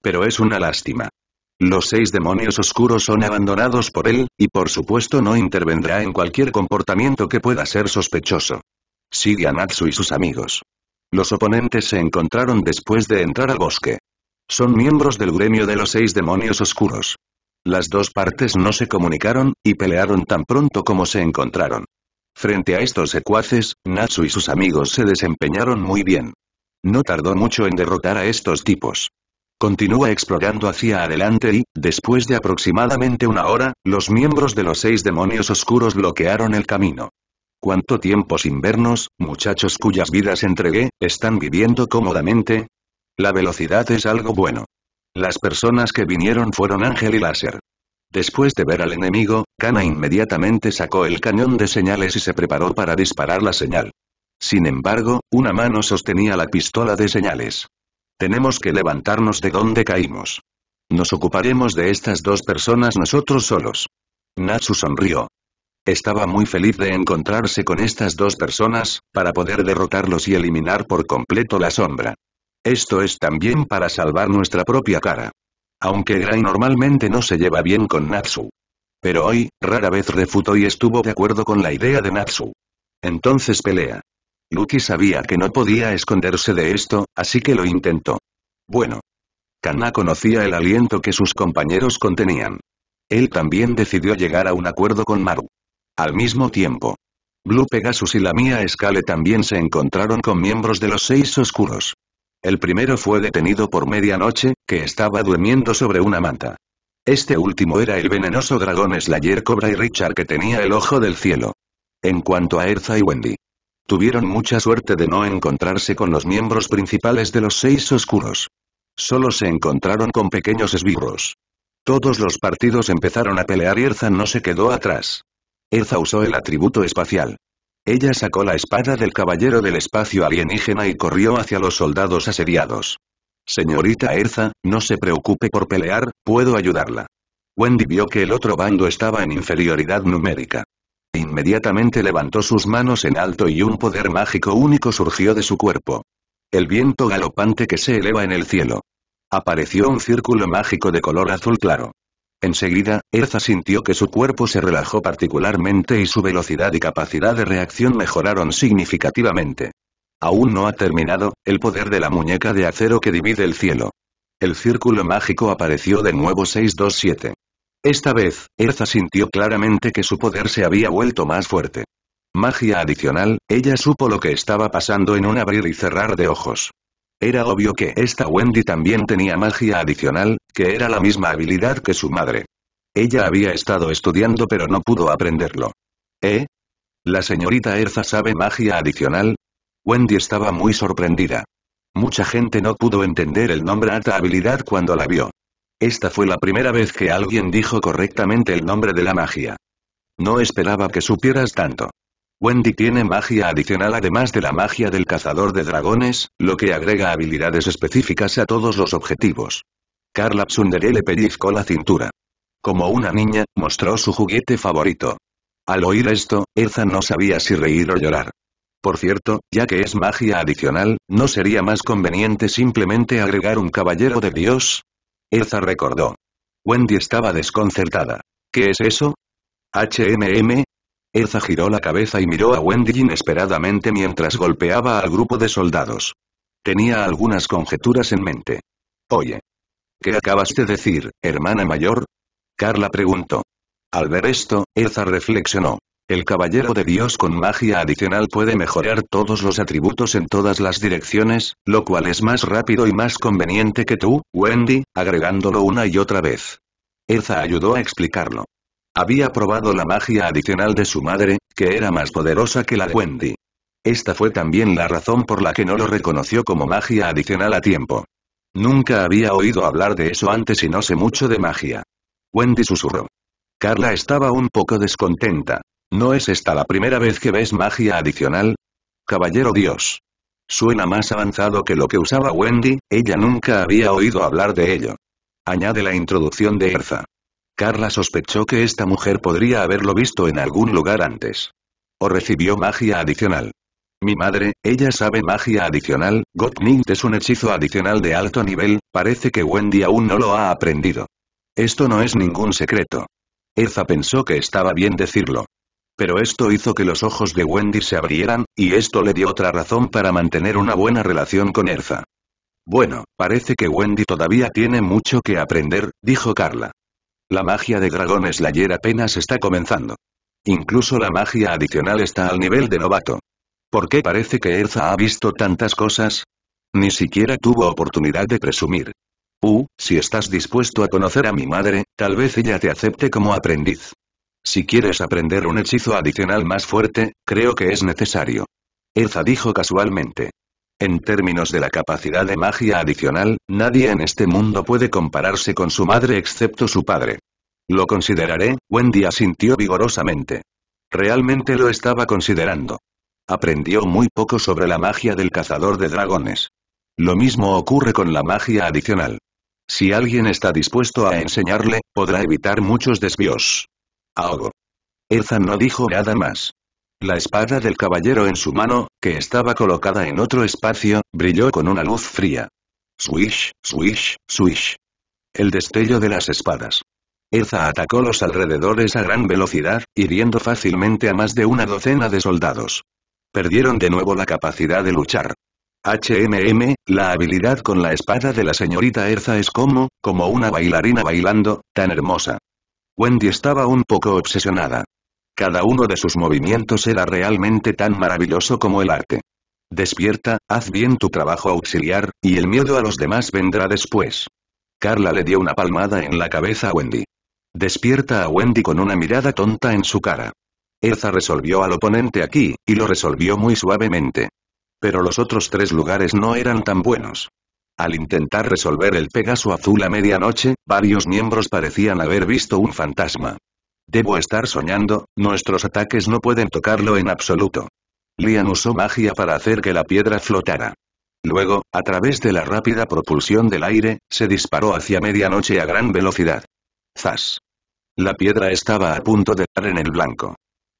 Pero es una lástima. Los seis demonios oscuros son abandonados por él, y por supuesto no intervendrá en cualquier comportamiento que pueda ser sospechoso. Sigue a Natsu y sus amigos. Los oponentes se encontraron después de entrar al bosque. Son miembros del gremio de los seis demonios oscuros. Las dos partes no se comunicaron, y pelearon tan pronto como se encontraron. Frente a estos secuaces, Natsu y sus amigos se desempeñaron muy bien. No tardó mucho en derrotar a estos tipos. Continúa explorando hacia adelante y, después de aproximadamente una hora, los miembros de los seis demonios oscuros bloquearon el camino. ¿Cuánto tiempo sin vernos, muchachos cuyas vidas entregué, están viviendo cómodamente? La velocidad es algo bueno. Las personas que vinieron fueron Ángel y Láser. Después de ver al enemigo, Kana inmediatamente sacó el cañón de señales y se preparó para disparar la señal. Sin embargo, una mano sostenía la pistola de señales. Tenemos que levantarnos de donde caímos. Nos ocuparemos de estas dos personas nosotros solos. Natsu sonrió. Estaba muy feliz de encontrarse con estas dos personas, para poder derrotarlos y eliminar por completo la sombra. Esto es también para salvar nuestra propia cara aunque Gray normalmente no se lleva bien con Natsu. Pero hoy, rara vez refutó y estuvo de acuerdo con la idea de Natsu. Entonces pelea. Lucky sabía que no podía esconderse de esto, así que lo intentó. Bueno. Kana conocía el aliento que sus compañeros contenían. Él también decidió llegar a un acuerdo con Maru. Al mismo tiempo. Blue Pegasus y la Mía Scale también se encontraron con miembros de los Seis Oscuros. El primero fue detenido por medianoche, que estaba durmiendo sobre una manta. Este último era el venenoso dragón Slayer Cobra y Richard que tenía el ojo del cielo. En cuanto a Erza y Wendy, tuvieron mucha suerte de no encontrarse con los miembros principales de los seis oscuros. Solo se encontraron con pequeños esbirros. Todos los partidos empezaron a pelear y Erza no se quedó atrás. Erza usó el atributo espacial. Ella sacó la espada del caballero del espacio alienígena y corrió hacia los soldados asediados. Señorita Erza, no se preocupe por pelear, puedo ayudarla. Wendy vio que el otro bando estaba en inferioridad numérica. Inmediatamente levantó sus manos en alto y un poder mágico único surgió de su cuerpo. El viento galopante que se eleva en el cielo. Apareció un círculo mágico de color azul claro. Enseguida, Erza sintió que su cuerpo se relajó particularmente y su velocidad y capacidad de reacción mejoraron significativamente. Aún no ha terminado, el poder de la muñeca de acero que divide el cielo. El círculo mágico apareció de nuevo 627. Esta vez, Erza sintió claramente que su poder se había vuelto más fuerte. Magia adicional, ella supo lo que estaba pasando en un abrir y cerrar de ojos. Era obvio que esta Wendy también tenía magia adicional, que era la misma habilidad que su madre. Ella había estado estudiando pero no pudo aprenderlo. ¿Eh? ¿La señorita Erza sabe magia adicional? Wendy estaba muy sorprendida. Mucha gente no pudo entender el nombre la habilidad cuando la vio. Esta fue la primera vez que alguien dijo correctamente el nombre de la magia. No esperaba que supieras tanto. Wendy tiene magia adicional además de la magia del cazador de dragones, lo que agrega habilidades específicas a todos los objetivos. Carla Tsundere le pellizcó la cintura. Como una niña, mostró su juguete favorito. Al oír esto, Elza no sabía si reír o llorar. Por cierto, ya que es magia adicional, ¿no sería más conveniente simplemente agregar un caballero de Dios? Elza recordó. Wendy estaba desconcertada. ¿Qué es eso? HMM, Elza giró la cabeza y miró a Wendy inesperadamente mientras golpeaba al grupo de soldados. Tenía algunas conjeturas en mente. Oye. ¿Qué acabas de decir, hermana mayor? Carla preguntó. Al ver esto, Elza reflexionó. El caballero de Dios con magia adicional puede mejorar todos los atributos en todas las direcciones, lo cual es más rápido y más conveniente que tú, Wendy, agregándolo una y otra vez. Elza ayudó a explicarlo. Había probado la magia adicional de su madre, que era más poderosa que la de Wendy. Esta fue también la razón por la que no lo reconoció como magia adicional a tiempo. Nunca había oído hablar de eso antes y no sé mucho de magia. Wendy susurró. Carla estaba un poco descontenta. ¿No es esta la primera vez que ves magia adicional? Caballero Dios. Suena más avanzado que lo que usaba Wendy, ella nunca había oído hablar de ello. Añade la introducción de Erza. Carla sospechó que esta mujer podría haberlo visto en algún lugar antes. O recibió magia adicional. Mi madre, ella sabe magia adicional, Nint es un hechizo adicional de alto nivel, parece que Wendy aún no lo ha aprendido. Esto no es ningún secreto. Erza pensó que estaba bien decirlo. Pero esto hizo que los ojos de Wendy se abrieran, y esto le dio otra razón para mantener una buena relación con Erza. Bueno, parece que Wendy todavía tiene mucho que aprender, dijo Carla. La magia de la Slayer apenas está comenzando. Incluso la magia adicional está al nivel de novato. ¿Por qué parece que Erza ha visto tantas cosas? Ni siquiera tuvo oportunidad de presumir. Uh, si estás dispuesto a conocer a mi madre, tal vez ella te acepte como aprendiz. Si quieres aprender un hechizo adicional más fuerte, creo que es necesario. Erza dijo casualmente. En términos de la capacidad de magia adicional, nadie en este mundo puede compararse con su madre excepto su padre. Lo consideraré, Wendy asintió vigorosamente. Realmente lo estaba considerando. Aprendió muy poco sobre la magia del cazador de dragones. Lo mismo ocurre con la magia adicional. Si alguien está dispuesto a enseñarle, podrá evitar muchos desvíos. Ahogo. Elza no dijo nada más. La espada del caballero en su mano, que estaba colocada en otro espacio, brilló con una luz fría. Swish, swish, swish. El destello de las espadas. Erza atacó los alrededores a gran velocidad, hiriendo fácilmente a más de una docena de soldados. Perdieron de nuevo la capacidad de luchar. HMM, la habilidad con la espada de la señorita Erza es como, como una bailarina bailando, tan hermosa. Wendy estaba un poco obsesionada. Cada uno de sus movimientos era realmente tan maravilloso como el arte. Despierta, haz bien tu trabajo auxiliar, y el miedo a los demás vendrá después. Carla le dio una palmada en la cabeza a Wendy. Despierta a Wendy con una mirada tonta en su cara. Elza resolvió al oponente aquí, y lo resolvió muy suavemente. Pero los otros tres lugares no eran tan buenos. Al intentar resolver el Pegaso azul a medianoche, varios miembros parecían haber visto un fantasma. Debo estar soñando, nuestros ataques no pueden tocarlo en absoluto. Lian usó magia para hacer que la piedra flotara. Luego, a través de la rápida propulsión del aire, se disparó hacia medianoche a gran velocidad. ¡Zas! La piedra estaba a punto de dar en el blanco.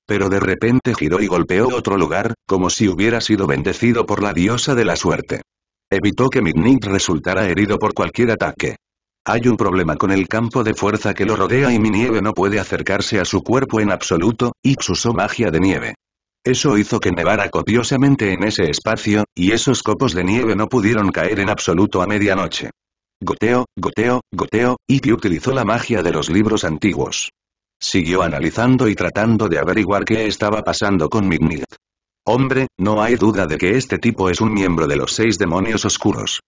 Pero de repente giró y golpeó otro lugar, como si hubiera sido bendecido por la diosa de la suerte. Evitó que Midnight resultara herido por cualquier ataque. Hay un problema con el campo de fuerza que lo rodea y mi nieve no puede acercarse a su cuerpo en absoluto, Y usó magia de nieve. Eso hizo que nevara copiosamente en ese espacio, y esos copos de nieve no pudieron caer en absoluto a medianoche. Goteo, goteo, goteo, que utilizó la magia de los libros antiguos. Siguió analizando y tratando de averiguar qué estaba pasando con Mignit. Hombre, no hay duda de que este tipo es un miembro de los seis demonios oscuros.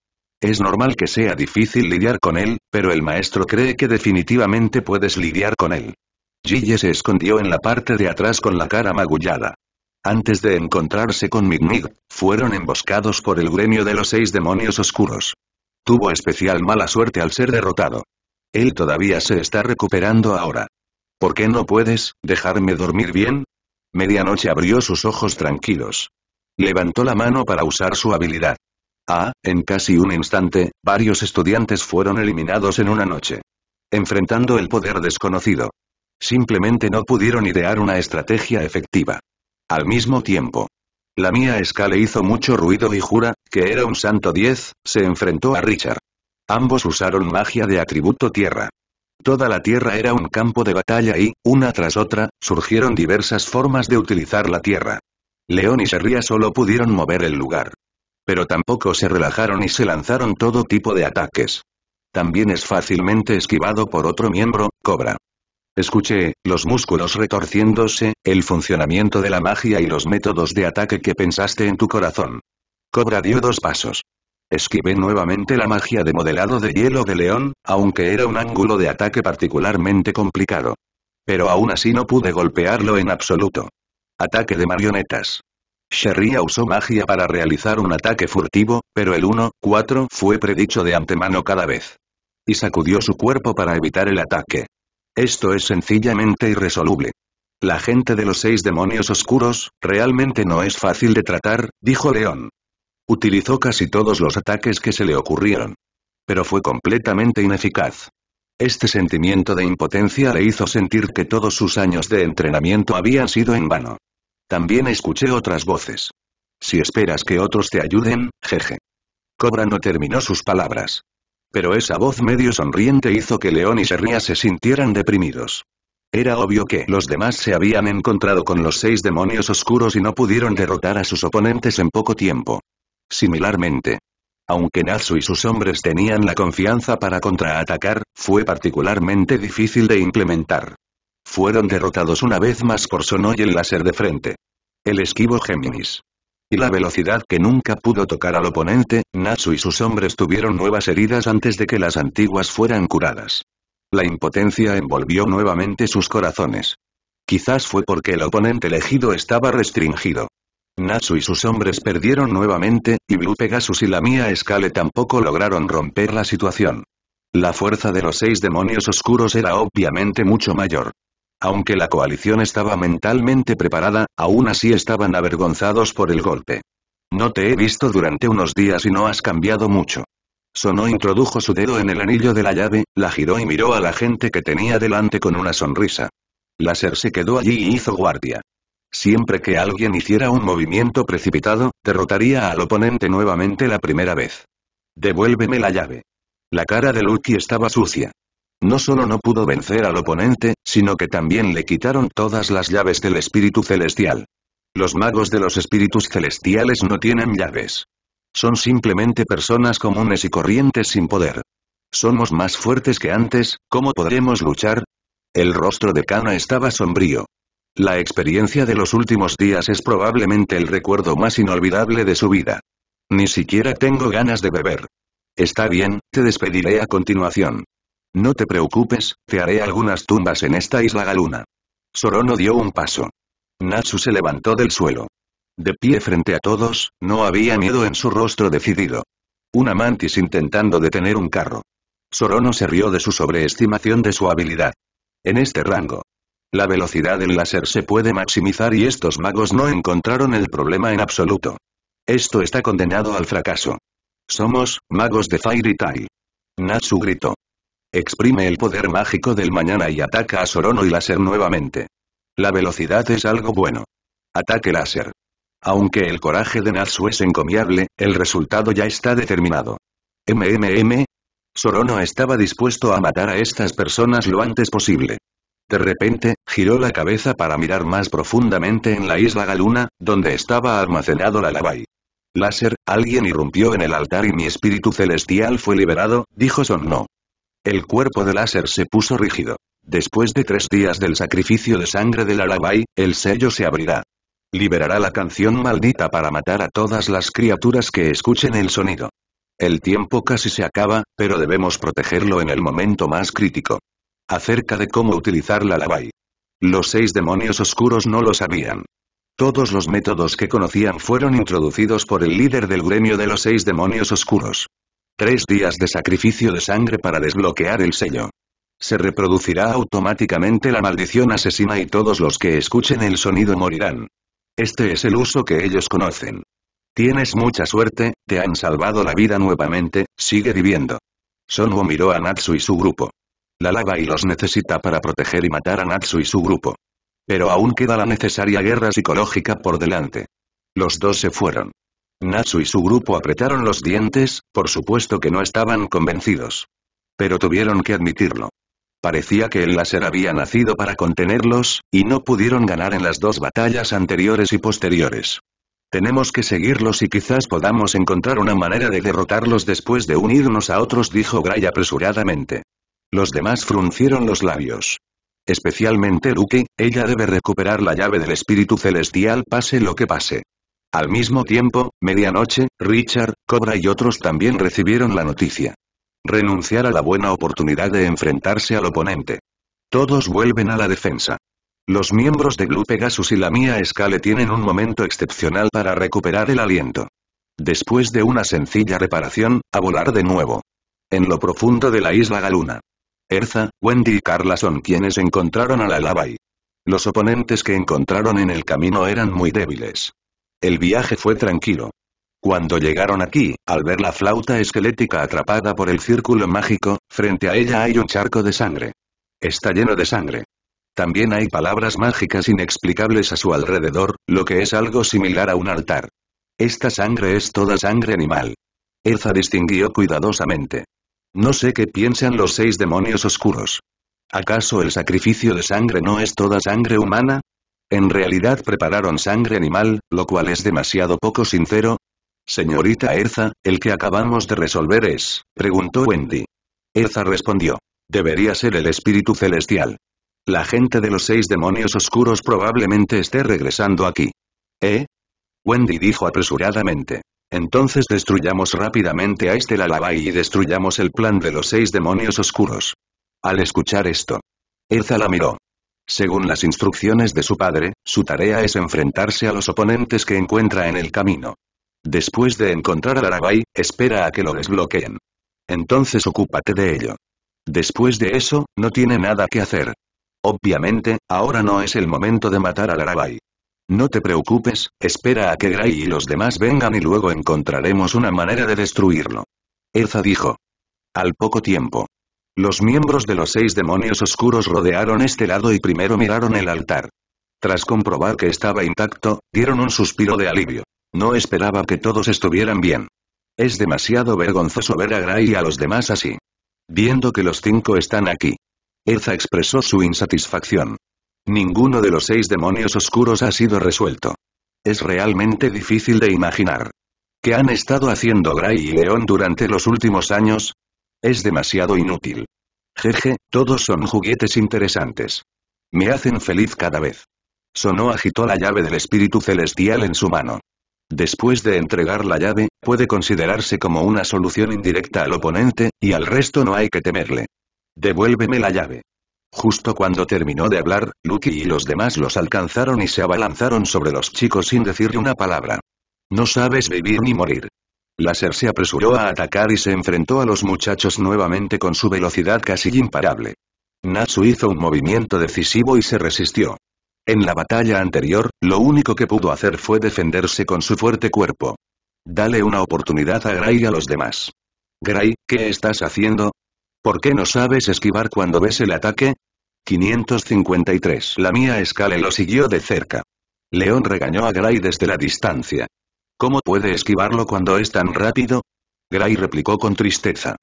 Es normal que sea difícil lidiar con él, pero el maestro cree que definitivamente puedes lidiar con él. Gille se escondió en la parte de atrás con la cara magullada. Antes de encontrarse con Midnig, fueron emboscados por el gremio de los seis demonios oscuros. Tuvo especial mala suerte al ser derrotado. Él todavía se está recuperando ahora. ¿Por qué no puedes, dejarme dormir bien? Medianoche abrió sus ojos tranquilos. Levantó la mano para usar su habilidad. Ah, en casi un instante, varios estudiantes fueron eliminados en una noche. Enfrentando el poder desconocido. Simplemente no pudieron idear una estrategia efectiva. Al mismo tiempo. La mía escala hizo mucho ruido y Jura, que era un santo 10, se enfrentó a Richard. Ambos usaron magia de atributo tierra. Toda la tierra era un campo de batalla y, una tras otra, surgieron diversas formas de utilizar la tierra. León y Serría solo pudieron mover el lugar. Pero tampoco se relajaron y se lanzaron todo tipo de ataques. También es fácilmente esquivado por otro miembro, Cobra. Escuché, los músculos retorciéndose, el funcionamiento de la magia y los métodos de ataque que pensaste en tu corazón. Cobra dio dos pasos. Esquivé nuevamente la magia de modelado de hielo de león, aunque era un ángulo de ataque particularmente complicado. Pero aún así no pude golpearlo en absoluto. Ataque de marionetas. Sherry usó magia para realizar un ataque furtivo, pero el 1-4 fue predicho de antemano cada vez. Y sacudió su cuerpo para evitar el ataque. Esto es sencillamente irresoluble. La gente de los seis demonios oscuros, realmente no es fácil de tratar, dijo León. Utilizó casi todos los ataques que se le ocurrieron. Pero fue completamente ineficaz. Este sentimiento de impotencia le hizo sentir que todos sus años de entrenamiento habían sido en vano. También escuché otras voces. Si esperas que otros te ayuden, jeje. Cobra no terminó sus palabras. Pero esa voz medio sonriente hizo que León y Serría se sintieran deprimidos. Era obvio que los demás se habían encontrado con los seis demonios oscuros y no pudieron derrotar a sus oponentes en poco tiempo. Similarmente, aunque Natsu y sus hombres tenían la confianza para contraatacar, fue particularmente difícil de implementar. Fueron derrotados una vez más por Sono y el láser de frente. El esquivo Géminis. Y la velocidad que nunca pudo tocar al oponente, Natsu y sus hombres tuvieron nuevas heridas antes de que las antiguas fueran curadas. La impotencia envolvió nuevamente sus corazones. Quizás fue porque el oponente elegido estaba restringido. Natsu y sus hombres perdieron nuevamente, y Blue Pegasus y la Mía Escale tampoco lograron romper la situación. La fuerza de los seis demonios oscuros era obviamente mucho mayor. Aunque la coalición estaba mentalmente preparada, aún así estaban avergonzados por el golpe. No te he visto durante unos días y no has cambiado mucho. Sonó introdujo su dedo en el anillo de la llave, la giró y miró a la gente que tenía delante con una sonrisa. Láser se quedó allí y hizo guardia. Siempre que alguien hiciera un movimiento precipitado, derrotaría al oponente nuevamente la primera vez. Devuélveme la llave. La cara de Lucky estaba sucia. No solo no pudo vencer al oponente, sino que también le quitaron todas las llaves del espíritu celestial. Los magos de los espíritus celestiales no tienen llaves. Son simplemente personas comunes y corrientes sin poder. Somos más fuertes que antes, ¿cómo podremos luchar? El rostro de Kana estaba sombrío. La experiencia de los últimos días es probablemente el recuerdo más inolvidable de su vida. Ni siquiera tengo ganas de beber. Está bien, te despediré a continuación. No te preocupes, te haré algunas tumbas en esta isla galuna. Sorono dio un paso. Natsu se levantó del suelo. De pie frente a todos, no había miedo en su rostro decidido. Una mantis intentando detener un carro. Sorono se rió de su sobreestimación de su habilidad. En este rango. La velocidad del láser se puede maximizar y estos magos no encontraron el problema en absoluto. Esto está condenado al fracaso. Somos, magos de Fairy Tail. Natsu gritó. Exprime el poder mágico del mañana y ataca a Sorono y Láser nuevamente. La velocidad es algo bueno. Ataque láser. Aunque el coraje de Natsu es encomiable, el resultado ya está determinado. MMM. Sorono estaba dispuesto a matar a estas personas lo antes posible. De repente, giró la cabeza para mirar más profundamente en la isla Galuna, donde estaba almacenado la Lavai. Láser, alguien irrumpió en el altar y mi espíritu celestial fue liberado, dijo Sonno. El cuerpo de láser se puso rígido. Después de tres días del sacrificio de sangre del alabai, el sello se abrirá. Liberará la canción maldita para matar a todas las criaturas que escuchen el sonido. El tiempo casi se acaba, pero debemos protegerlo en el momento más crítico. Acerca de cómo utilizar la alabai. Los seis demonios oscuros no lo sabían. Todos los métodos que conocían fueron introducidos por el líder del gremio de los seis demonios oscuros. Tres días de sacrificio de sangre para desbloquear el sello. Se reproducirá automáticamente la maldición asesina y todos los que escuchen el sonido morirán. Este es el uso que ellos conocen. Tienes mucha suerte, te han salvado la vida nuevamente, sigue viviendo. Sonwo miró a Natsu y su grupo. La lava y los necesita para proteger y matar a Natsu y su grupo. Pero aún queda la necesaria guerra psicológica por delante. Los dos se fueron. Natsu y su grupo apretaron los dientes, por supuesto que no estaban convencidos. Pero tuvieron que admitirlo. Parecía que el láser había nacido para contenerlos, y no pudieron ganar en las dos batallas anteriores y posteriores. Tenemos que seguirlos y quizás podamos encontrar una manera de derrotarlos después de unirnos a otros, dijo Gray apresuradamente. Los demás fruncieron los labios. Especialmente Ruki, ella debe recuperar la llave del espíritu celestial pase lo que pase. Al mismo tiempo, medianoche, Richard, Cobra y otros también recibieron la noticia. Renunciar a la buena oportunidad de enfrentarse al oponente. Todos vuelven a la defensa. Los miembros de Blue Pegasus y la Mía Escale tienen un momento excepcional para recuperar el aliento. Después de una sencilla reparación, a volar de nuevo. En lo profundo de la isla Galuna. Erza, Wendy y Carla son quienes encontraron a la y. Los oponentes que encontraron en el camino eran muy débiles. El viaje fue tranquilo. Cuando llegaron aquí, al ver la flauta esquelética atrapada por el círculo mágico, frente a ella hay un charco de sangre. Está lleno de sangre. También hay palabras mágicas inexplicables a su alrededor, lo que es algo similar a un altar. Esta sangre es toda sangre animal. Elza distinguió cuidadosamente. No sé qué piensan los seis demonios oscuros. ¿Acaso el sacrificio de sangre no es toda sangre humana? En realidad prepararon sangre animal, lo cual es demasiado poco sincero. Señorita Erza, el que acabamos de resolver es, preguntó Wendy. Erza respondió. Debería ser el espíritu celestial. La gente de los seis demonios oscuros probablemente esté regresando aquí. ¿Eh? Wendy dijo apresuradamente. Entonces destruyamos rápidamente a este Lalabai y destruyamos el plan de los seis demonios oscuros. Al escuchar esto, Erza la miró. Según las instrucciones de su padre, su tarea es enfrentarse a los oponentes que encuentra en el camino. Después de encontrar al Arabai, espera a que lo desbloqueen. Entonces ocúpate de ello. Después de eso, no tiene nada que hacer. Obviamente, ahora no es el momento de matar al Darabai. No te preocupes, espera a que Gray y los demás vengan y luego encontraremos una manera de destruirlo. Elza dijo. Al poco tiempo, los miembros de los seis demonios oscuros rodearon este lado y primero miraron el altar. Tras comprobar que estaba intacto, dieron un suspiro de alivio. No esperaba que todos estuvieran bien. Es demasiado vergonzoso ver a Gray y a los demás así. Viendo que los cinco están aquí. Elza expresó su insatisfacción. Ninguno de los seis demonios oscuros ha sido resuelto. Es realmente difícil de imaginar. ¿Qué han estado haciendo Gray y León durante los últimos años? Es demasiado inútil. Jeje, todos son juguetes interesantes. Me hacen feliz cada vez. Sonó agitó la llave del espíritu celestial en su mano. Después de entregar la llave, puede considerarse como una solución indirecta al oponente, y al resto no hay que temerle. Devuélveme la llave. Justo cuando terminó de hablar, Lucky y los demás los alcanzaron y se abalanzaron sobre los chicos sin decirle una palabra. No sabes vivir ni morir. Láser se apresuró a atacar y se enfrentó a los muchachos nuevamente con su velocidad casi imparable. Natsu hizo un movimiento decisivo y se resistió. En la batalla anterior, lo único que pudo hacer fue defenderse con su fuerte cuerpo. Dale una oportunidad a Gray y a los demás. Gray, ¿qué estás haciendo? ¿Por qué no sabes esquivar cuando ves el ataque? 553 La mía escala lo siguió de cerca. León regañó a Gray desde la distancia. ¿Cómo puede esquivarlo cuando es tan rápido? Gray replicó con tristeza.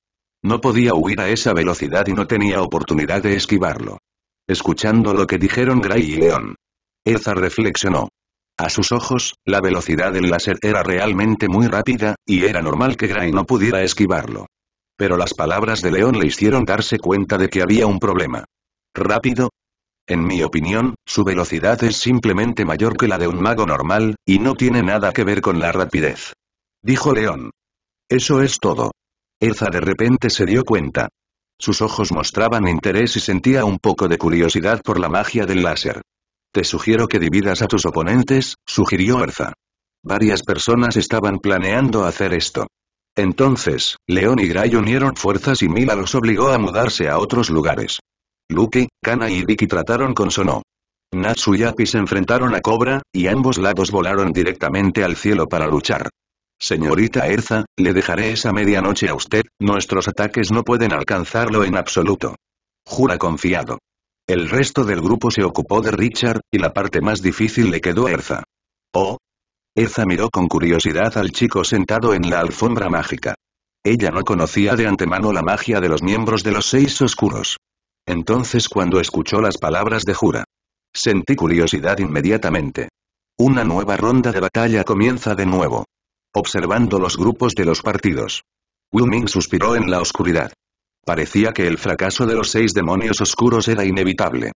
No podía huir a esa velocidad y no tenía oportunidad de esquivarlo. Escuchando lo que dijeron Gray y León. Elza reflexionó. A sus ojos, la velocidad del láser era realmente muy rápida, y era normal que Gray no pudiera esquivarlo. Pero las palabras de León le hicieron darse cuenta de que había un problema. ¿Rápido? En mi opinión, su velocidad es simplemente mayor que la de un mago normal, y no tiene nada que ver con la rapidez. Dijo León. Eso es todo. Erza de repente se dio cuenta. Sus ojos mostraban interés y sentía un poco de curiosidad por la magia del láser. Te sugiero que dividas a tus oponentes, sugirió Erza. Varias personas estaban planeando hacer esto. Entonces, León y Gray unieron fuerzas y Mila los obligó a mudarse a otros lugares. Luke, Kana y Vicky trataron con Sono. Natsu y Api se enfrentaron a Cobra, y ambos lados volaron directamente al cielo para luchar. Señorita Erza, le dejaré esa medianoche a usted, nuestros ataques no pueden alcanzarlo en absoluto. Jura confiado. El resto del grupo se ocupó de Richard, y la parte más difícil le quedó a Erza. ¿Oh? Erza miró con curiosidad al chico sentado en la alfombra mágica. Ella no conocía de antemano la magia de los miembros de los seis oscuros. Entonces cuando escuchó las palabras de Jura. Sentí curiosidad inmediatamente. Una nueva ronda de batalla comienza de nuevo. Observando los grupos de los partidos. Wu Ming suspiró en la oscuridad. Parecía que el fracaso de los seis demonios oscuros era inevitable.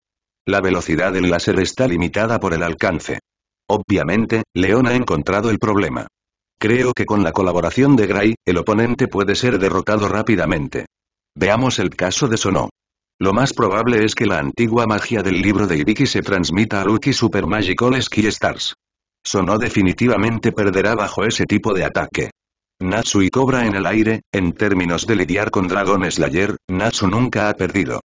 La velocidad del láser está limitada por el alcance. Obviamente, León ha encontrado el problema. Creo que con la colaboración de Gray, el oponente puede ser derrotado rápidamente. Veamos el caso de Sonó. Lo más probable es que la antigua magia del libro de Ibiki se transmita a Lucky Super Magical Ski Stars. Sono definitivamente perderá bajo ese tipo de ataque. Natsu y Cobra en el aire, en términos de lidiar con Dragon Slayer, Natsu nunca ha perdido.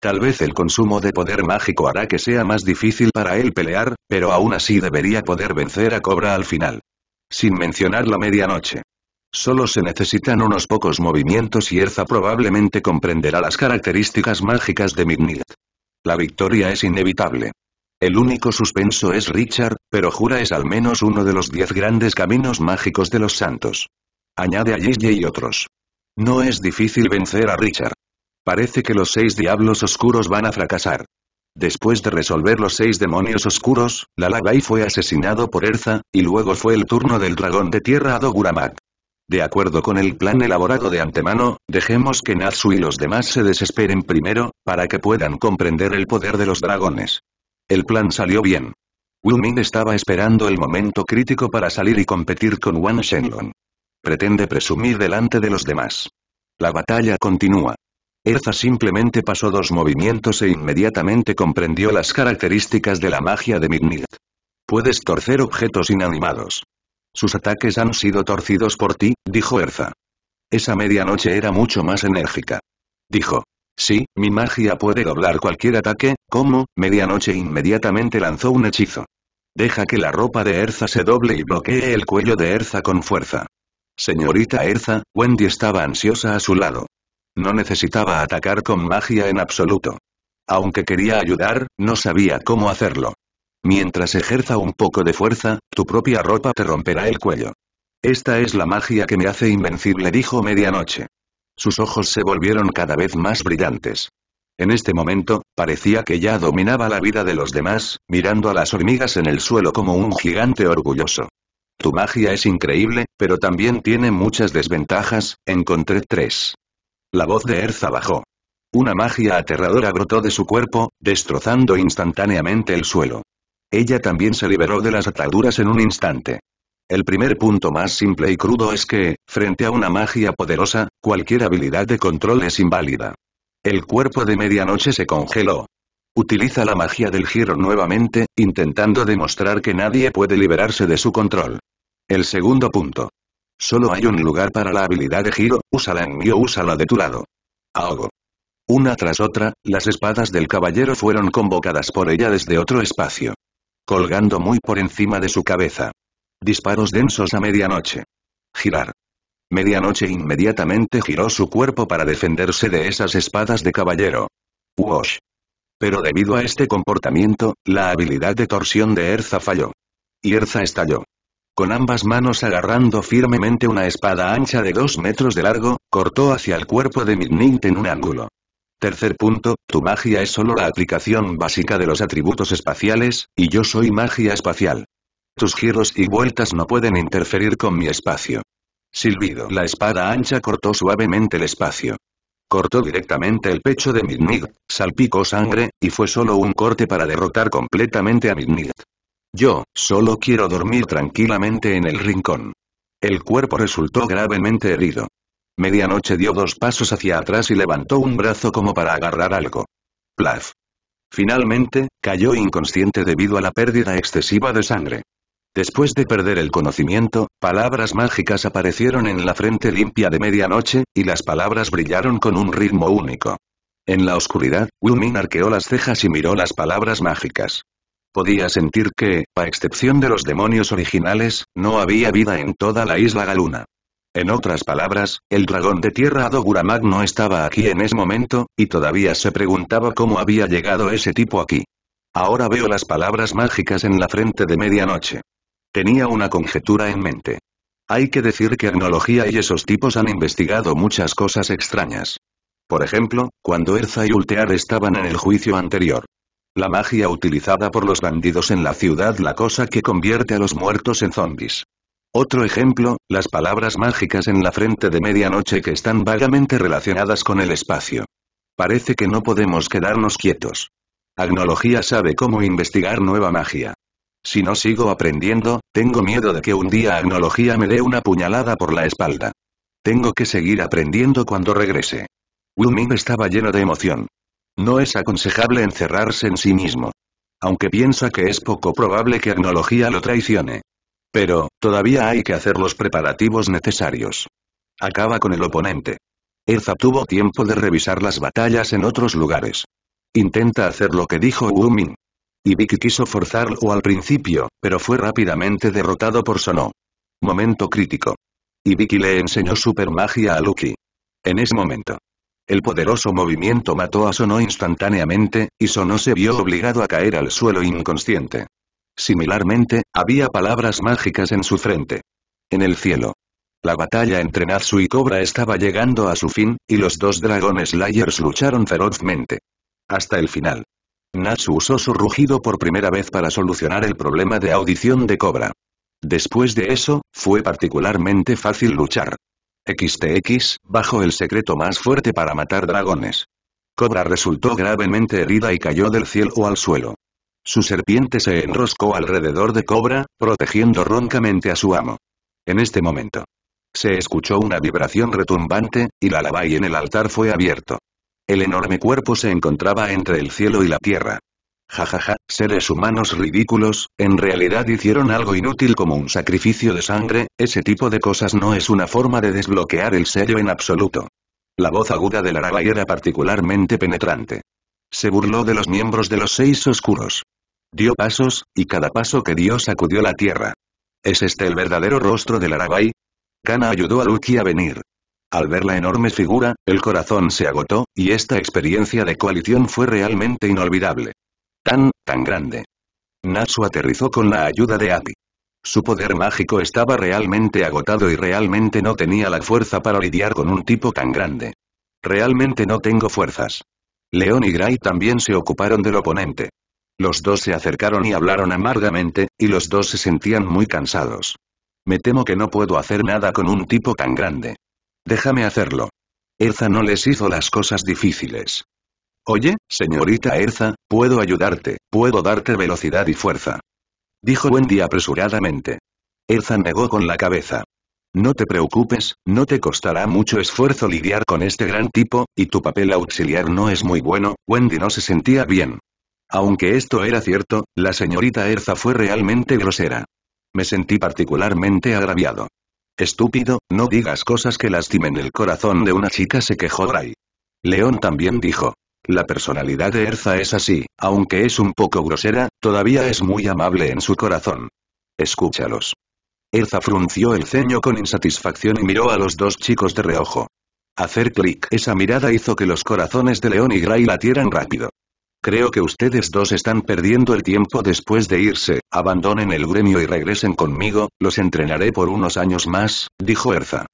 Tal vez el consumo de poder mágico hará que sea más difícil para él pelear, pero aún así debería poder vencer a Cobra al final. Sin mencionar la medianoche. Solo se necesitan unos pocos movimientos y Erza probablemente comprenderá las características mágicas de Midnight. La victoria es inevitable. El único suspenso es Richard, pero Jura es al menos uno de los diez grandes caminos mágicos de los santos. Añade a Gigi y otros. No es difícil vencer a Richard. Parece que los seis diablos oscuros van a fracasar. Después de resolver los seis demonios oscuros, Lalagai fue asesinado por Erza, y luego fue el turno del dragón de tierra a Doguramak. De acuerdo con el plan elaborado de antemano, dejemos que Natsu y los demás se desesperen primero, para que puedan comprender el poder de los dragones. El plan salió bien. Wu Min estaba esperando el momento crítico para salir y competir con Wan Shenlong. Pretende presumir delante de los demás. La batalla continúa. Erza simplemente pasó dos movimientos e inmediatamente comprendió las características de la magia de Midnight. Puedes torcer objetos inanimados. Sus ataques han sido torcidos por ti, dijo Erza. Esa medianoche era mucho más enérgica. Dijo. Sí, mi magia puede doblar cualquier ataque, como, medianoche inmediatamente lanzó un hechizo. Deja que la ropa de Erza se doble y bloquee el cuello de Erza con fuerza. Señorita Erza, Wendy estaba ansiosa a su lado. No necesitaba atacar con magia en absoluto. Aunque quería ayudar, no sabía cómo hacerlo. Mientras ejerza un poco de fuerza, tu propia ropa te romperá el cuello. Esta es la magia que me hace invencible, dijo medianoche. Sus ojos se volvieron cada vez más brillantes. En este momento, parecía que ya dominaba la vida de los demás, mirando a las hormigas en el suelo como un gigante orgulloso. Tu magia es increíble, pero también tiene muchas desventajas, encontré tres. La voz de Erza bajó. Una magia aterradora brotó de su cuerpo, destrozando instantáneamente el suelo. Ella también se liberó de las ataduras en un instante. El primer punto más simple y crudo es que, frente a una magia poderosa, cualquier habilidad de control es inválida. El cuerpo de medianoche se congeló. Utiliza la magia del giro nuevamente, intentando demostrar que nadie puede liberarse de su control. El segundo punto. Solo hay un lugar para la habilidad de giro, úsala en mí o úsala de tu lado. Ahogo. Una tras otra, las espadas del caballero fueron convocadas por ella desde otro espacio. Colgando muy por encima de su cabeza. Disparos densos a medianoche. Girar. Medianoche inmediatamente giró su cuerpo para defenderse de esas espadas de caballero. Wash. Pero debido a este comportamiento, la habilidad de torsión de Erza falló. Y Erza estalló. Con ambas manos agarrando firmemente una espada ancha de dos metros de largo, cortó hacia el cuerpo de Midnight en un ángulo. Tercer punto, tu magia es solo la aplicación básica de los atributos espaciales, y yo soy magia espacial. Tus giros y vueltas no pueden interferir con mi espacio. Silbido. La espada ancha cortó suavemente el espacio. Cortó directamente el pecho de Midnight, salpicó sangre, y fue solo un corte para derrotar completamente a Midnight. Yo, solo quiero dormir tranquilamente en el rincón. El cuerpo resultó gravemente herido. Medianoche dio dos pasos hacia atrás y levantó un brazo como para agarrar algo. Plaf. Finalmente, cayó inconsciente debido a la pérdida excesiva de sangre. Después de perder el conocimiento, palabras mágicas aparecieron en la frente limpia de medianoche, y las palabras brillaron con un ritmo único. En la oscuridad, Wu arqueó las cejas y miró las palabras mágicas. Podía sentir que, a excepción de los demonios originales, no había vida en toda la isla Galuna. En otras palabras, el dragón de tierra Adoguramag no estaba aquí en ese momento, y todavía se preguntaba cómo había llegado ese tipo aquí. Ahora veo las palabras mágicas en la frente de medianoche. Tenía una conjetura en mente. Hay que decir que Agnología y esos tipos han investigado muchas cosas extrañas. Por ejemplo, cuando Erza y Ultear estaban en el juicio anterior. La magia utilizada por los bandidos en la ciudad la cosa que convierte a los muertos en zombies. Otro ejemplo, las palabras mágicas en la frente de medianoche que están vagamente relacionadas con el espacio. Parece que no podemos quedarnos quietos. Agnología sabe cómo investigar nueva magia. Si no sigo aprendiendo, tengo miedo de que un día Agnología me dé una puñalada por la espalda. Tengo que seguir aprendiendo cuando regrese. Wu Ming estaba lleno de emoción. No es aconsejable encerrarse en sí mismo. Aunque piensa que es poco probable que Agnología lo traicione. Pero, todavía hay que hacer los preparativos necesarios. Acaba con el oponente. Erza tuvo tiempo de revisar las batallas en otros lugares. Intenta hacer lo que dijo Wu Y Ibiki quiso forzarlo al principio, pero fue rápidamente derrotado por Sono. Momento crítico. Ibiki le enseñó super magia a Lucky. En ese momento. El poderoso movimiento mató a Sono instantáneamente, y Sono se vio obligado a caer al suelo inconsciente. Similarmente, había palabras mágicas en su frente. En el cielo. La batalla entre Natsu y Cobra estaba llegando a su fin, y los dos dragones Slayers lucharon ferozmente. Hasta el final. Natsu usó su rugido por primera vez para solucionar el problema de audición de Cobra. Después de eso, fue particularmente fácil luchar. XTX, bajo el secreto más fuerte para matar dragones. Cobra resultó gravemente herida y cayó del cielo al suelo. Su serpiente se enroscó alrededor de Cobra, protegiendo roncamente a su amo. En este momento. Se escuchó una vibración retumbante, y la lava y en el altar fue abierto. El enorme cuerpo se encontraba entre el cielo y la tierra. Jajaja, ja, ja, seres humanos ridículos, en realidad hicieron algo inútil como un sacrificio de sangre, ese tipo de cosas no es una forma de desbloquear el sello en absoluto. La voz aguda de la lavai era particularmente penetrante. Se burló de los miembros de los seis oscuros. Dio pasos, y cada paso que dio sacudió la tierra. ¿Es este el verdadero rostro del Arabai? Kana ayudó a Luki a venir. Al ver la enorme figura, el corazón se agotó, y esta experiencia de coalición fue realmente inolvidable. Tan, tan grande. Natsu aterrizó con la ayuda de Api. Su poder mágico estaba realmente agotado y realmente no tenía la fuerza para lidiar con un tipo tan grande. Realmente no tengo fuerzas. León y Gray también se ocuparon del oponente. Los dos se acercaron y hablaron amargamente, y los dos se sentían muy cansados. Me temo que no puedo hacer nada con un tipo tan grande. Déjame hacerlo. Erza no les hizo las cosas difíciles. Oye, señorita Erza, puedo ayudarte, puedo darte velocidad y fuerza. Dijo Wendy apresuradamente. Erza negó con la cabeza. No te preocupes, no te costará mucho esfuerzo lidiar con este gran tipo, y tu papel auxiliar no es muy bueno, Wendy no se sentía bien. Aunque esto era cierto, la señorita Erza fue realmente grosera. Me sentí particularmente agraviado. Estúpido, no digas cosas que lastimen el corazón de una chica, se quejó Gray. León también dijo. La personalidad de Erza es así, aunque es un poco grosera, todavía es muy amable en su corazón. Escúchalos. Erza frunció el ceño con insatisfacción y miró a los dos chicos de reojo. Hacer clic. Esa mirada hizo que los corazones de León y Gray latieran rápido. Creo que ustedes dos están perdiendo el tiempo después de irse, abandonen el gremio y regresen conmigo, los entrenaré por unos años más, dijo Erza.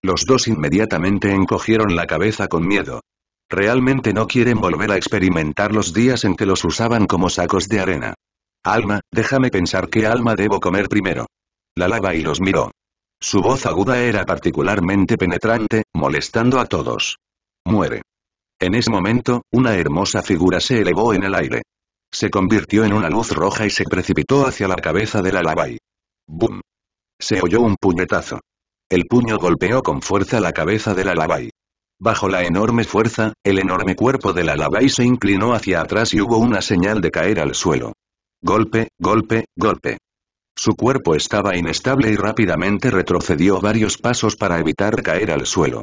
Los dos inmediatamente encogieron la cabeza con miedo. Realmente no quieren volver a experimentar los días en que los usaban como sacos de arena. Alma, déjame pensar qué alma debo comer primero. La lava y los miró. Su voz aguda era particularmente penetrante, molestando a todos. Muere. En ese momento, una hermosa figura se elevó en el aire. Se convirtió en una luz roja y se precipitó hacia la cabeza del la ¡Bum! Se oyó un puñetazo. El puño golpeó con fuerza la cabeza del la Bajo la enorme fuerza, el enorme cuerpo del la se inclinó hacia atrás y hubo una señal de caer al suelo. Golpe, golpe, golpe. Su cuerpo estaba inestable y rápidamente retrocedió varios pasos para evitar caer al suelo.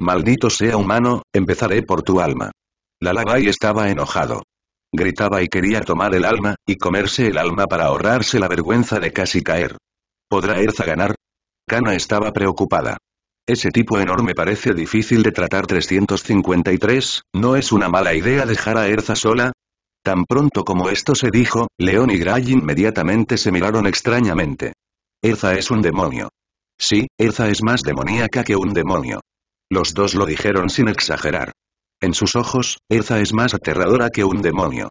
Maldito sea humano, empezaré por tu alma. y estaba enojado. Gritaba y quería tomar el alma, y comerse el alma para ahorrarse la vergüenza de casi caer. ¿Podrá Erza ganar? Kana estaba preocupada. Ese tipo enorme parece difícil de tratar 353, ¿no es una mala idea dejar a Erza sola? Tan pronto como esto se dijo, León y Gray inmediatamente se miraron extrañamente. Erza es un demonio. Sí, Erza es más demoníaca que un demonio. Los dos lo dijeron sin exagerar. En sus ojos, Erza es más aterradora que un demonio.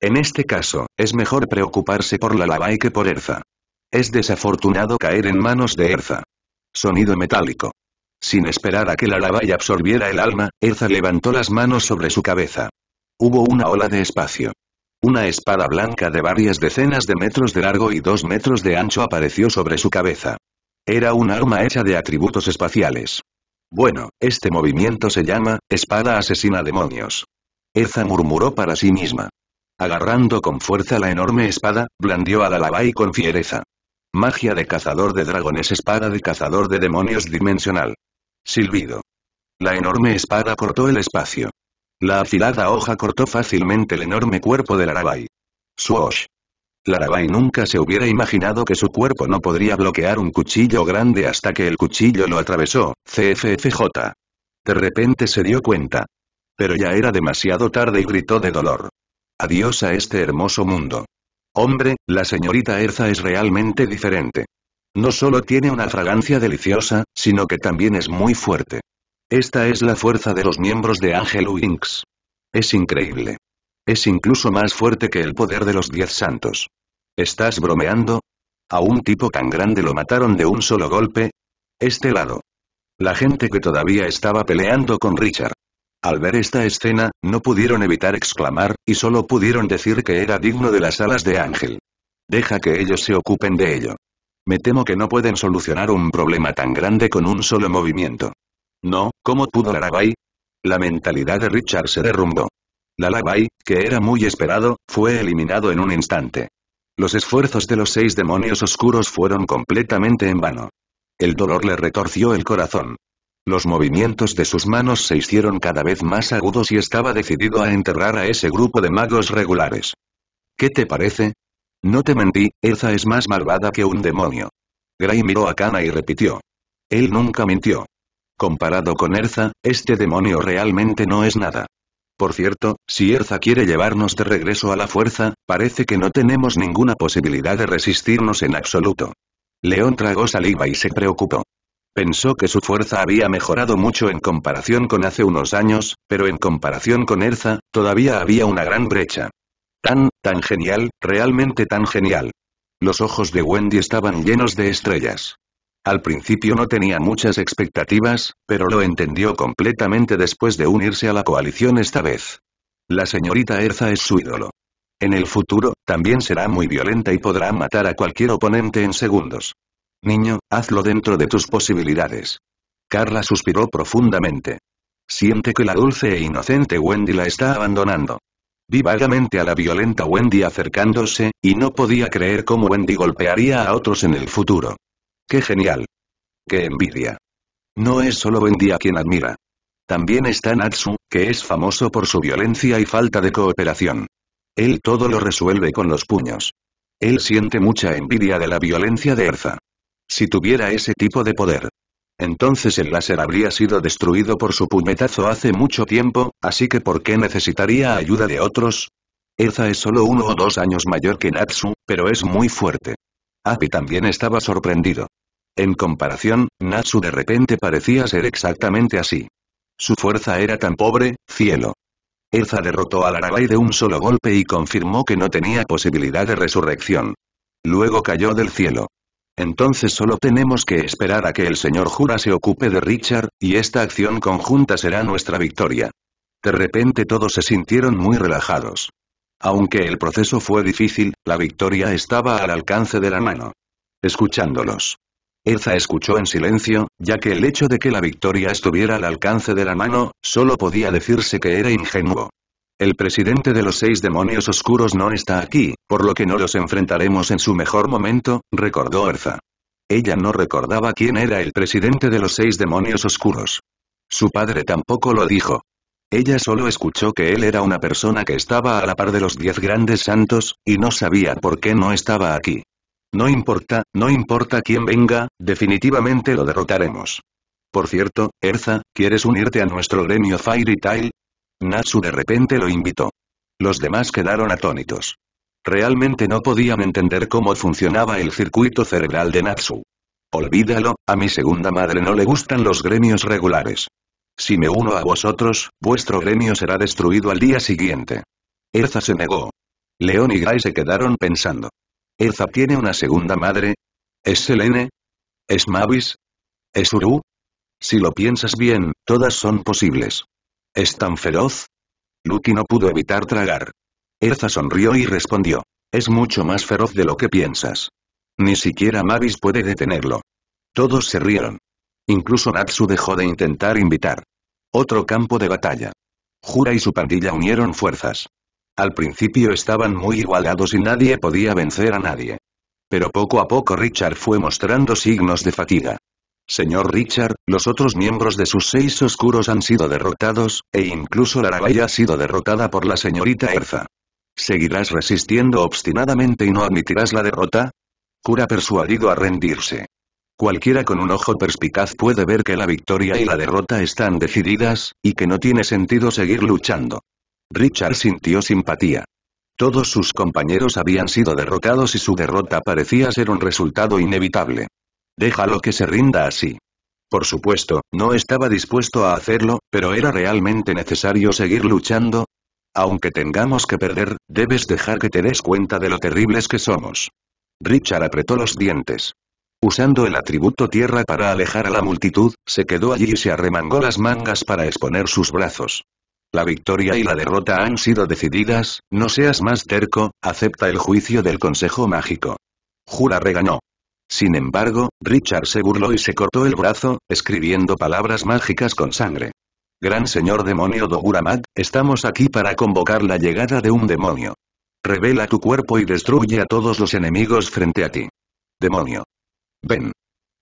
En este caso, es mejor preocuparse por la y que por Erza. Es desafortunado caer en manos de Erza. Sonido metálico. Sin esperar a que la y absorbiera el alma, Erza levantó las manos sobre su cabeza. Hubo una ola de espacio. Una espada blanca de varias decenas de metros de largo y dos metros de ancho apareció sobre su cabeza. Era un arma hecha de atributos espaciales. Bueno, este movimiento se llama, espada asesina demonios. Eza murmuró para sí misma. Agarrando con fuerza la enorme espada, blandió a alabay con fiereza. Magia de cazador de dragones espada de cazador de demonios dimensional. Silbido. La enorme espada cortó el espacio. La afilada hoja cortó fácilmente el enorme cuerpo del Arabay. Swoosh. Larabai nunca se hubiera imaginado que su cuerpo no podría bloquear un cuchillo grande hasta que el cuchillo lo atravesó, CFFJ. De repente se dio cuenta. Pero ya era demasiado tarde y gritó de dolor. Adiós a este hermoso mundo. Hombre, la señorita Erza es realmente diferente. No solo tiene una fragancia deliciosa, sino que también es muy fuerte. Esta es la fuerza de los miembros de Angel Wings. Es increíble. Es incluso más fuerte que el poder de los diez santos. ¿Estás bromeando? A un tipo tan grande lo mataron de un solo golpe. Este lado. La gente que todavía estaba peleando con Richard. Al ver esta escena, no pudieron evitar exclamar, y solo pudieron decir que era digno de las alas de Ángel. Deja que ellos se ocupen de ello. Me temo que no pueden solucionar un problema tan grande con un solo movimiento. No, ¿cómo pudo Larabai? La mentalidad de Richard se derrumbó. Lalabay, que era muy esperado, fue eliminado en un instante. Los esfuerzos de los seis demonios oscuros fueron completamente en vano. El dolor le retorció el corazón. Los movimientos de sus manos se hicieron cada vez más agudos y estaba decidido a enterrar a ese grupo de magos regulares. ¿Qué te parece? No te mentí, Erza es más malvada que un demonio. Gray miró a Kana y repitió. Él nunca mintió. Comparado con Erza, este demonio realmente no es nada. Por cierto, si Erza quiere llevarnos de regreso a la fuerza, parece que no tenemos ninguna posibilidad de resistirnos en absoluto. León tragó saliva y se preocupó. Pensó que su fuerza había mejorado mucho en comparación con hace unos años, pero en comparación con Erza, todavía había una gran brecha. Tan, tan genial, realmente tan genial. Los ojos de Wendy estaban llenos de estrellas. Al principio no tenía muchas expectativas, pero lo entendió completamente después de unirse a la coalición esta vez. La señorita Erza es su ídolo. En el futuro, también será muy violenta y podrá matar a cualquier oponente en segundos. Niño, hazlo dentro de tus posibilidades. Carla suspiró profundamente. Siente que la dulce e inocente Wendy la está abandonando. Vi vagamente a la violenta Wendy acercándose, y no podía creer cómo Wendy golpearía a otros en el futuro. ¡Qué genial! ¡Qué envidia! No es solo Wendy a quien admira. También está Natsu, que es famoso por su violencia y falta de cooperación. Él todo lo resuelve con los puños. Él siente mucha envidia de la violencia de Erza. Si tuviera ese tipo de poder. Entonces el láser habría sido destruido por su puñetazo hace mucho tiempo, así que ¿por qué necesitaría ayuda de otros? Erza es solo uno o dos años mayor que Natsu, pero es muy fuerte. Api también estaba sorprendido. En comparación, Natsu de repente parecía ser exactamente así. Su fuerza era tan pobre, cielo. Elza derrotó al Arabai de un solo golpe y confirmó que no tenía posibilidad de resurrección. Luego cayó del cielo. Entonces solo tenemos que esperar a que el señor Jura se ocupe de Richard, y esta acción conjunta será nuestra victoria. De repente todos se sintieron muy relajados. Aunque el proceso fue difícil, la victoria estaba al alcance de la mano. Escuchándolos. Erza escuchó en silencio, ya que el hecho de que la victoria estuviera al alcance de la mano, solo podía decirse que era ingenuo. El presidente de los seis demonios oscuros no está aquí, por lo que no los enfrentaremos en su mejor momento, recordó Erza. Ella no recordaba quién era el presidente de los seis demonios oscuros. Su padre tampoco lo dijo. Ella solo escuchó que él era una persona que estaba a la par de los diez grandes santos, y no sabía por qué no estaba aquí. No importa, no importa quién venga, definitivamente lo derrotaremos. Por cierto, Erza, ¿quieres unirte a nuestro gremio Fairy Tail? Natsu de repente lo invitó. Los demás quedaron atónitos. Realmente no podían entender cómo funcionaba el circuito cerebral de Natsu. Olvídalo, a mi segunda madre no le gustan los gremios regulares. Si me uno a vosotros, vuestro gremio será destruido al día siguiente. Erza se negó. León y Gray se quedaron pensando. ¿Elza tiene una segunda madre? ¿Es Selene? ¿Es Mavis? ¿Es Uru? Si lo piensas bien, todas son posibles. ¿Es tan feroz? Lucky no pudo evitar tragar. Elza sonrió y respondió. Es mucho más feroz de lo que piensas. Ni siquiera Mavis puede detenerlo. Todos se rieron. Incluso Natsu dejó de intentar invitar. Otro campo de batalla. Jura y su pandilla unieron fuerzas. Al principio estaban muy igualados y nadie podía vencer a nadie. Pero poco a poco Richard fue mostrando signos de fatiga. Señor Richard, los otros miembros de sus seis oscuros han sido derrotados, e incluso la Larabay ha sido derrotada por la señorita Erza. ¿Seguirás resistiendo obstinadamente y no admitirás la derrota? Cura persuadido a rendirse. Cualquiera con un ojo perspicaz puede ver que la victoria y la derrota están decididas, y que no tiene sentido seguir luchando. Richard sintió simpatía. Todos sus compañeros habían sido derrotados y su derrota parecía ser un resultado inevitable. Déjalo que se rinda así. Por supuesto, no estaba dispuesto a hacerlo, pero era realmente necesario seguir luchando. Aunque tengamos que perder, debes dejar que te des cuenta de lo terribles que somos. Richard apretó los dientes. Usando el atributo tierra para alejar a la multitud, se quedó allí y se arremangó las mangas para exponer sus brazos. La victoria y la derrota han sido decididas, no seas más terco, acepta el juicio del Consejo Mágico. Jura reganó. Sin embargo, Richard se burló y se cortó el brazo, escribiendo palabras mágicas con sangre. Gran señor demonio Doguramat, estamos aquí para convocar la llegada de un demonio. Revela tu cuerpo y destruye a todos los enemigos frente a ti. Demonio. Ven.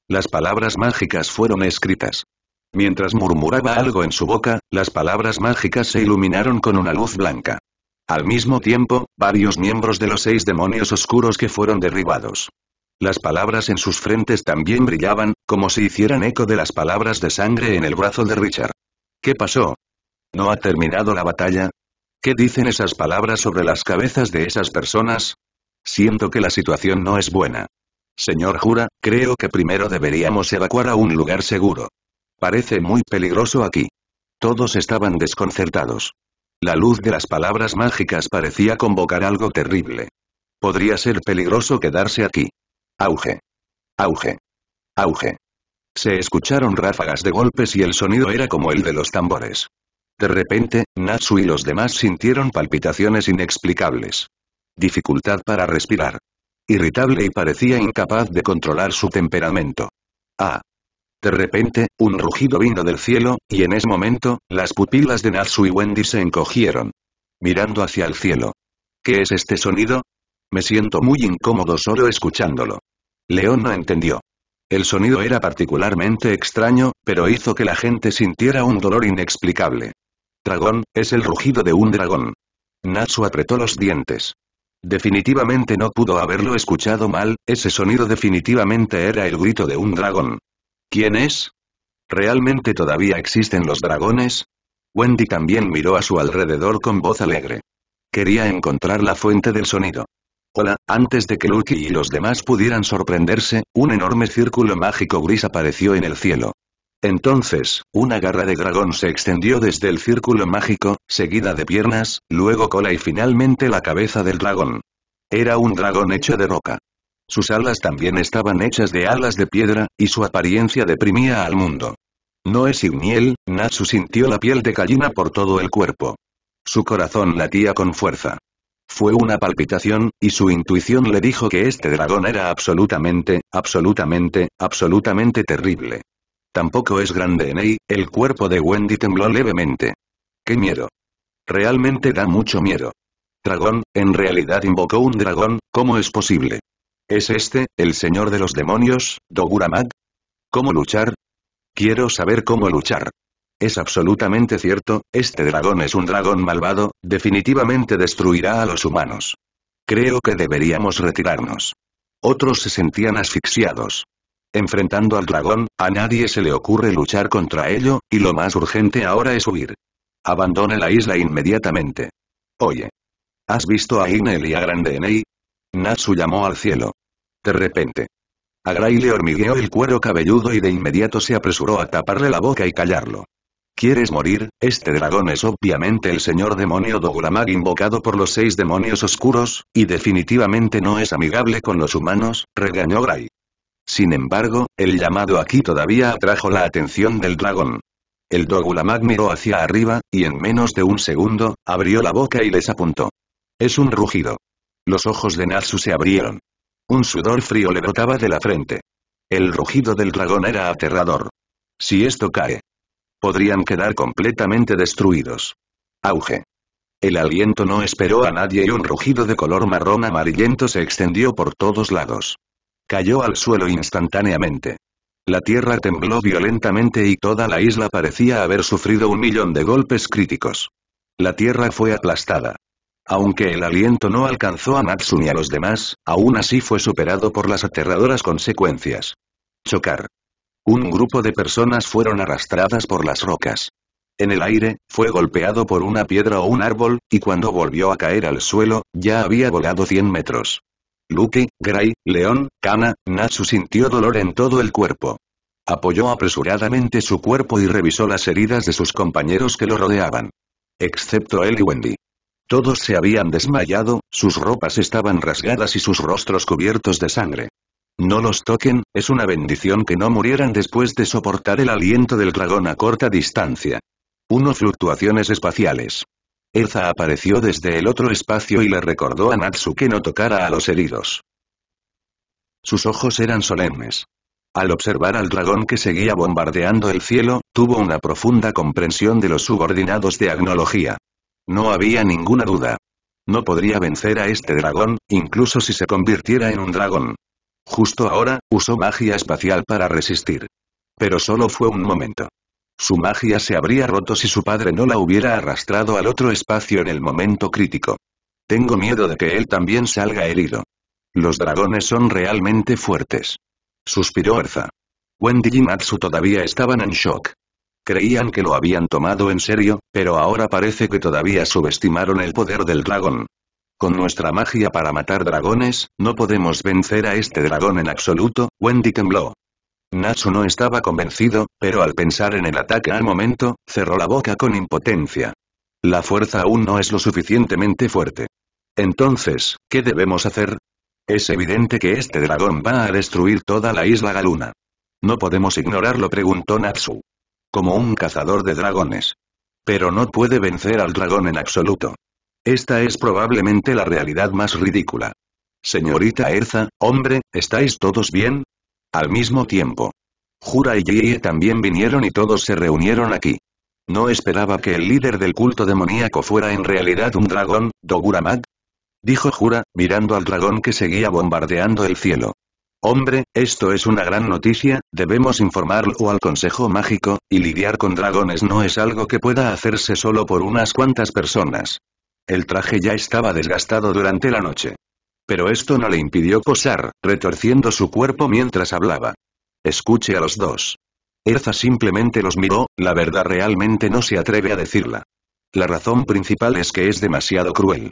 Las palabras mágicas fueron escritas. Mientras murmuraba algo en su boca, las palabras mágicas se iluminaron con una luz blanca. Al mismo tiempo, varios miembros de los seis demonios oscuros que fueron derribados. Las palabras en sus frentes también brillaban, como si hicieran eco de las palabras de sangre en el brazo de Richard. ¿Qué pasó? ¿No ha terminado la batalla? ¿Qué dicen esas palabras sobre las cabezas de esas personas? Siento que la situación no es buena. Señor Jura, creo que primero deberíamos evacuar a un lugar seguro. Parece muy peligroso aquí. Todos estaban desconcertados. La luz de las palabras mágicas parecía convocar algo terrible. Podría ser peligroso quedarse aquí. Auge. Auge. Auge. Se escucharon ráfagas de golpes y el sonido era como el de los tambores. De repente, Natsu y los demás sintieron palpitaciones inexplicables. Dificultad para respirar. Irritable y parecía incapaz de controlar su temperamento. Ah, de repente, un rugido vino del cielo, y en ese momento, las pupilas de Natsu y Wendy se encogieron. Mirando hacia el cielo. ¿Qué es este sonido? Me siento muy incómodo solo escuchándolo. León no entendió. El sonido era particularmente extraño, pero hizo que la gente sintiera un dolor inexplicable. Dragón, es el rugido de un dragón. Natsu apretó los dientes. Definitivamente no pudo haberlo escuchado mal, ese sonido definitivamente era el grito de un dragón. ¿Quién es? ¿Realmente todavía existen los dragones? Wendy también miró a su alrededor con voz alegre. Quería encontrar la fuente del sonido. Hola, antes de que Lucky y los demás pudieran sorprenderse, un enorme círculo mágico gris apareció en el cielo. Entonces, una garra de dragón se extendió desde el círculo mágico, seguida de piernas, luego cola y finalmente la cabeza del dragón. Era un dragón hecho de roca. Sus alas también estaban hechas de alas de piedra, y su apariencia deprimía al mundo. No es Igniel, Natsu sintió la piel de gallina por todo el cuerpo. Su corazón latía con fuerza. Fue una palpitación, y su intuición le dijo que este dragón era absolutamente, absolutamente, absolutamente terrible. Tampoco es grande en él, el cuerpo de Wendy tembló levemente. ¡Qué miedo! Realmente da mucho miedo. Dragón, en realidad invocó un dragón, ¿cómo es posible? ¿Es este, el señor de los demonios, Doguramag? ¿Cómo luchar? Quiero saber cómo luchar. Es absolutamente cierto, este dragón es un dragón malvado, definitivamente destruirá a los humanos. Creo que deberíamos retirarnos. Otros se sentían asfixiados. Enfrentando al dragón, a nadie se le ocurre luchar contra ello, y lo más urgente ahora es huir. Abandone la isla inmediatamente. Oye. ¿Has visto a Inel y a Grande Enei? Natsu llamó al cielo de repente. A Gray le hormigueó el cuero cabelludo y de inmediato se apresuró a taparle la boca y callarlo. ¿Quieres morir? Este dragón es obviamente el señor demonio Dogulamag invocado por los seis demonios oscuros, y definitivamente no es amigable con los humanos, regañó Gray. Sin embargo, el llamado aquí todavía atrajo la atención del dragón. El Dogulamag miró hacia arriba, y en menos de un segundo, abrió la boca y les apuntó. Es un rugido. Los ojos de Natsu se abrieron. Un sudor frío le brotaba de la frente. El rugido del dragón era aterrador. Si esto cae, podrían quedar completamente destruidos. Auge. El aliento no esperó a nadie y un rugido de color marrón amarillento se extendió por todos lados. Cayó al suelo instantáneamente. La tierra tembló violentamente y toda la isla parecía haber sufrido un millón de golpes críticos. La tierra fue aplastada. Aunque el aliento no alcanzó a Natsu ni a los demás, aún así fue superado por las aterradoras consecuencias. Chocar. Un grupo de personas fueron arrastradas por las rocas. En el aire, fue golpeado por una piedra o un árbol, y cuando volvió a caer al suelo, ya había volado 100 metros. Luke, Gray, León, Kana, Natsu sintió dolor en todo el cuerpo. Apoyó apresuradamente su cuerpo y revisó las heridas de sus compañeros que lo rodeaban. Excepto él y Wendy. Todos se habían desmayado, sus ropas estaban rasgadas y sus rostros cubiertos de sangre. No los toquen, es una bendición que no murieran después de soportar el aliento del dragón a corta distancia. 1. Fluctuaciones espaciales. Elza apareció desde el otro espacio y le recordó a Natsu que no tocara a los heridos. Sus ojos eran solemnes. Al observar al dragón que seguía bombardeando el cielo, tuvo una profunda comprensión de los subordinados de agnología. No había ninguna duda. No podría vencer a este dragón, incluso si se convirtiera en un dragón. Justo ahora, usó magia espacial para resistir. Pero solo fue un momento. Su magia se habría roto si su padre no la hubiera arrastrado al otro espacio en el momento crítico. Tengo miedo de que él también salga herido. Los dragones son realmente fuertes. Suspiró Erza. Wendy y Matsu todavía estaban en shock. Creían que lo habían tomado en serio, pero ahora parece que todavía subestimaron el poder del dragón. Con nuestra magia para matar dragones, no podemos vencer a este dragón en absoluto, Wendy tembló. Natsu no estaba convencido, pero al pensar en el ataque al momento, cerró la boca con impotencia. La fuerza aún no es lo suficientemente fuerte. Entonces, ¿qué debemos hacer? Es evidente que este dragón va a destruir toda la isla Galuna. No podemos ignorarlo, preguntó Natsu. Como un cazador de dragones. Pero no puede vencer al dragón en absoluto. Esta es probablemente la realidad más ridícula. Señorita Erza, hombre, ¿estáis todos bien? Al mismo tiempo. Jura y Yeye también vinieron y todos se reunieron aquí. No esperaba que el líder del culto demoníaco fuera en realidad un dragón, Doguramat. Dijo Jura, mirando al dragón que seguía bombardeando el cielo. Hombre, esto es una gran noticia, debemos informarlo al Consejo Mágico, y lidiar con dragones no es algo que pueda hacerse solo por unas cuantas personas. El traje ya estaba desgastado durante la noche. Pero esto no le impidió posar, retorciendo su cuerpo mientras hablaba. Escuche a los dos. Erza simplemente los miró, la verdad realmente no se atreve a decirla. La razón principal es que es demasiado cruel.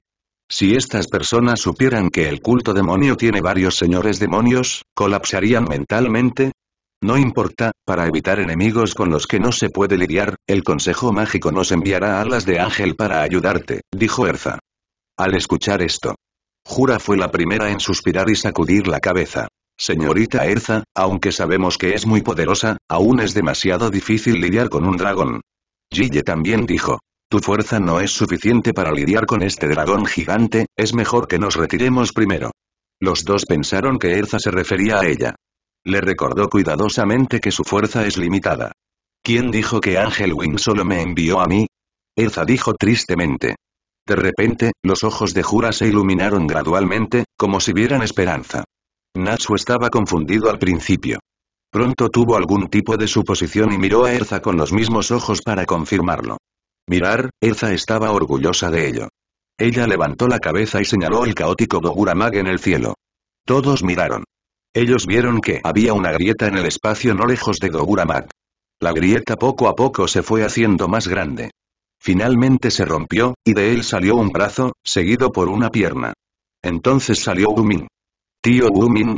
Si estas personas supieran que el culto demonio tiene varios señores demonios, colapsarían mentalmente, no importa, para evitar enemigos con los que no se puede lidiar, el consejo mágico nos enviará alas de ángel para ayudarte, dijo Erza. Al escuchar esto, Jura fue la primera en suspirar y sacudir la cabeza. Señorita Erza, aunque sabemos que es muy poderosa, aún es demasiado difícil lidiar con un dragón. Gille también dijo. Tu fuerza no es suficiente para lidiar con este dragón gigante, es mejor que nos retiremos primero. Los dos pensaron que Erza se refería a ella. Le recordó cuidadosamente que su fuerza es limitada. ¿Quién dijo que Ángel Wing solo me envió a mí? Erza dijo tristemente. De repente, los ojos de Jura se iluminaron gradualmente, como si vieran esperanza. Natsu estaba confundido al principio. Pronto tuvo algún tipo de suposición y miró a Erza con los mismos ojos para confirmarlo. Mirar, Elza estaba orgullosa de ello. Ella levantó la cabeza y señaló el caótico Doguramag en el cielo. Todos miraron. Ellos vieron que había una grieta en el espacio no lejos de Doguramag. La grieta poco a poco se fue haciendo más grande. Finalmente se rompió, y de él salió un brazo, seguido por una pierna. Entonces salió Wumin. Tío Wumin.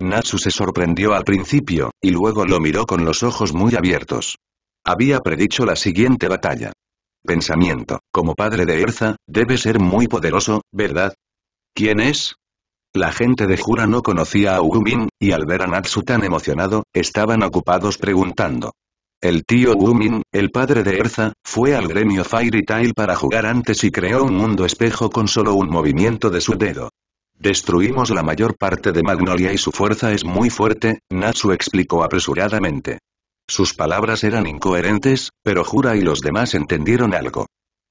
Natsu se sorprendió al principio, y luego lo miró con los ojos muy abiertos. Había predicho la siguiente batalla. Pensamiento, como padre de Erza, debe ser muy poderoso, ¿verdad? ¿Quién es? La gente de Jura no conocía a Ugumin, y al ver a Natsu tan emocionado, estaban ocupados preguntando. El tío Ugumin, el padre de Erza, fue al gremio Fairy Tail para jugar antes y creó un mundo espejo con solo un movimiento de su dedo. Destruimos la mayor parte de Magnolia y su fuerza es muy fuerte, Natsu explicó apresuradamente. Sus palabras eran incoherentes, pero Jura y los demás entendieron algo.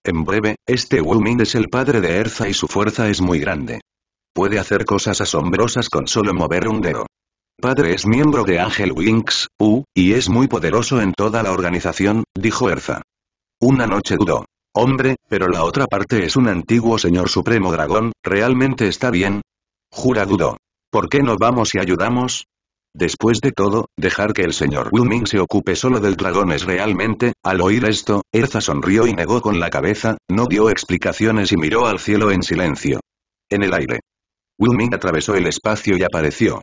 En breve, este Wu es el padre de Erza y su fuerza es muy grande. Puede hacer cosas asombrosas con solo mover un dedo. Padre es miembro de Ángel Wings, U, y es muy poderoso en toda la organización, dijo Erza. Una noche dudó. Hombre, pero la otra parte es un antiguo señor supremo dragón, ¿realmente está bien? Jura dudó. ¿Por qué no vamos y ayudamos? Después de todo, dejar que el señor Wu Ming se ocupe solo del dragón es realmente, al oír esto, Erza sonrió y negó con la cabeza, no dio explicaciones y miró al cielo en silencio. En el aire. Ming atravesó el espacio y apareció.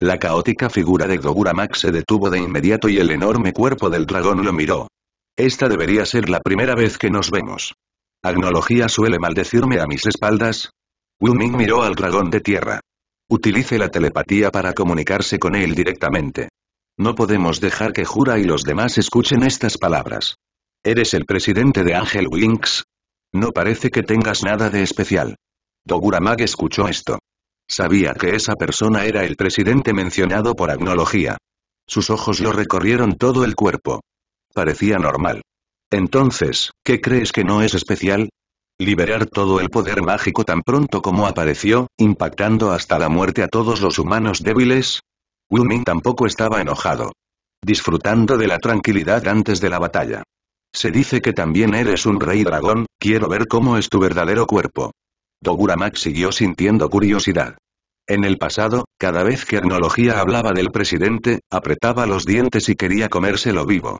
La caótica figura de Dogura se detuvo de inmediato y el enorme cuerpo del dragón lo miró. Esta debería ser la primera vez que nos vemos. Agnología suele maldecirme a mis espaldas. Ming miró al dragón de tierra. Utilice la telepatía para comunicarse con él directamente. No podemos dejar que Jura y los demás escuchen estas palabras. ¿Eres el presidente de Ángel Winks? No parece que tengas nada de especial. Doguramag escuchó esto. Sabía que esa persona era el presidente mencionado por Agnología. Sus ojos lo recorrieron todo el cuerpo. Parecía normal. Entonces, ¿qué crees que no es especial? liberar todo el poder mágico tan pronto como apareció, impactando hasta la muerte a todos los humanos débiles? Wu tampoco estaba enojado. Disfrutando de la tranquilidad antes de la batalla. Se dice que también eres un rey dragón, quiero ver cómo es tu verdadero cuerpo. Doguramak siguió sintiendo curiosidad. En el pasado, cada vez que Arnología hablaba del presidente, apretaba los dientes y quería comérselo vivo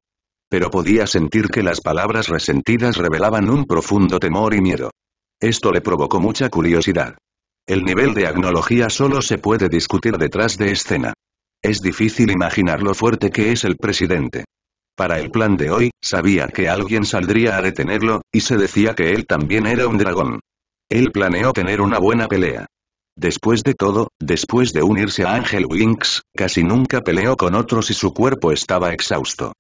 pero podía sentir que las palabras resentidas revelaban un profundo temor y miedo. Esto le provocó mucha curiosidad. El nivel de agnología solo se puede discutir detrás de escena. Es difícil imaginar lo fuerte que es el presidente. Para el plan de hoy, sabía que alguien saldría a detenerlo, y se decía que él también era un dragón. Él planeó tener una buena pelea. Después de todo, después de unirse a Angel Winx, casi nunca peleó con otros y su cuerpo estaba exhausto.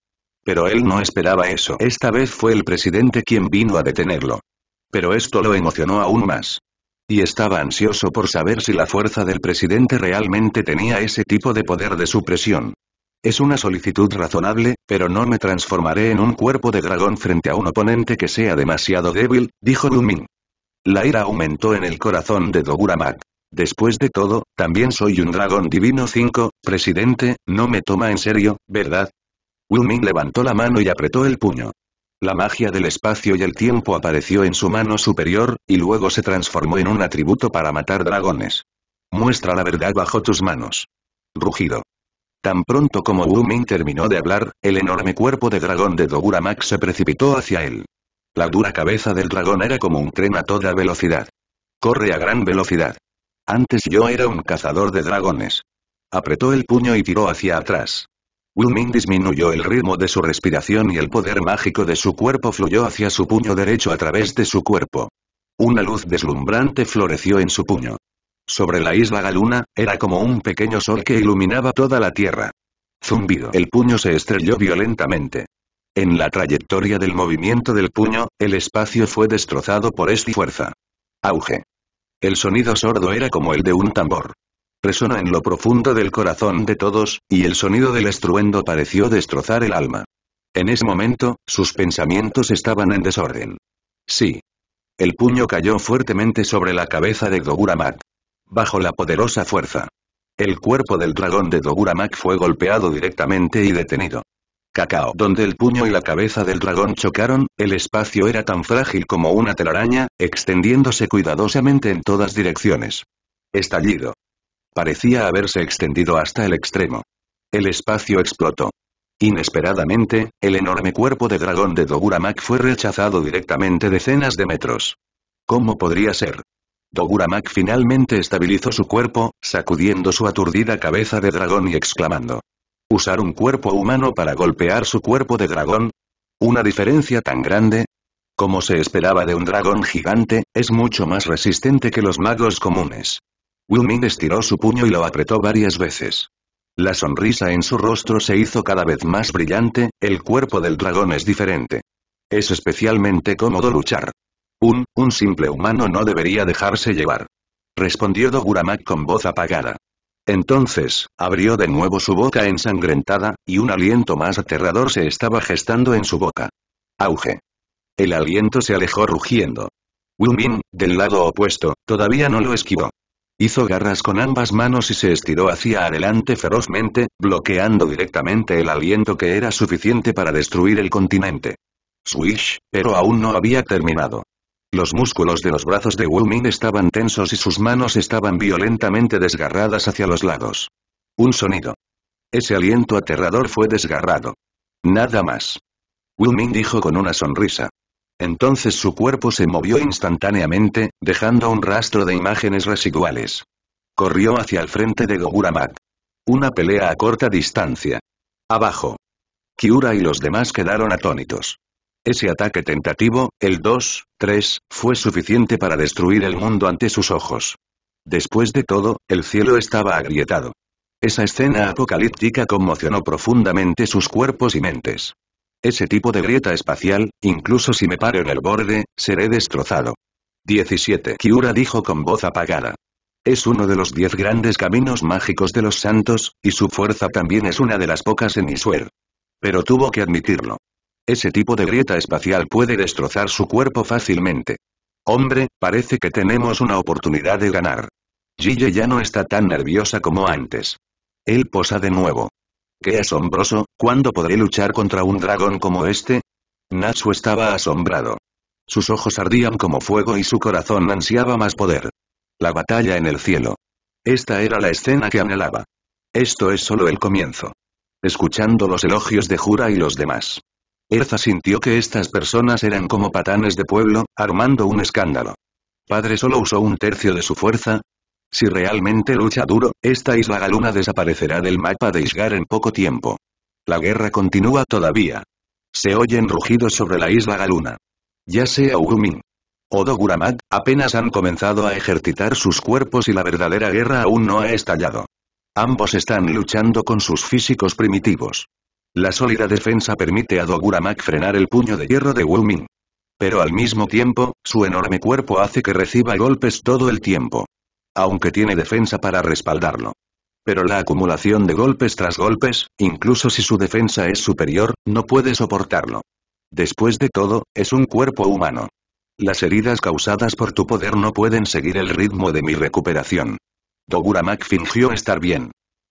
Pero él no esperaba eso. Esta vez fue el presidente quien vino a detenerlo. Pero esto lo emocionó aún más. Y estaba ansioso por saber si la fuerza del presidente realmente tenía ese tipo de poder de supresión. Es una solicitud razonable, pero no me transformaré en un cuerpo de dragón frente a un oponente que sea demasiado débil, dijo Lumin. La ira aumentó en el corazón de Doguramak. Después de todo, también soy un dragón divino 5, presidente, no me toma en serio, ¿verdad? Wuming levantó la mano y apretó el puño. La magia del espacio y el tiempo apareció en su mano superior, y luego se transformó en un atributo para matar dragones. Muestra la verdad bajo tus manos. Rugido. Tan pronto como Wuming terminó de hablar, el enorme cuerpo de dragón de Dogura se precipitó hacia él. La dura cabeza del dragón era como un tren a toda velocidad. Corre a gran velocidad. Antes yo era un cazador de dragones. Apretó el puño y tiró hacia atrás. Wu disminuyó el ritmo de su respiración y el poder mágico de su cuerpo fluyó hacia su puño derecho a través de su cuerpo. Una luz deslumbrante floreció en su puño. Sobre la isla Galuna, era como un pequeño sol que iluminaba toda la tierra. Zumbido. El puño se estrelló violentamente. En la trayectoria del movimiento del puño, el espacio fue destrozado por esta fuerza. Auge. El sonido sordo era como el de un tambor resonó en lo profundo del corazón de todos, y el sonido del estruendo pareció destrozar el alma. En ese momento, sus pensamientos estaban en desorden. Sí. El puño cayó fuertemente sobre la cabeza de Doguramak. Bajo la poderosa fuerza. El cuerpo del dragón de Doguramak fue golpeado directamente y detenido. Cacao. Donde el puño y la cabeza del dragón chocaron, el espacio era tan frágil como una telaraña, extendiéndose cuidadosamente en todas direcciones. Estallido. Parecía haberse extendido hasta el extremo. El espacio explotó. Inesperadamente, el enorme cuerpo de dragón de Doguramak fue rechazado directamente decenas de metros. ¿Cómo podría ser? Doguramak finalmente estabilizó su cuerpo, sacudiendo su aturdida cabeza de dragón y exclamando. ¿Usar un cuerpo humano para golpear su cuerpo de dragón? ¿Una diferencia tan grande? Como se esperaba de un dragón gigante, es mucho más resistente que los magos comunes. Wuming estiró su puño y lo apretó varias veces. La sonrisa en su rostro se hizo cada vez más brillante, el cuerpo del dragón es diferente. Es especialmente cómodo luchar. Un, un simple humano no debería dejarse llevar. Respondió Doguramak con voz apagada. Entonces, abrió de nuevo su boca ensangrentada, y un aliento más aterrador se estaba gestando en su boca. Auge. El aliento se alejó rugiendo. Wilmin, del lado opuesto, todavía no lo esquivó. Hizo garras con ambas manos y se estiró hacia adelante ferozmente, bloqueando directamente el aliento que era suficiente para destruir el continente. Swish, pero aún no había terminado. Los músculos de los brazos de Wu Ming estaban tensos y sus manos estaban violentamente desgarradas hacia los lados. Un sonido. Ese aliento aterrador fue desgarrado. Nada más. Wu Ming dijo con una sonrisa. Entonces su cuerpo se movió instantáneamente, dejando un rastro de imágenes residuales. Corrió hacia el frente de Goguramat. Una pelea a corta distancia. Abajo. Kiura y los demás quedaron atónitos. Ese ataque tentativo, el 2, 3, fue suficiente para destruir el mundo ante sus ojos. Después de todo, el cielo estaba agrietado. Esa escena apocalíptica conmocionó profundamente sus cuerpos y mentes. Ese tipo de grieta espacial, incluso si me paro en el borde, seré destrozado. 17. Kiura dijo con voz apagada. Es uno de los diez grandes caminos mágicos de los santos, y su fuerza también es una de las pocas en Isuer. Pero tuvo que admitirlo. Ese tipo de grieta espacial puede destrozar su cuerpo fácilmente. Hombre, parece que tenemos una oportunidad de ganar. Gille ya no está tan nerviosa como antes. Él posa de nuevo. ¡Qué asombroso! ¿Cuándo podré luchar contra un dragón como este? Natsu estaba asombrado. Sus ojos ardían como fuego y su corazón ansiaba más poder. La batalla en el cielo. Esta era la escena que anhelaba. Esto es solo el comienzo. Escuchando los elogios de Jura y los demás. Erza sintió que estas personas eran como patanes de pueblo, armando un escándalo. Padre solo usó un tercio de su fuerza. Si realmente lucha duro, esta Isla Galuna desaparecerá del mapa de Isgar en poco tiempo. La guerra continúa todavía. Se oyen rugidos sobre la isla Galuna. Ya sea Ugumin o Doguramak, apenas han comenzado a ejercitar sus cuerpos y la verdadera guerra aún no ha estallado. Ambos están luchando con sus físicos primitivos. La sólida defensa permite a Doguramak frenar el puño de hierro de Wuming. Pero al mismo tiempo, su enorme cuerpo hace que reciba golpes todo el tiempo. Aunque tiene defensa para respaldarlo pero la acumulación de golpes tras golpes, incluso si su defensa es superior, no puede soportarlo. Después de todo, es un cuerpo humano. Las heridas causadas por tu poder no pueden seguir el ritmo de mi recuperación. Doguramak fingió estar bien.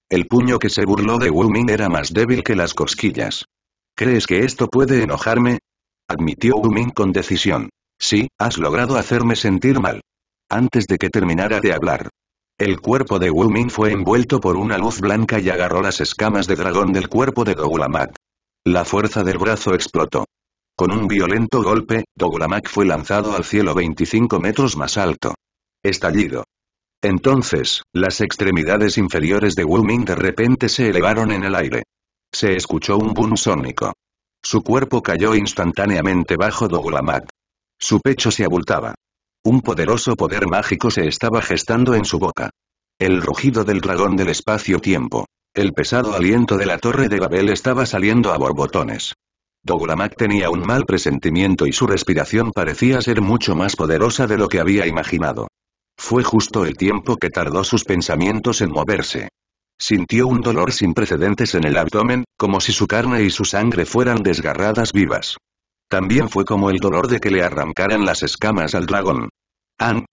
El puño que se burló de Wu Ming era más débil que las cosquillas. ¿Crees que esto puede enojarme? Admitió Wu Ming con decisión. Sí, has logrado hacerme sentir mal. Antes de que terminara de hablar, el cuerpo de Wu Ming fue envuelto por una luz blanca y agarró las escamas de dragón del cuerpo de Dogulamak. La fuerza del brazo explotó. Con un violento golpe, Dogulamak fue lanzado al cielo 25 metros más alto. Estallido. Entonces, las extremidades inferiores de Wu Ming de repente se elevaron en el aire. Se escuchó un boom sónico. Su cuerpo cayó instantáneamente bajo Dogulamak. Su pecho se abultaba. Un poderoso poder mágico se estaba gestando en su boca. El rugido del dragón del espacio-tiempo. El pesado aliento de la torre de Babel estaba saliendo a borbotones. Dogulamak tenía un mal presentimiento y su respiración parecía ser mucho más poderosa de lo que había imaginado. Fue justo el tiempo que tardó sus pensamientos en moverse. Sintió un dolor sin precedentes en el abdomen, como si su carne y su sangre fueran desgarradas vivas. También fue como el dolor de que le arrancaran las escamas al dragón. An.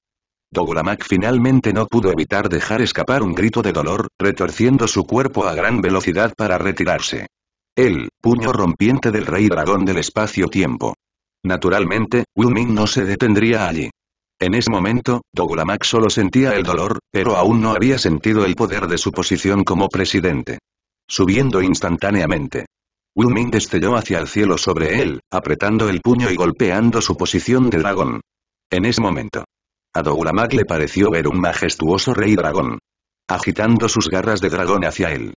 Dogulamak finalmente no pudo evitar dejar escapar un grito de dolor, retorciendo su cuerpo a gran velocidad para retirarse. El puño rompiente del rey dragón del espacio-tiempo. Naturalmente, Ming no se detendría allí. En ese momento, Dogulamak solo sentía el dolor, pero aún no había sentido el poder de su posición como presidente. Subiendo instantáneamente. Wu Ming destelló hacia el cielo sobre él, apretando el puño y golpeando su posición de dragón. En ese momento. A le pareció ver un majestuoso rey dragón. Agitando sus garras de dragón hacia él.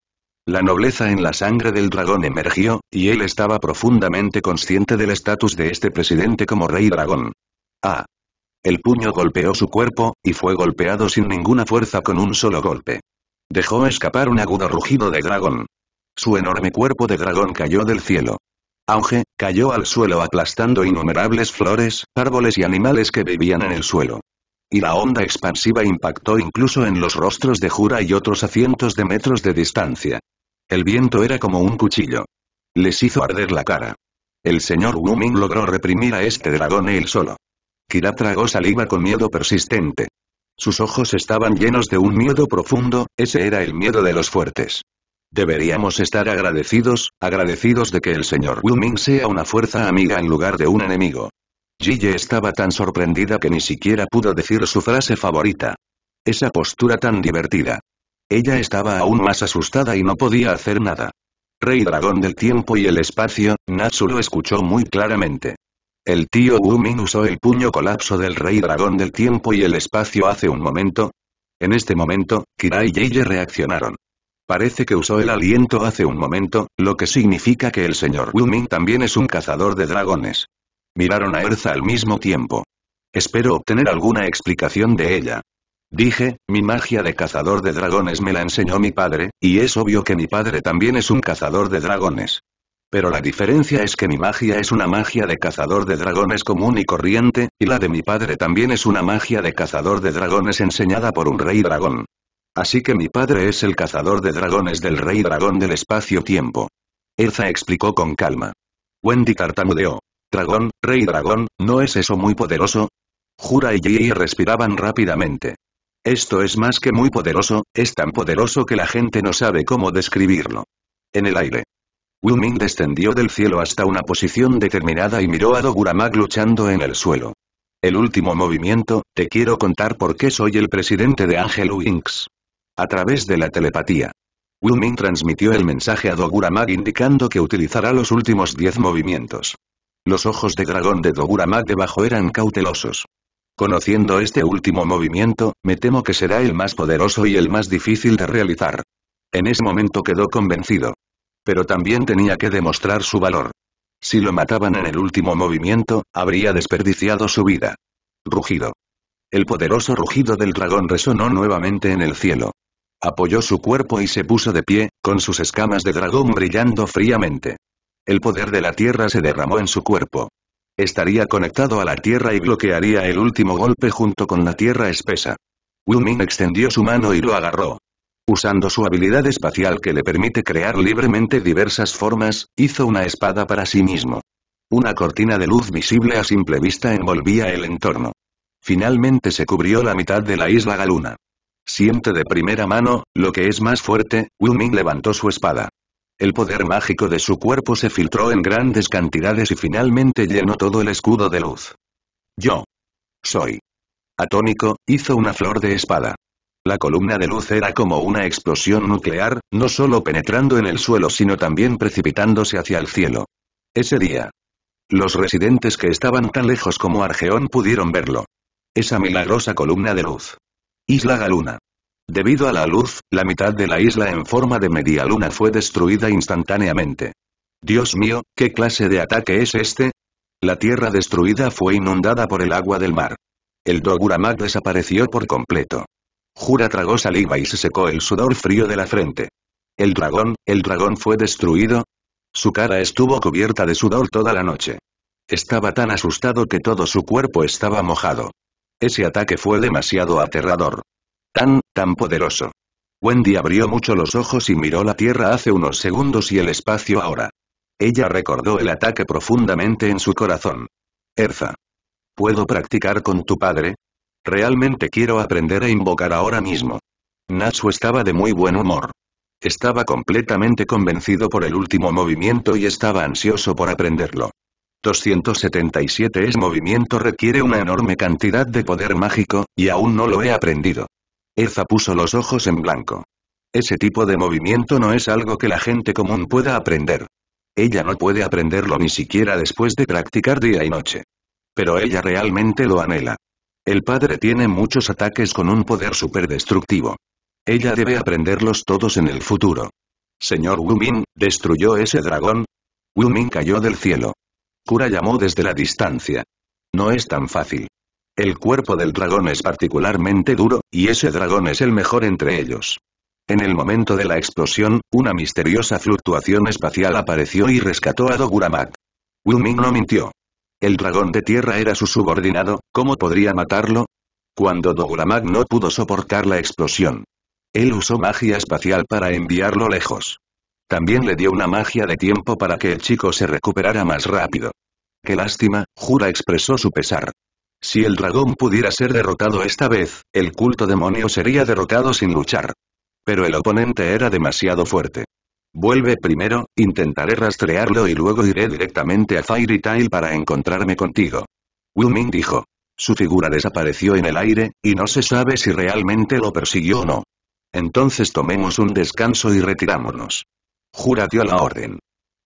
La nobleza en la sangre del dragón emergió, y él estaba profundamente consciente del estatus de este presidente como rey dragón. Ah. El puño golpeó su cuerpo, y fue golpeado sin ninguna fuerza con un solo golpe. Dejó escapar un agudo rugido de dragón. Su enorme cuerpo de dragón cayó del cielo. Auge, cayó al suelo aplastando innumerables flores, árboles y animales que vivían en el suelo. Y la onda expansiva impactó incluso en los rostros de Jura y otros a cientos de metros de distancia. El viento era como un cuchillo. Les hizo arder la cara. El señor Wu logró reprimir a este dragón él solo. Kira tragó saliva con miedo persistente. Sus ojos estaban llenos de un miedo profundo, ese era el miedo de los fuertes. Deberíamos estar agradecidos, agradecidos de que el señor Wu sea una fuerza amiga en lugar de un enemigo. Gille estaba tan sorprendida que ni siquiera pudo decir su frase favorita. Esa postura tan divertida. Ella estaba aún más asustada y no podía hacer nada. Rey dragón del tiempo y el espacio, Natsu lo escuchó muy claramente. El tío Wu Ming usó el puño colapso del rey dragón del tiempo y el espacio hace un momento. En este momento, Kira y Gille reaccionaron. Parece que usó el aliento hace un momento, lo que significa que el señor Wu Ming también es un cazador de dragones. Miraron a Erza al mismo tiempo. Espero obtener alguna explicación de ella. Dije, mi magia de cazador de dragones me la enseñó mi padre, y es obvio que mi padre también es un cazador de dragones. Pero la diferencia es que mi magia es una magia de cazador de dragones común y corriente, y la de mi padre también es una magia de cazador de dragones enseñada por un rey dragón. Así que mi padre es el cazador de dragones del rey dragón del espacio-tiempo. Erza explicó con calma. Wendy tartamudeó. Dragón, rey dragón, ¿no es eso muy poderoso? Jura y Yi respiraban rápidamente. Esto es más que muy poderoso, es tan poderoso que la gente no sabe cómo describirlo. En el aire. Wu Ming descendió del cielo hasta una posición determinada y miró a Mag luchando en el suelo. El último movimiento, te quiero contar por qué soy el presidente de Angel Wings. A través de la telepatía. Wu Ming transmitió el mensaje a Mag indicando que utilizará los últimos diez movimientos. Los ojos de dragón de Doguramat debajo eran cautelosos. Conociendo este último movimiento, me temo que será el más poderoso y el más difícil de realizar. En ese momento quedó convencido. Pero también tenía que demostrar su valor. Si lo mataban en el último movimiento, habría desperdiciado su vida. Rugido. El poderoso rugido del dragón resonó nuevamente en el cielo. Apoyó su cuerpo y se puso de pie, con sus escamas de dragón brillando fríamente. El poder de la Tierra se derramó en su cuerpo. Estaría conectado a la Tierra y bloquearía el último golpe junto con la Tierra espesa. Wu extendió su mano y lo agarró. Usando su habilidad espacial que le permite crear libremente diversas formas, hizo una espada para sí mismo. Una cortina de luz visible a simple vista envolvía el entorno. Finalmente se cubrió la mitad de la isla Galuna. Siente de primera mano, lo que es más fuerte, Wu levantó su espada. El poder mágico de su cuerpo se filtró en grandes cantidades y finalmente llenó todo el escudo de luz. Yo. Soy. Atónico, hizo una flor de espada. La columna de luz era como una explosión nuclear, no solo penetrando en el suelo sino también precipitándose hacia el cielo. Ese día. Los residentes que estaban tan lejos como Argeón pudieron verlo. Esa milagrosa columna de luz. Isla Galuna. Debido a la luz, la mitad de la isla en forma de media luna fue destruida instantáneamente. Dios mío, ¿qué clase de ataque es este? La tierra destruida fue inundada por el agua del mar. El Doguramak desapareció por completo. Jura tragó saliva y se secó el sudor frío de la frente. El dragón, el dragón fue destruido. Su cara estuvo cubierta de sudor toda la noche. Estaba tan asustado que todo su cuerpo estaba mojado. Ese ataque fue demasiado aterrador. Tan, tan poderoso. Wendy abrió mucho los ojos y miró la tierra hace unos segundos y el espacio ahora. Ella recordó el ataque profundamente en su corazón. Erza. ¿Puedo practicar con tu padre? Realmente quiero aprender a invocar ahora mismo. Natsu estaba de muy buen humor. Estaba completamente convencido por el último movimiento y estaba ansioso por aprenderlo. 277 es movimiento requiere una enorme cantidad de poder mágico, y aún no lo he aprendido. Eza puso los ojos en blanco. Ese tipo de movimiento no es algo que la gente común pueda aprender. Ella no puede aprenderlo ni siquiera después de practicar día y noche. Pero ella realmente lo anhela. El padre tiene muchos ataques con un poder superdestructivo. Ella debe aprenderlos todos en el futuro. Señor Ming ¿destruyó ese dragón? Ming cayó del cielo. Kura llamó desde la distancia. No es tan fácil. El cuerpo del dragón es particularmente duro, y ese dragón es el mejor entre ellos. En el momento de la explosión, una misteriosa fluctuación espacial apareció y rescató a Doguramak. Wu Ming no mintió. El dragón de tierra era su subordinado, ¿cómo podría matarlo? Cuando Doguramak no pudo soportar la explosión. Él usó magia espacial para enviarlo lejos. También le dio una magia de tiempo para que el chico se recuperara más rápido. Qué lástima, Jura expresó su pesar. Si el dragón pudiera ser derrotado esta vez, el culto demonio sería derrotado sin luchar. Pero el oponente era demasiado fuerte. Vuelve primero, intentaré rastrearlo y luego iré directamente a Fairy Tail para encontrarme contigo. Wu dijo. Su figura desapareció en el aire, y no se sabe si realmente lo persiguió o no. Entonces tomemos un descanso y retirámonos. Jura dio la orden.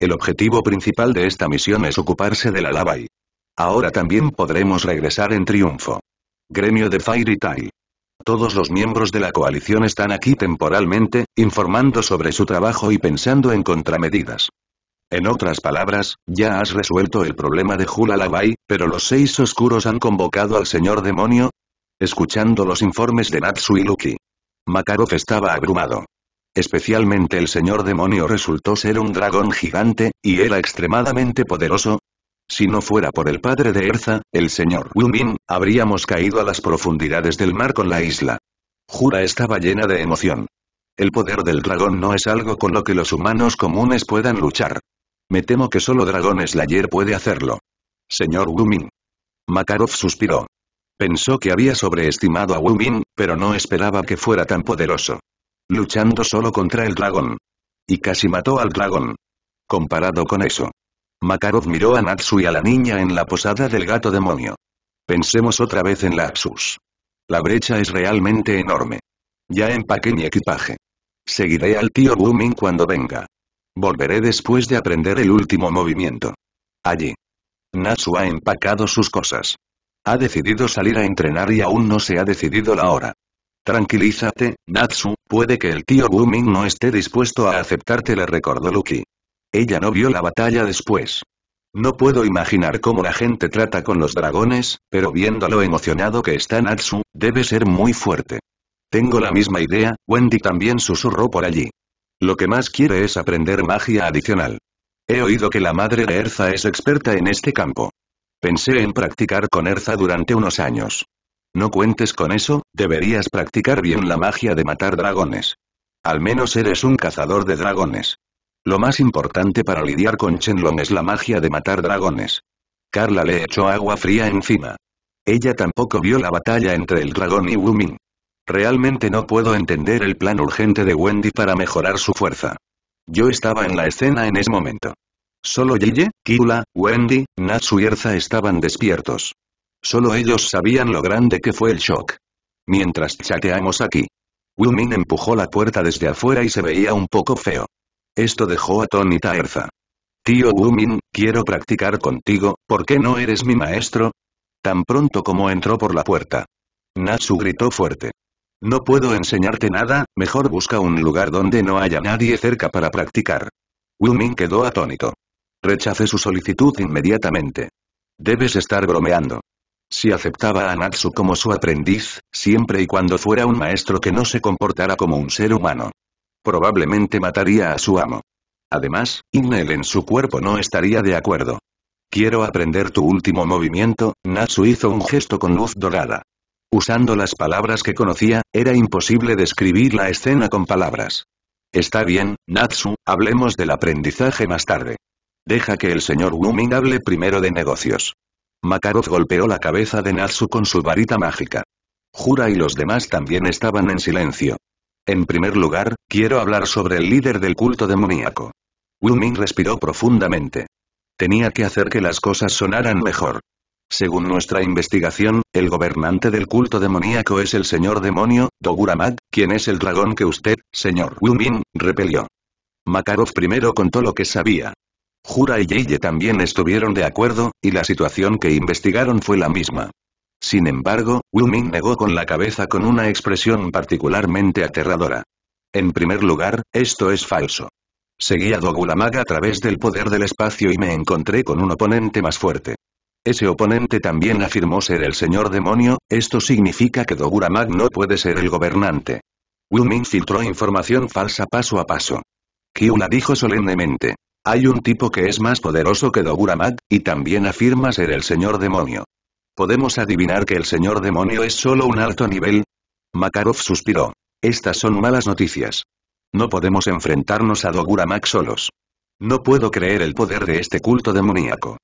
El objetivo principal de esta misión es ocuparse de la lava y Ahora también podremos regresar en triunfo. Gremio de Fairy Tile. Todos los miembros de la coalición están aquí temporalmente, informando sobre su trabajo y pensando en contramedidas. En otras palabras, ya has resuelto el problema de Hulalabai, pero los seis oscuros han convocado al señor demonio. Escuchando los informes de Natsu y Luki. Makarov estaba abrumado. Especialmente el señor demonio resultó ser un dragón gigante, y era extremadamente poderoso, si no fuera por el padre de Erza, el señor Min, habríamos caído a las profundidades del mar con la isla. Jura estaba llena de emoción. El poder del dragón no es algo con lo que los humanos comunes puedan luchar. Me temo que solo Dragon Slayer puede hacerlo. Señor Min. Makarov suspiró. Pensó que había sobreestimado a Min, pero no esperaba que fuera tan poderoso. Luchando solo contra el dragón. Y casi mató al dragón. Comparado con eso, Makarov miró a Natsu y a la niña en la posada del gato demonio. Pensemos otra vez en Lapsus. La brecha es realmente enorme. Ya empaqué mi equipaje. Seguiré al tío Booming cuando venga. Volveré después de aprender el último movimiento. Allí. Natsu ha empacado sus cosas. Ha decidido salir a entrenar y aún no se ha decidido la hora. Tranquilízate, Natsu, puede que el tío Booming no esté dispuesto a aceptarte le recordó Lucky. Ella no vio la batalla después. No puedo imaginar cómo la gente trata con los dragones, pero viendo lo emocionado que está Natsu, debe ser muy fuerte. Tengo la misma idea, Wendy también susurró por allí. Lo que más quiere es aprender magia adicional. He oído que la madre de Erza es experta en este campo. Pensé en practicar con Erza durante unos años. No cuentes con eso, deberías practicar bien la magia de matar dragones. Al menos eres un cazador de dragones. Lo más importante para lidiar con Shenlong es la magia de matar dragones. Carla le echó agua fría encima. Ella tampoco vio la batalla entre el dragón y Wu Ming. Realmente no puedo entender el plan urgente de Wendy para mejorar su fuerza. Yo estaba en la escena en ese momento. Solo Gigi, Kiula, Wendy, Natsu y Erza estaban despiertos. Solo ellos sabían lo grande que fue el shock. Mientras chateamos aquí. Wu Ming empujó la puerta desde afuera y se veía un poco feo. Esto dejó atónita a Erza. Tío Wu Min, quiero practicar contigo, ¿por qué no eres mi maestro? Tan pronto como entró por la puerta. Natsu gritó fuerte. No puedo enseñarte nada, mejor busca un lugar donde no haya nadie cerca para practicar. Wu Ming quedó atónito. Rechacé su solicitud inmediatamente. Debes estar bromeando. Si aceptaba a Natsu como su aprendiz, siempre y cuando fuera un maestro que no se comportara como un ser humano. Probablemente mataría a su amo. Además, Inel en su cuerpo no estaría de acuerdo. Quiero aprender tu último movimiento, Natsu hizo un gesto con luz dorada. Usando las palabras que conocía, era imposible describir la escena con palabras. Está bien, Natsu, hablemos del aprendizaje más tarde. Deja que el señor Wuming hable primero de negocios. Makarov golpeó la cabeza de Natsu con su varita mágica. Jura y los demás también estaban en silencio. En primer lugar, quiero hablar sobre el líder del culto demoníaco. Wu Ming respiró profundamente. Tenía que hacer que las cosas sonaran mejor. Según nuestra investigación, el gobernante del culto demoníaco es el señor demonio, Doguramad, quien es el dragón que usted, señor Wu Ming, repelió. Makarov primero contó lo que sabía. Jura y Yeye también estuvieron de acuerdo, y la situación que investigaron fue la misma. Sin embargo, Wu Ming negó con la cabeza con una expresión particularmente aterradora. En primer lugar, esto es falso. Seguí a Dogulamaga a través del poder del espacio y me encontré con un oponente más fuerte. Ese oponente también afirmó ser el señor demonio, esto significa que Doguramag no puede ser el gobernante. Wu Ming filtró información falsa paso a paso. Kiuna dijo solemnemente. Hay un tipo que es más poderoso que Doguramag, y también afirma ser el señor demonio. ¿Podemos adivinar que el señor demonio es solo un alto nivel? Makarov suspiró. Estas son malas noticias. No podemos enfrentarnos a Dogura solos. No puedo creer el poder de este culto demoníaco.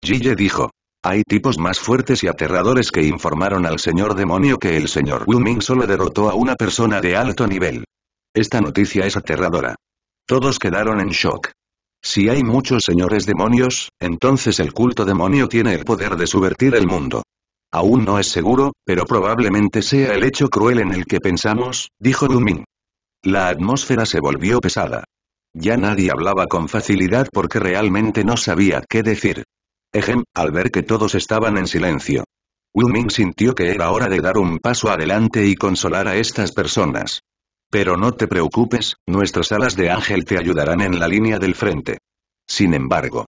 Gille dijo. Hay tipos más fuertes y aterradores que informaron al señor demonio que el señor Wu Ming solo derrotó a una persona de alto nivel. Esta noticia es aterradora. Todos quedaron en shock. Si hay muchos señores demonios, entonces el culto demonio tiene el poder de subvertir el mundo. Aún no es seguro, pero probablemente sea el hecho cruel en el que pensamos, dijo Ming. La atmósfera se volvió pesada. Ya nadie hablaba con facilidad porque realmente no sabía qué decir. Ejem, al ver que todos estaban en silencio. Wu Ming sintió que era hora de dar un paso adelante y consolar a estas personas. Pero no te preocupes, nuestras alas de ángel te ayudarán en la línea del frente. Sin embargo,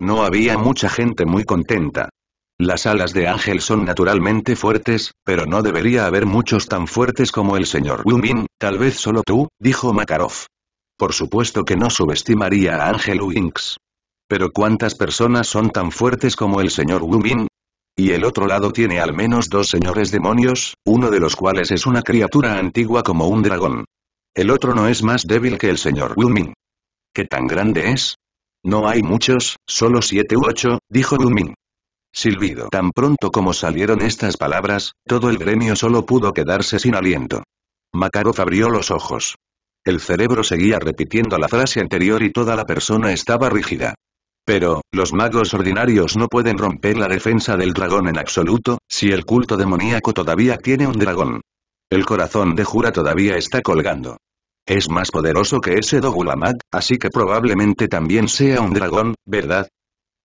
no había mucha gente muy contenta. Las alas de ángel son naturalmente fuertes, pero no debería haber muchos tan fuertes como el señor Min, tal vez solo tú, dijo Makarov. Por supuesto que no subestimaría a Ángel Winx. Pero ¿cuántas personas son tan fuertes como el señor Min? y el otro lado tiene al menos dos señores demonios, uno de los cuales es una criatura antigua como un dragón. El otro no es más débil que el señor Wilming. ¿Qué tan grande es? No hay muchos, solo siete u ocho, dijo Wilming. Silbido. Tan pronto como salieron estas palabras, todo el gremio solo pudo quedarse sin aliento. Makarov abrió los ojos. El cerebro seguía repitiendo la frase anterior y toda la persona estaba rígida. Pero, los magos ordinarios no pueden romper la defensa del dragón en absoluto, si el culto demoníaco todavía tiene un dragón. El corazón de Jura todavía está colgando. Es más poderoso que ese Dogulamag, así que probablemente también sea un dragón, ¿verdad?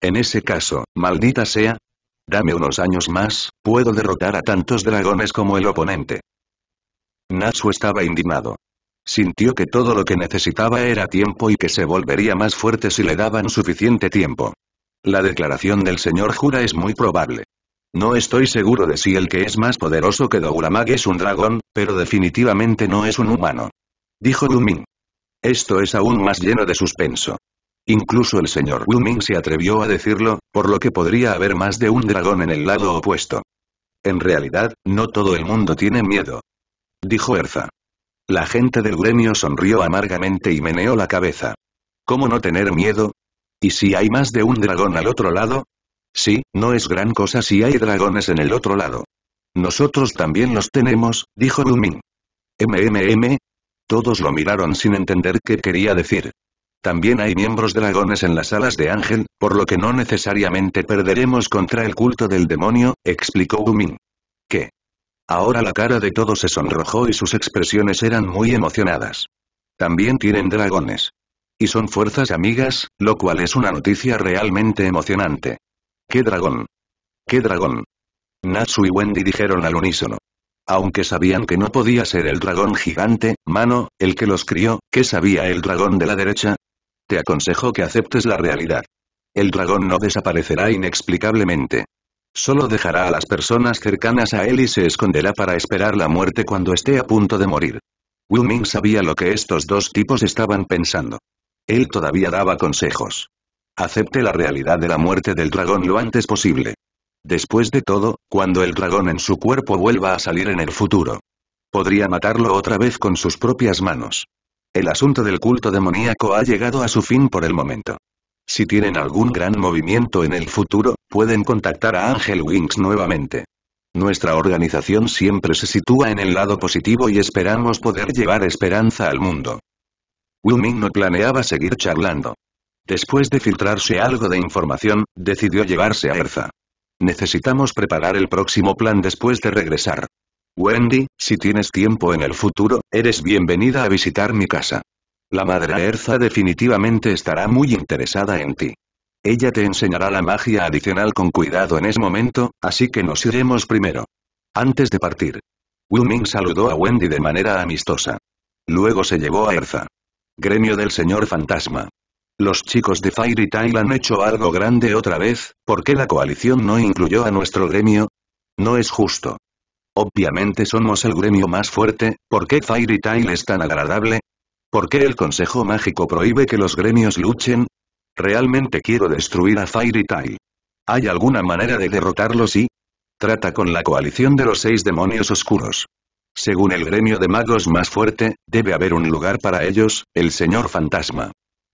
En ese caso, maldita sea. Dame unos años más, puedo derrotar a tantos dragones como el oponente. Natsu estaba indignado. Sintió que todo lo que necesitaba era tiempo y que se volvería más fuerte si le daban suficiente tiempo. La declaración del señor Jura es muy probable. No estoy seguro de si el que es más poderoso que Douramag es un dragón, pero definitivamente no es un humano. Dijo Luming. Esto es aún más lleno de suspenso. Incluso el señor Luming se atrevió a decirlo, por lo que podría haber más de un dragón en el lado opuesto. En realidad, no todo el mundo tiene miedo. Dijo Erza. La gente del gremio sonrió amargamente y meneó la cabeza. ¿Cómo no tener miedo? ¿Y si hay más de un dragón al otro lado? Sí, no es gran cosa si hay dragones en el otro lado. Nosotros también los tenemos, dijo Lumin. ¿MMM? Todos lo miraron sin entender qué quería decir. También hay miembros dragones en las alas de Ángel, por lo que no necesariamente perderemos contra el culto del demonio, explicó Gumin. Ahora la cara de todos se sonrojó y sus expresiones eran muy emocionadas. También tienen dragones. Y son fuerzas amigas, lo cual es una noticia realmente emocionante. ¡Qué dragón! ¡Qué dragón! Natsu y Wendy dijeron al unísono. Aunque sabían que no podía ser el dragón gigante, Mano, el que los crió, ¿qué sabía el dragón de la derecha? Te aconsejo que aceptes la realidad. El dragón no desaparecerá inexplicablemente. Solo dejará a las personas cercanas a él y se esconderá para esperar la muerte cuando esté a punto de morir. Wu Ming sabía lo que estos dos tipos estaban pensando. Él todavía daba consejos. Acepte la realidad de la muerte del dragón lo antes posible. Después de todo, cuando el dragón en su cuerpo vuelva a salir en el futuro. Podría matarlo otra vez con sus propias manos. El asunto del culto demoníaco ha llegado a su fin por el momento. Si tienen algún gran movimiento en el futuro, pueden contactar a Angel Wings nuevamente. Nuestra organización siempre se sitúa en el lado positivo y esperamos poder llevar esperanza al mundo. Wilming no planeaba seguir charlando. Después de filtrarse algo de información, decidió llevarse a Erza. Necesitamos preparar el próximo plan después de regresar. Wendy, si tienes tiempo en el futuro, eres bienvenida a visitar mi casa. La madre Erza definitivamente estará muy interesada en ti. Ella te enseñará la magia adicional con cuidado en ese momento, así que nos iremos primero. Antes de partir. Wu Ming saludó a Wendy de manera amistosa. Luego se llevó a Erza. Gremio del señor fantasma. Los chicos de Fairy Tail han hecho algo grande otra vez, ¿por qué la coalición no incluyó a nuestro gremio? No es justo. Obviamente somos el gremio más fuerte, ¿por qué Fairy Tail es tan agradable? ¿Por qué el Consejo Mágico prohíbe que los gremios luchen? Realmente quiero destruir a Fairy Tile. ¿Hay alguna manera de derrotarlos y? Trata con la coalición de los seis demonios oscuros. Según el gremio de magos más fuerte, debe haber un lugar para ellos, el señor fantasma.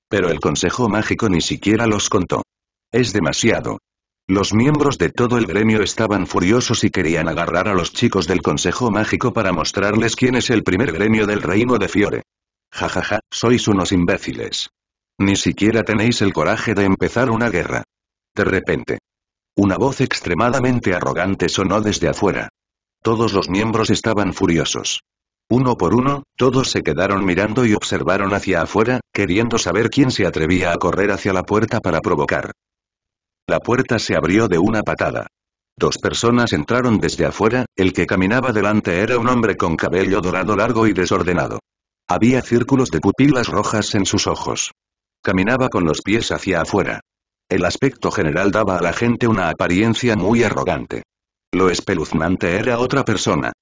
Pero el Consejo Mágico ni siquiera los contó. Es demasiado. Los miembros de todo el gremio estaban furiosos y querían agarrar a los chicos del Consejo Mágico para mostrarles quién es el primer gremio del reino de Fiore. Jajaja, sois unos imbéciles. Ni siquiera tenéis el coraje de empezar una guerra. De repente. Una voz extremadamente arrogante sonó desde afuera. Todos los miembros estaban furiosos. Uno por uno, todos se quedaron mirando y observaron hacia afuera, queriendo saber quién se atrevía a correr hacia la puerta para provocar. La puerta se abrió de una patada. Dos personas entraron desde afuera, el que caminaba delante era un hombre con cabello dorado largo y desordenado. Había círculos de pupilas rojas en sus ojos. Caminaba con los pies hacia afuera. El aspecto general daba a la gente una apariencia muy arrogante. Lo espeluznante era otra persona.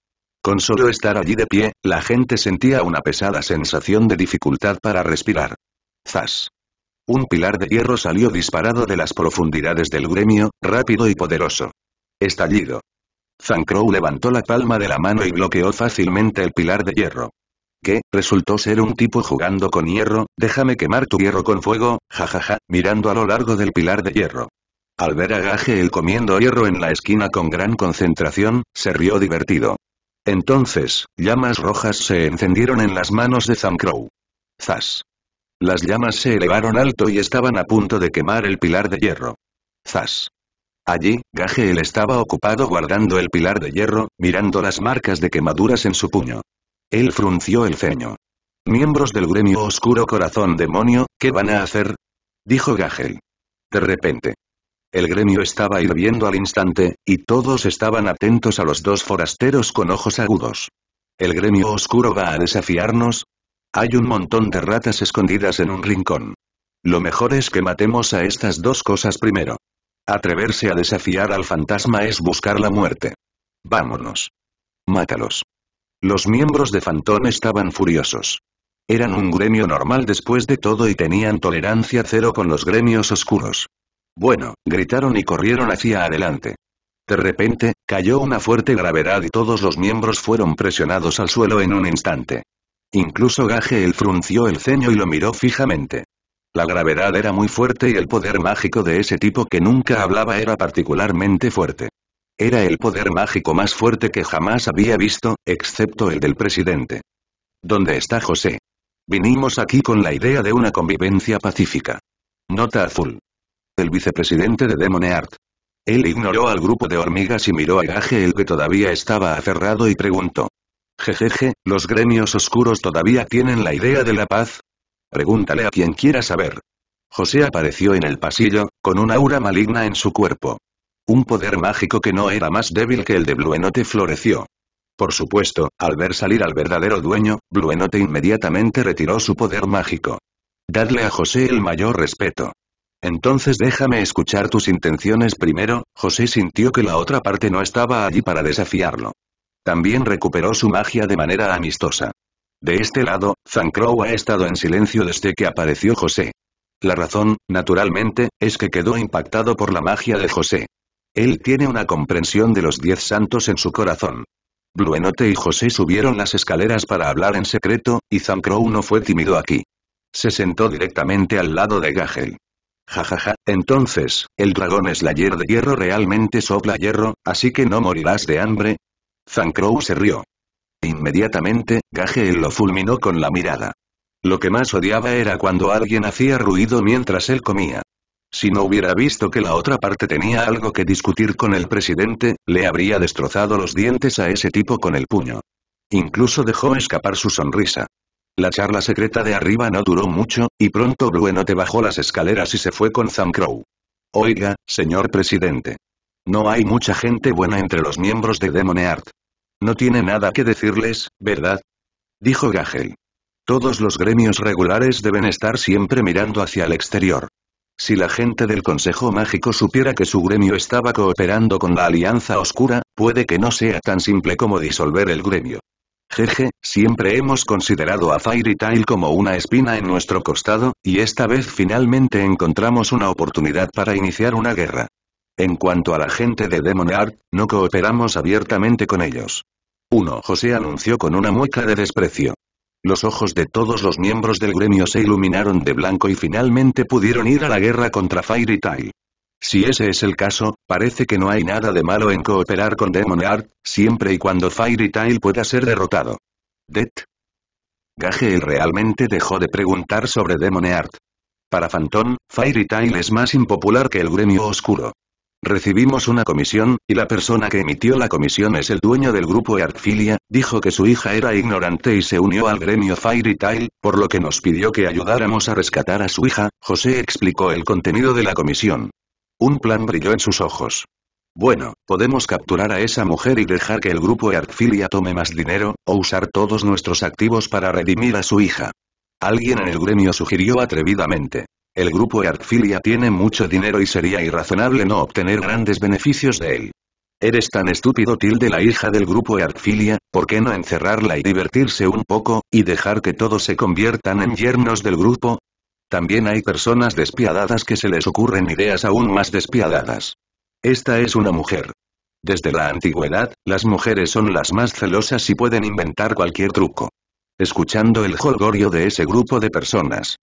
Con solo estar allí de pie, la gente sentía una pesada sensación de dificultad para respirar. ¡Zas! Un pilar de hierro salió disparado de las profundidades del gremio, rápido y poderoso. Estallido. Zancrow levantó la palma de la mano y bloqueó fácilmente el pilar de hierro que, resultó ser un tipo jugando con hierro, déjame quemar tu hierro con fuego, jajaja, mirando a lo largo del pilar de hierro. Al ver a Gage el comiendo hierro en la esquina con gran concentración, se rió divertido. Entonces, llamas rojas se encendieron en las manos de Zancrow. Zas. Las llamas se elevaron alto y estaban a punto de quemar el pilar de hierro. Zas. Allí, Gage el estaba ocupado guardando el pilar de hierro, mirando las marcas de quemaduras en su puño. Él frunció el ceño. Miembros del gremio Oscuro Corazón Demonio, ¿qué van a hacer? Dijo Gagel. De repente. El gremio estaba hirviendo al instante, y todos estaban atentos a los dos forasteros con ojos agudos. ¿El gremio oscuro va a desafiarnos? Hay un montón de ratas escondidas en un rincón. Lo mejor es que matemos a estas dos cosas primero. Atreverse a desafiar al fantasma es buscar la muerte. Vámonos. Mátalos. Los miembros de Fantón estaban furiosos. Eran un gremio normal después de todo y tenían tolerancia cero con los gremios oscuros. Bueno, gritaron y corrieron hacia adelante. De repente, cayó una fuerte gravedad y todos los miembros fueron presionados al suelo en un instante. Incluso el frunció el ceño y lo miró fijamente. La gravedad era muy fuerte y el poder mágico de ese tipo que nunca hablaba era particularmente fuerte. Era el poder mágico más fuerte que jamás había visto, excepto el del presidente. ¿Dónde está José? Vinimos aquí con la idea de una convivencia pacífica. Nota azul. El vicepresidente de Art. Él ignoró al grupo de hormigas y miró a Gage el que todavía estaba aferrado y preguntó. Jejeje, ¿los gremios oscuros todavía tienen la idea de la paz? Pregúntale a quien quiera saber. José apareció en el pasillo, con una aura maligna en su cuerpo. Un poder mágico que no era más débil que el de Bluenote floreció. Por supuesto, al ver salir al verdadero dueño, Bluenote inmediatamente retiró su poder mágico. Dadle a José el mayor respeto. Entonces déjame escuchar tus intenciones primero, José sintió que la otra parte no estaba allí para desafiarlo. También recuperó su magia de manera amistosa. De este lado, Zancrow ha estado en silencio desde que apareció José. La razón, naturalmente, es que quedó impactado por la magia de José. Él tiene una comprensión de los diez santos en su corazón. Bluenote y José subieron las escaleras para hablar en secreto, y Zancrow no fue tímido aquí. Se sentó directamente al lado de Gagel. Jajaja, entonces, el dragón es Slayer de hierro realmente sopla hierro, así que no morirás de hambre. Zancrow se rió. Inmediatamente, Gagel lo fulminó con la mirada. Lo que más odiaba era cuando alguien hacía ruido mientras él comía. Si no hubiera visto que la otra parte tenía algo que discutir con el presidente, le habría destrozado los dientes a ese tipo con el puño. Incluso dejó escapar su sonrisa. La charla secreta de arriba no duró mucho, y pronto te bajó las escaleras y se fue con Zancrow. Oiga, señor presidente. No hay mucha gente buena entre los miembros de Art. No tiene nada que decirles, ¿verdad? Dijo Gagel. Todos los gremios regulares deben estar siempre mirando hacia el exterior. Si la gente del Consejo Mágico supiera que su gremio estaba cooperando con la Alianza Oscura, puede que no sea tan simple como disolver el gremio. Jeje, siempre hemos considerado a Fairy Tail como una espina en nuestro costado, y esta vez finalmente encontramos una oportunidad para iniciar una guerra. En cuanto a la gente de Demon Art, no cooperamos abiertamente con ellos. 1. José anunció con una mueca de desprecio. Los ojos de todos los miembros del gremio se iluminaron de blanco y finalmente pudieron ir a la guerra contra Fairy Tail. Si ese es el caso, parece que no hay nada de malo en cooperar con Demon Art, siempre y cuando Fairy Tail pueda ser derrotado. Det. Gajeel realmente dejó de preguntar sobre Demon Para Phantom, Fairy Tail es más impopular que el gremio oscuro. Recibimos una comisión, y la persona que emitió la comisión es el dueño del grupo Artfilia, dijo que su hija era ignorante y se unió al gremio Fairy Tail, por lo que nos pidió que ayudáramos a rescatar a su hija, José explicó el contenido de la comisión. Un plan brilló en sus ojos. Bueno, podemos capturar a esa mujer y dejar que el grupo Artfilia tome más dinero, o usar todos nuestros activos para redimir a su hija. Alguien en el gremio sugirió atrevidamente. El grupo Arcfilia tiene mucho dinero y sería irrazonable no obtener grandes beneficios de él. Eres tan estúpido tilde la hija del grupo Arcfilia, ¿por qué no encerrarla y divertirse un poco, y dejar que todos se conviertan en yernos del grupo? También hay personas despiadadas que se les ocurren ideas aún más despiadadas. Esta es una mujer. Desde la antigüedad, las mujeres son las más celosas y pueden inventar cualquier truco. Escuchando el jolgorio de ese grupo de personas,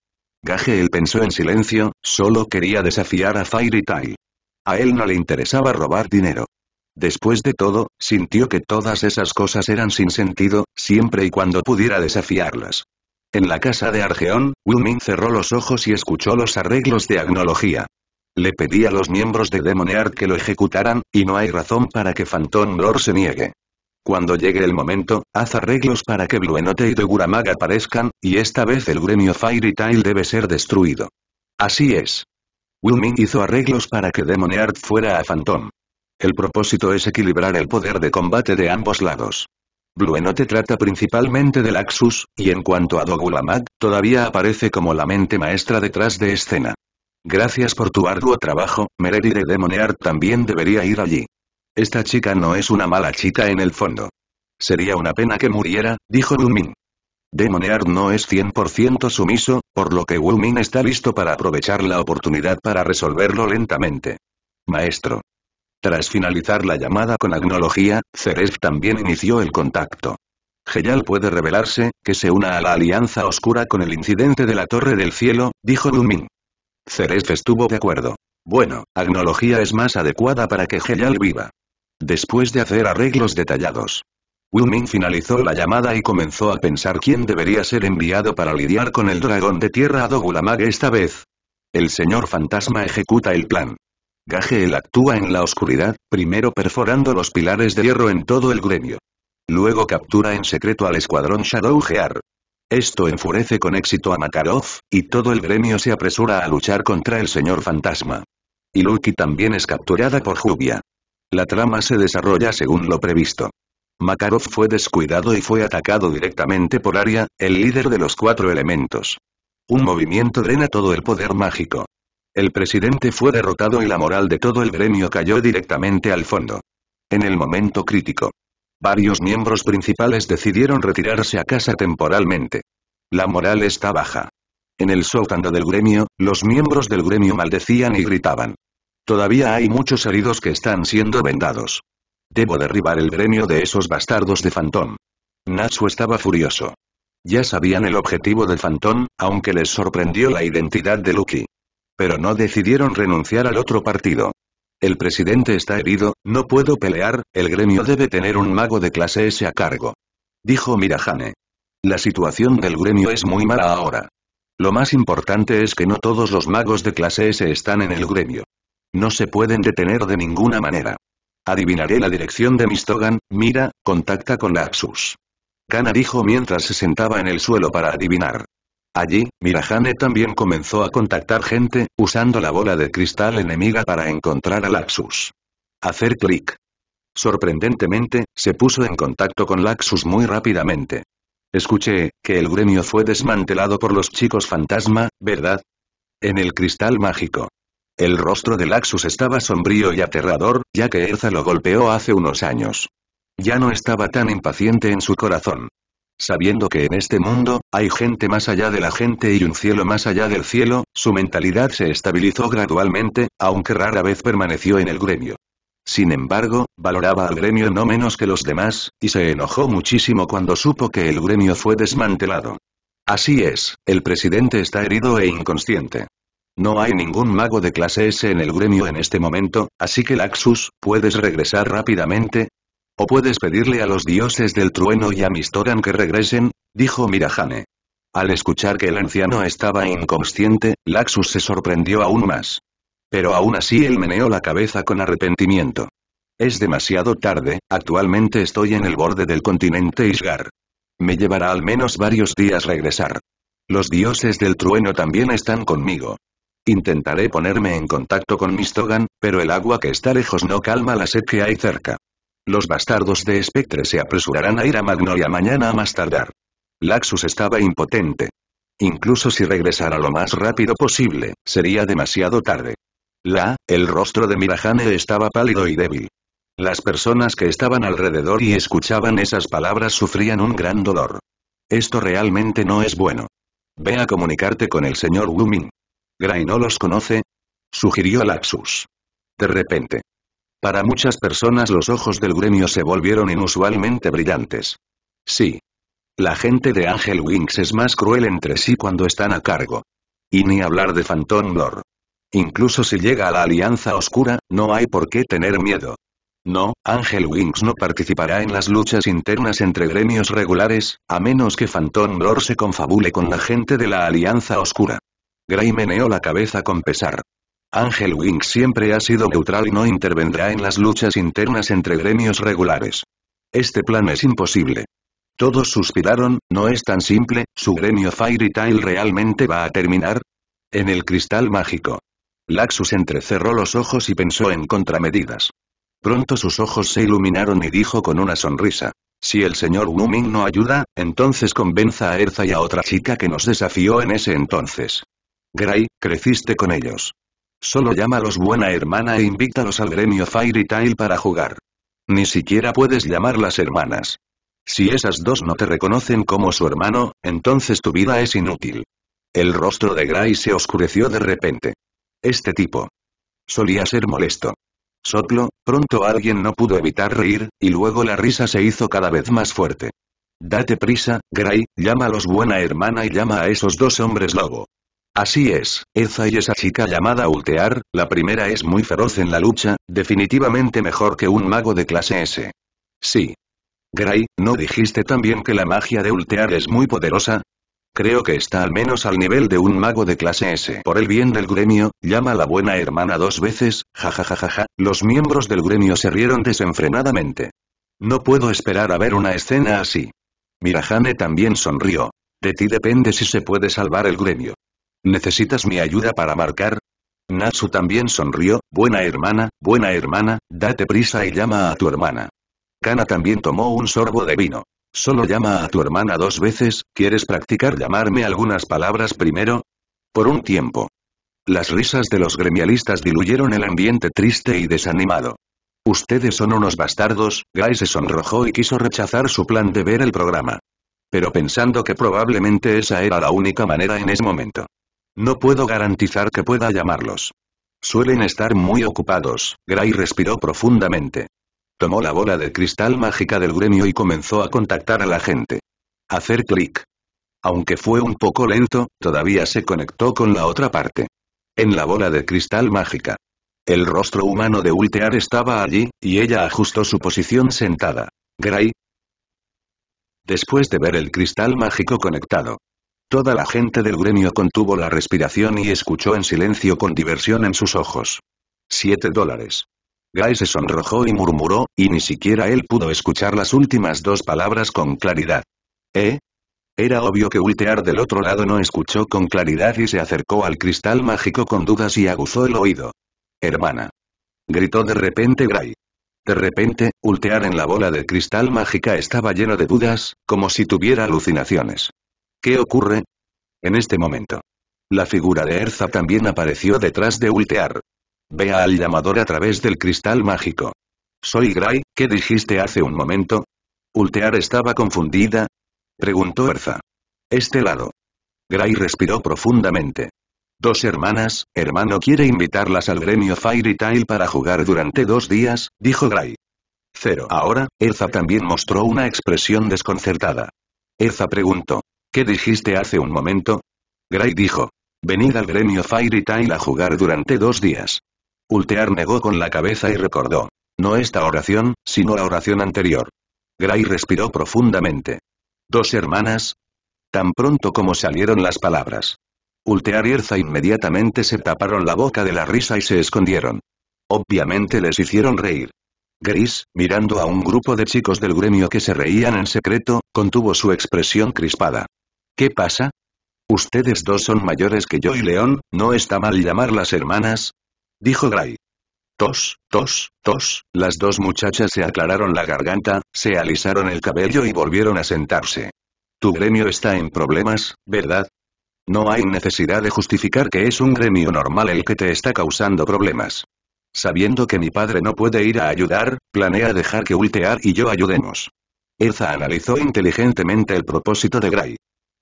él pensó en silencio, solo quería desafiar a Fairy Tail. A él no le interesaba robar dinero. Después de todo, sintió que todas esas cosas eran sin sentido, siempre y cuando pudiera desafiarlas. En la casa de Argeón, Wilmin cerró los ojos y escuchó los arreglos de agnología. Le pedía a los miembros de Demonear que lo ejecutaran, y no hay razón para que Phantom Lord se niegue. Cuando llegue el momento, haz arreglos para que Bluenote y Deguramag aparezcan, y esta vez el gremio Fairy Tail debe ser destruido. Así es. Wilming hizo arreglos para que Demoneart fuera a Phantom. El propósito es equilibrar el poder de combate de ambos lados. Bluenote trata principalmente del Laxus, y en cuanto a Dogulamag, todavía aparece como la mente maestra detrás de escena. Gracias por tu arduo trabajo, Meredith. de Demoneart también debería ir allí. Esta chica no es una mala chica en el fondo. Sería una pena que muriera, dijo Min. Demonear no es 100% sumiso, por lo que Min está listo para aprovechar la oportunidad para resolverlo lentamente. Maestro. Tras finalizar la llamada con agnología, Ceref también inició el contacto. Geyal puede revelarse, que se una a la alianza oscura con el incidente de la Torre del Cielo, dijo Lumin. Ceref estuvo de acuerdo. Bueno, agnología es más adecuada para que Geyal viva. Después de hacer arreglos detallados, Wu Ming finalizó la llamada y comenzó a pensar quién debería ser enviado para lidiar con el dragón de tierra a Dogulamag esta vez. El señor fantasma ejecuta el plan. Gageel actúa en la oscuridad, primero perforando los pilares de hierro en todo el gremio. Luego captura en secreto al escuadrón Shadow Gear. Esto enfurece con éxito a Makarov, y todo el gremio se apresura a luchar contra el señor fantasma. Y Luki también es capturada por Jubia. La trama se desarrolla según lo previsto. Makarov fue descuidado y fue atacado directamente por Arya, el líder de los cuatro elementos. Un movimiento drena todo el poder mágico. El presidente fue derrotado y la moral de todo el gremio cayó directamente al fondo. En el momento crítico. Varios miembros principales decidieron retirarse a casa temporalmente. La moral está baja. En el sótano del gremio, los miembros del gremio maldecían y gritaban. Todavía hay muchos heridos que están siendo vendados. Debo derribar el gremio de esos bastardos de Fantón. Natsu estaba furioso. Ya sabían el objetivo de Fantón, aunque les sorprendió la identidad de Lucky. Pero no decidieron renunciar al otro partido. El presidente está herido, no puedo pelear, el gremio debe tener un mago de clase S a cargo. Dijo Mirahane. La situación del gremio es muy mala ahora. Lo más importante es que no todos los magos de clase S están en el gremio. No se pueden detener de ninguna manera. Adivinaré la dirección de Mistogan, mira, contacta con Laxus. Kana dijo mientras se sentaba en el suelo para adivinar. Allí, Mirahane también comenzó a contactar gente, usando la bola de cristal enemiga para encontrar a Laxus. Hacer clic. Sorprendentemente, se puso en contacto con Laxus muy rápidamente. Escuché, que el gremio fue desmantelado por los chicos fantasma, ¿verdad? En el cristal mágico. El rostro de Laxus estaba sombrío y aterrador, ya que Erza lo golpeó hace unos años. Ya no estaba tan impaciente en su corazón. Sabiendo que en este mundo, hay gente más allá de la gente y un cielo más allá del cielo, su mentalidad se estabilizó gradualmente, aunque rara vez permaneció en el gremio. Sin embargo, valoraba al gremio no menos que los demás, y se enojó muchísimo cuando supo que el gremio fue desmantelado. Así es, el presidente está herido e inconsciente. No hay ningún mago de clase S en el gremio en este momento, así que Laxus, ¿puedes regresar rápidamente? ¿O puedes pedirle a los dioses del trueno y a Mistoran que regresen? dijo Mirajane. Al escuchar que el anciano estaba inconsciente, Laxus se sorprendió aún más. Pero aún así él meneó la cabeza con arrepentimiento. Es demasiado tarde, actualmente estoy en el borde del continente Isgar. Me llevará al menos varios días regresar. Los dioses del trueno también están conmigo. Intentaré ponerme en contacto con Mistogan, pero el agua que está lejos no calma la sed que hay cerca. Los bastardos de Spectre se apresurarán a ir a Magnolia mañana a más tardar. Laxus estaba impotente. Incluso si regresara lo más rápido posible, sería demasiado tarde. La, el rostro de Mirajane estaba pálido y débil. Las personas que estaban alrededor y escuchaban esas palabras sufrían un gran dolor. Esto realmente no es bueno. Ve a comunicarte con el señor Wuming. Gray no los conoce, sugirió Laxus. De repente. Para muchas personas los ojos del gremio se volvieron inusualmente brillantes. Sí. La gente de Angel Wings es más cruel entre sí cuando están a cargo. Y ni hablar de Phantom Lord. Incluso si llega a la Alianza Oscura, no hay por qué tener miedo. No, Angel Wings no participará en las luchas internas entre gremios regulares, a menos que Phantom Lord se confabule con la gente de la Alianza Oscura. Gray meneó la cabeza con pesar. Ángel Wing siempre ha sido neutral y no intervendrá en las luchas internas entre gremios regulares. Este plan es imposible. Todos suspiraron, no es tan simple, ¿su gremio Fairy Tail realmente va a terminar? En el cristal mágico. Laxus entrecerró los ojos y pensó en contramedidas. Pronto sus ojos se iluminaron y dijo con una sonrisa. Si el señor Wuming no ayuda, entonces convenza a Erza y a otra chica que nos desafió en ese entonces. Gray, creciste con ellos. Solo llámalos buena hermana e invítalos al gremio Fairy Tail para jugar. Ni siquiera puedes llamarlas hermanas. Si esas dos no te reconocen como su hermano, entonces tu vida es inútil. El rostro de Gray se oscureció de repente. Este tipo. Solía ser molesto. Sotlo, pronto alguien no pudo evitar reír, y luego la risa se hizo cada vez más fuerte. Date prisa, Gray, llámalos buena hermana y llama a esos dos hombres lobo. Así es, esa y esa chica llamada Ultear, la primera es muy feroz en la lucha, definitivamente mejor que un mago de clase S. Sí. Gray, ¿no dijiste también que la magia de Ultear es muy poderosa? Creo que está al menos al nivel de un mago de clase S. Por el bien del gremio, llama a la buena hermana dos veces, jajajajaja, los miembros del gremio se rieron desenfrenadamente. No puedo esperar a ver una escena así. Mirajane también sonrió. De ti depende si se puede salvar el gremio. ¿Necesitas mi ayuda para marcar? Natsu también sonrió, buena hermana, buena hermana, date prisa y llama a tu hermana. Kana también tomó un sorbo de vino. Solo llama a tu hermana dos veces, ¿quieres practicar llamarme algunas palabras primero? Por un tiempo. Las risas de los gremialistas diluyeron el ambiente triste y desanimado. Ustedes son unos bastardos, Gai se sonrojó y quiso rechazar su plan de ver el programa. Pero pensando que probablemente esa era la única manera en ese momento. No puedo garantizar que pueda llamarlos. Suelen estar muy ocupados. Gray respiró profundamente. Tomó la bola de cristal mágica del gremio y comenzó a contactar a la gente. Hacer clic. Aunque fue un poco lento, todavía se conectó con la otra parte. En la bola de cristal mágica. El rostro humano de Ultear estaba allí, y ella ajustó su posición sentada. Gray. Después de ver el cristal mágico conectado, Toda la gente del gremio contuvo la respiración y escuchó en silencio con diversión en sus ojos. Siete dólares. Guy se sonrojó y murmuró, y ni siquiera él pudo escuchar las últimas dos palabras con claridad. ¿Eh? Era obvio que Ultear del otro lado no escuchó con claridad y se acercó al cristal mágico con dudas y aguzó el oído. Hermana. Gritó de repente Gray. De repente, Ultear en la bola de cristal mágica estaba lleno de dudas, como si tuviera alucinaciones. ¿Qué ocurre? En este momento. La figura de Erza también apareció detrás de Ultear. Vea al llamador a través del cristal mágico. Soy Gray, ¿qué dijiste hace un momento? Ultear estaba confundida. Preguntó Erza. Este lado. Gray respiró profundamente. Dos hermanas, hermano quiere invitarlas al gremio Fairy Tail para jugar durante dos días, dijo Gray. Cero. Ahora, Erza también mostró una expresión desconcertada. Erza preguntó. ¿Qué dijiste hace un momento? Gray dijo. Venid al gremio Fairy Tail a jugar durante dos días. Ultear negó con la cabeza y recordó. No esta oración, sino la oración anterior. Gray respiró profundamente. ¿Dos hermanas? Tan pronto como salieron las palabras. Ultear y Erza inmediatamente se taparon la boca de la risa y se escondieron. Obviamente les hicieron reír. Gris, mirando a un grupo de chicos del gremio que se reían en secreto, contuvo su expresión crispada. ¿Qué pasa? Ustedes dos son mayores que yo y León, ¿no está mal llamarlas hermanas? Dijo Gray. Tos, tos, tos, las dos muchachas se aclararon la garganta, se alisaron el cabello y volvieron a sentarse. Tu gremio está en problemas, ¿verdad? No hay necesidad de justificar que es un gremio normal el que te está causando problemas. Sabiendo que mi padre no puede ir a ayudar, planea dejar que Ultear y yo ayudemos. Elza analizó inteligentemente el propósito de Gray.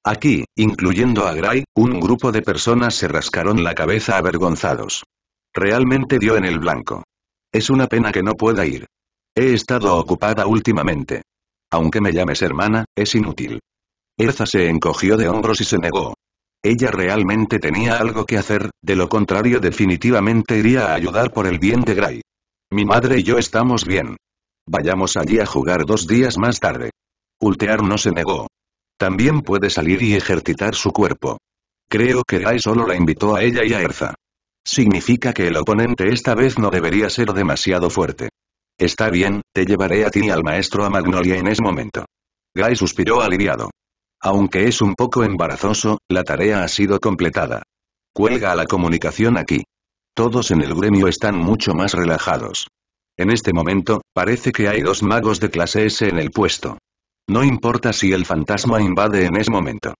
Aquí, incluyendo a Gray, un grupo de personas se rascaron la cabeza avergonzados. Realmente dio en el blanco. Es una pena que no pueda ir. He estado ocupada últimamente. Aunque me llames hermana, es inútil. Erza se encogió de hombros y se negó. Ella realmente tenía algo que hacer, de lo contrario definitivamente iría a ayudar por el bien de Gray. Mi madre y yo estamos bien. Vayamos allí a jugar dos días más tarde. Ultear no se negó. También puede salir y ejercitar su cuerpo. Creo que Gai solo la invitó a ella y a Erza. Significa que el oponente esta vez no debería ser demasiado fuerte. Está bien, te llevaré a ti y al maestro a Magnolia en ese momento. Guy suspiró aliviado. Aunque es un poco embarazoso, la tarea ha sido completada. Cuelga a la comunicación aquí. Todos en el gremio están mucho más relajados. En este momento, parece que hay dos magos de clase S en el puesto. No importa si el fantasma invade en ese momento.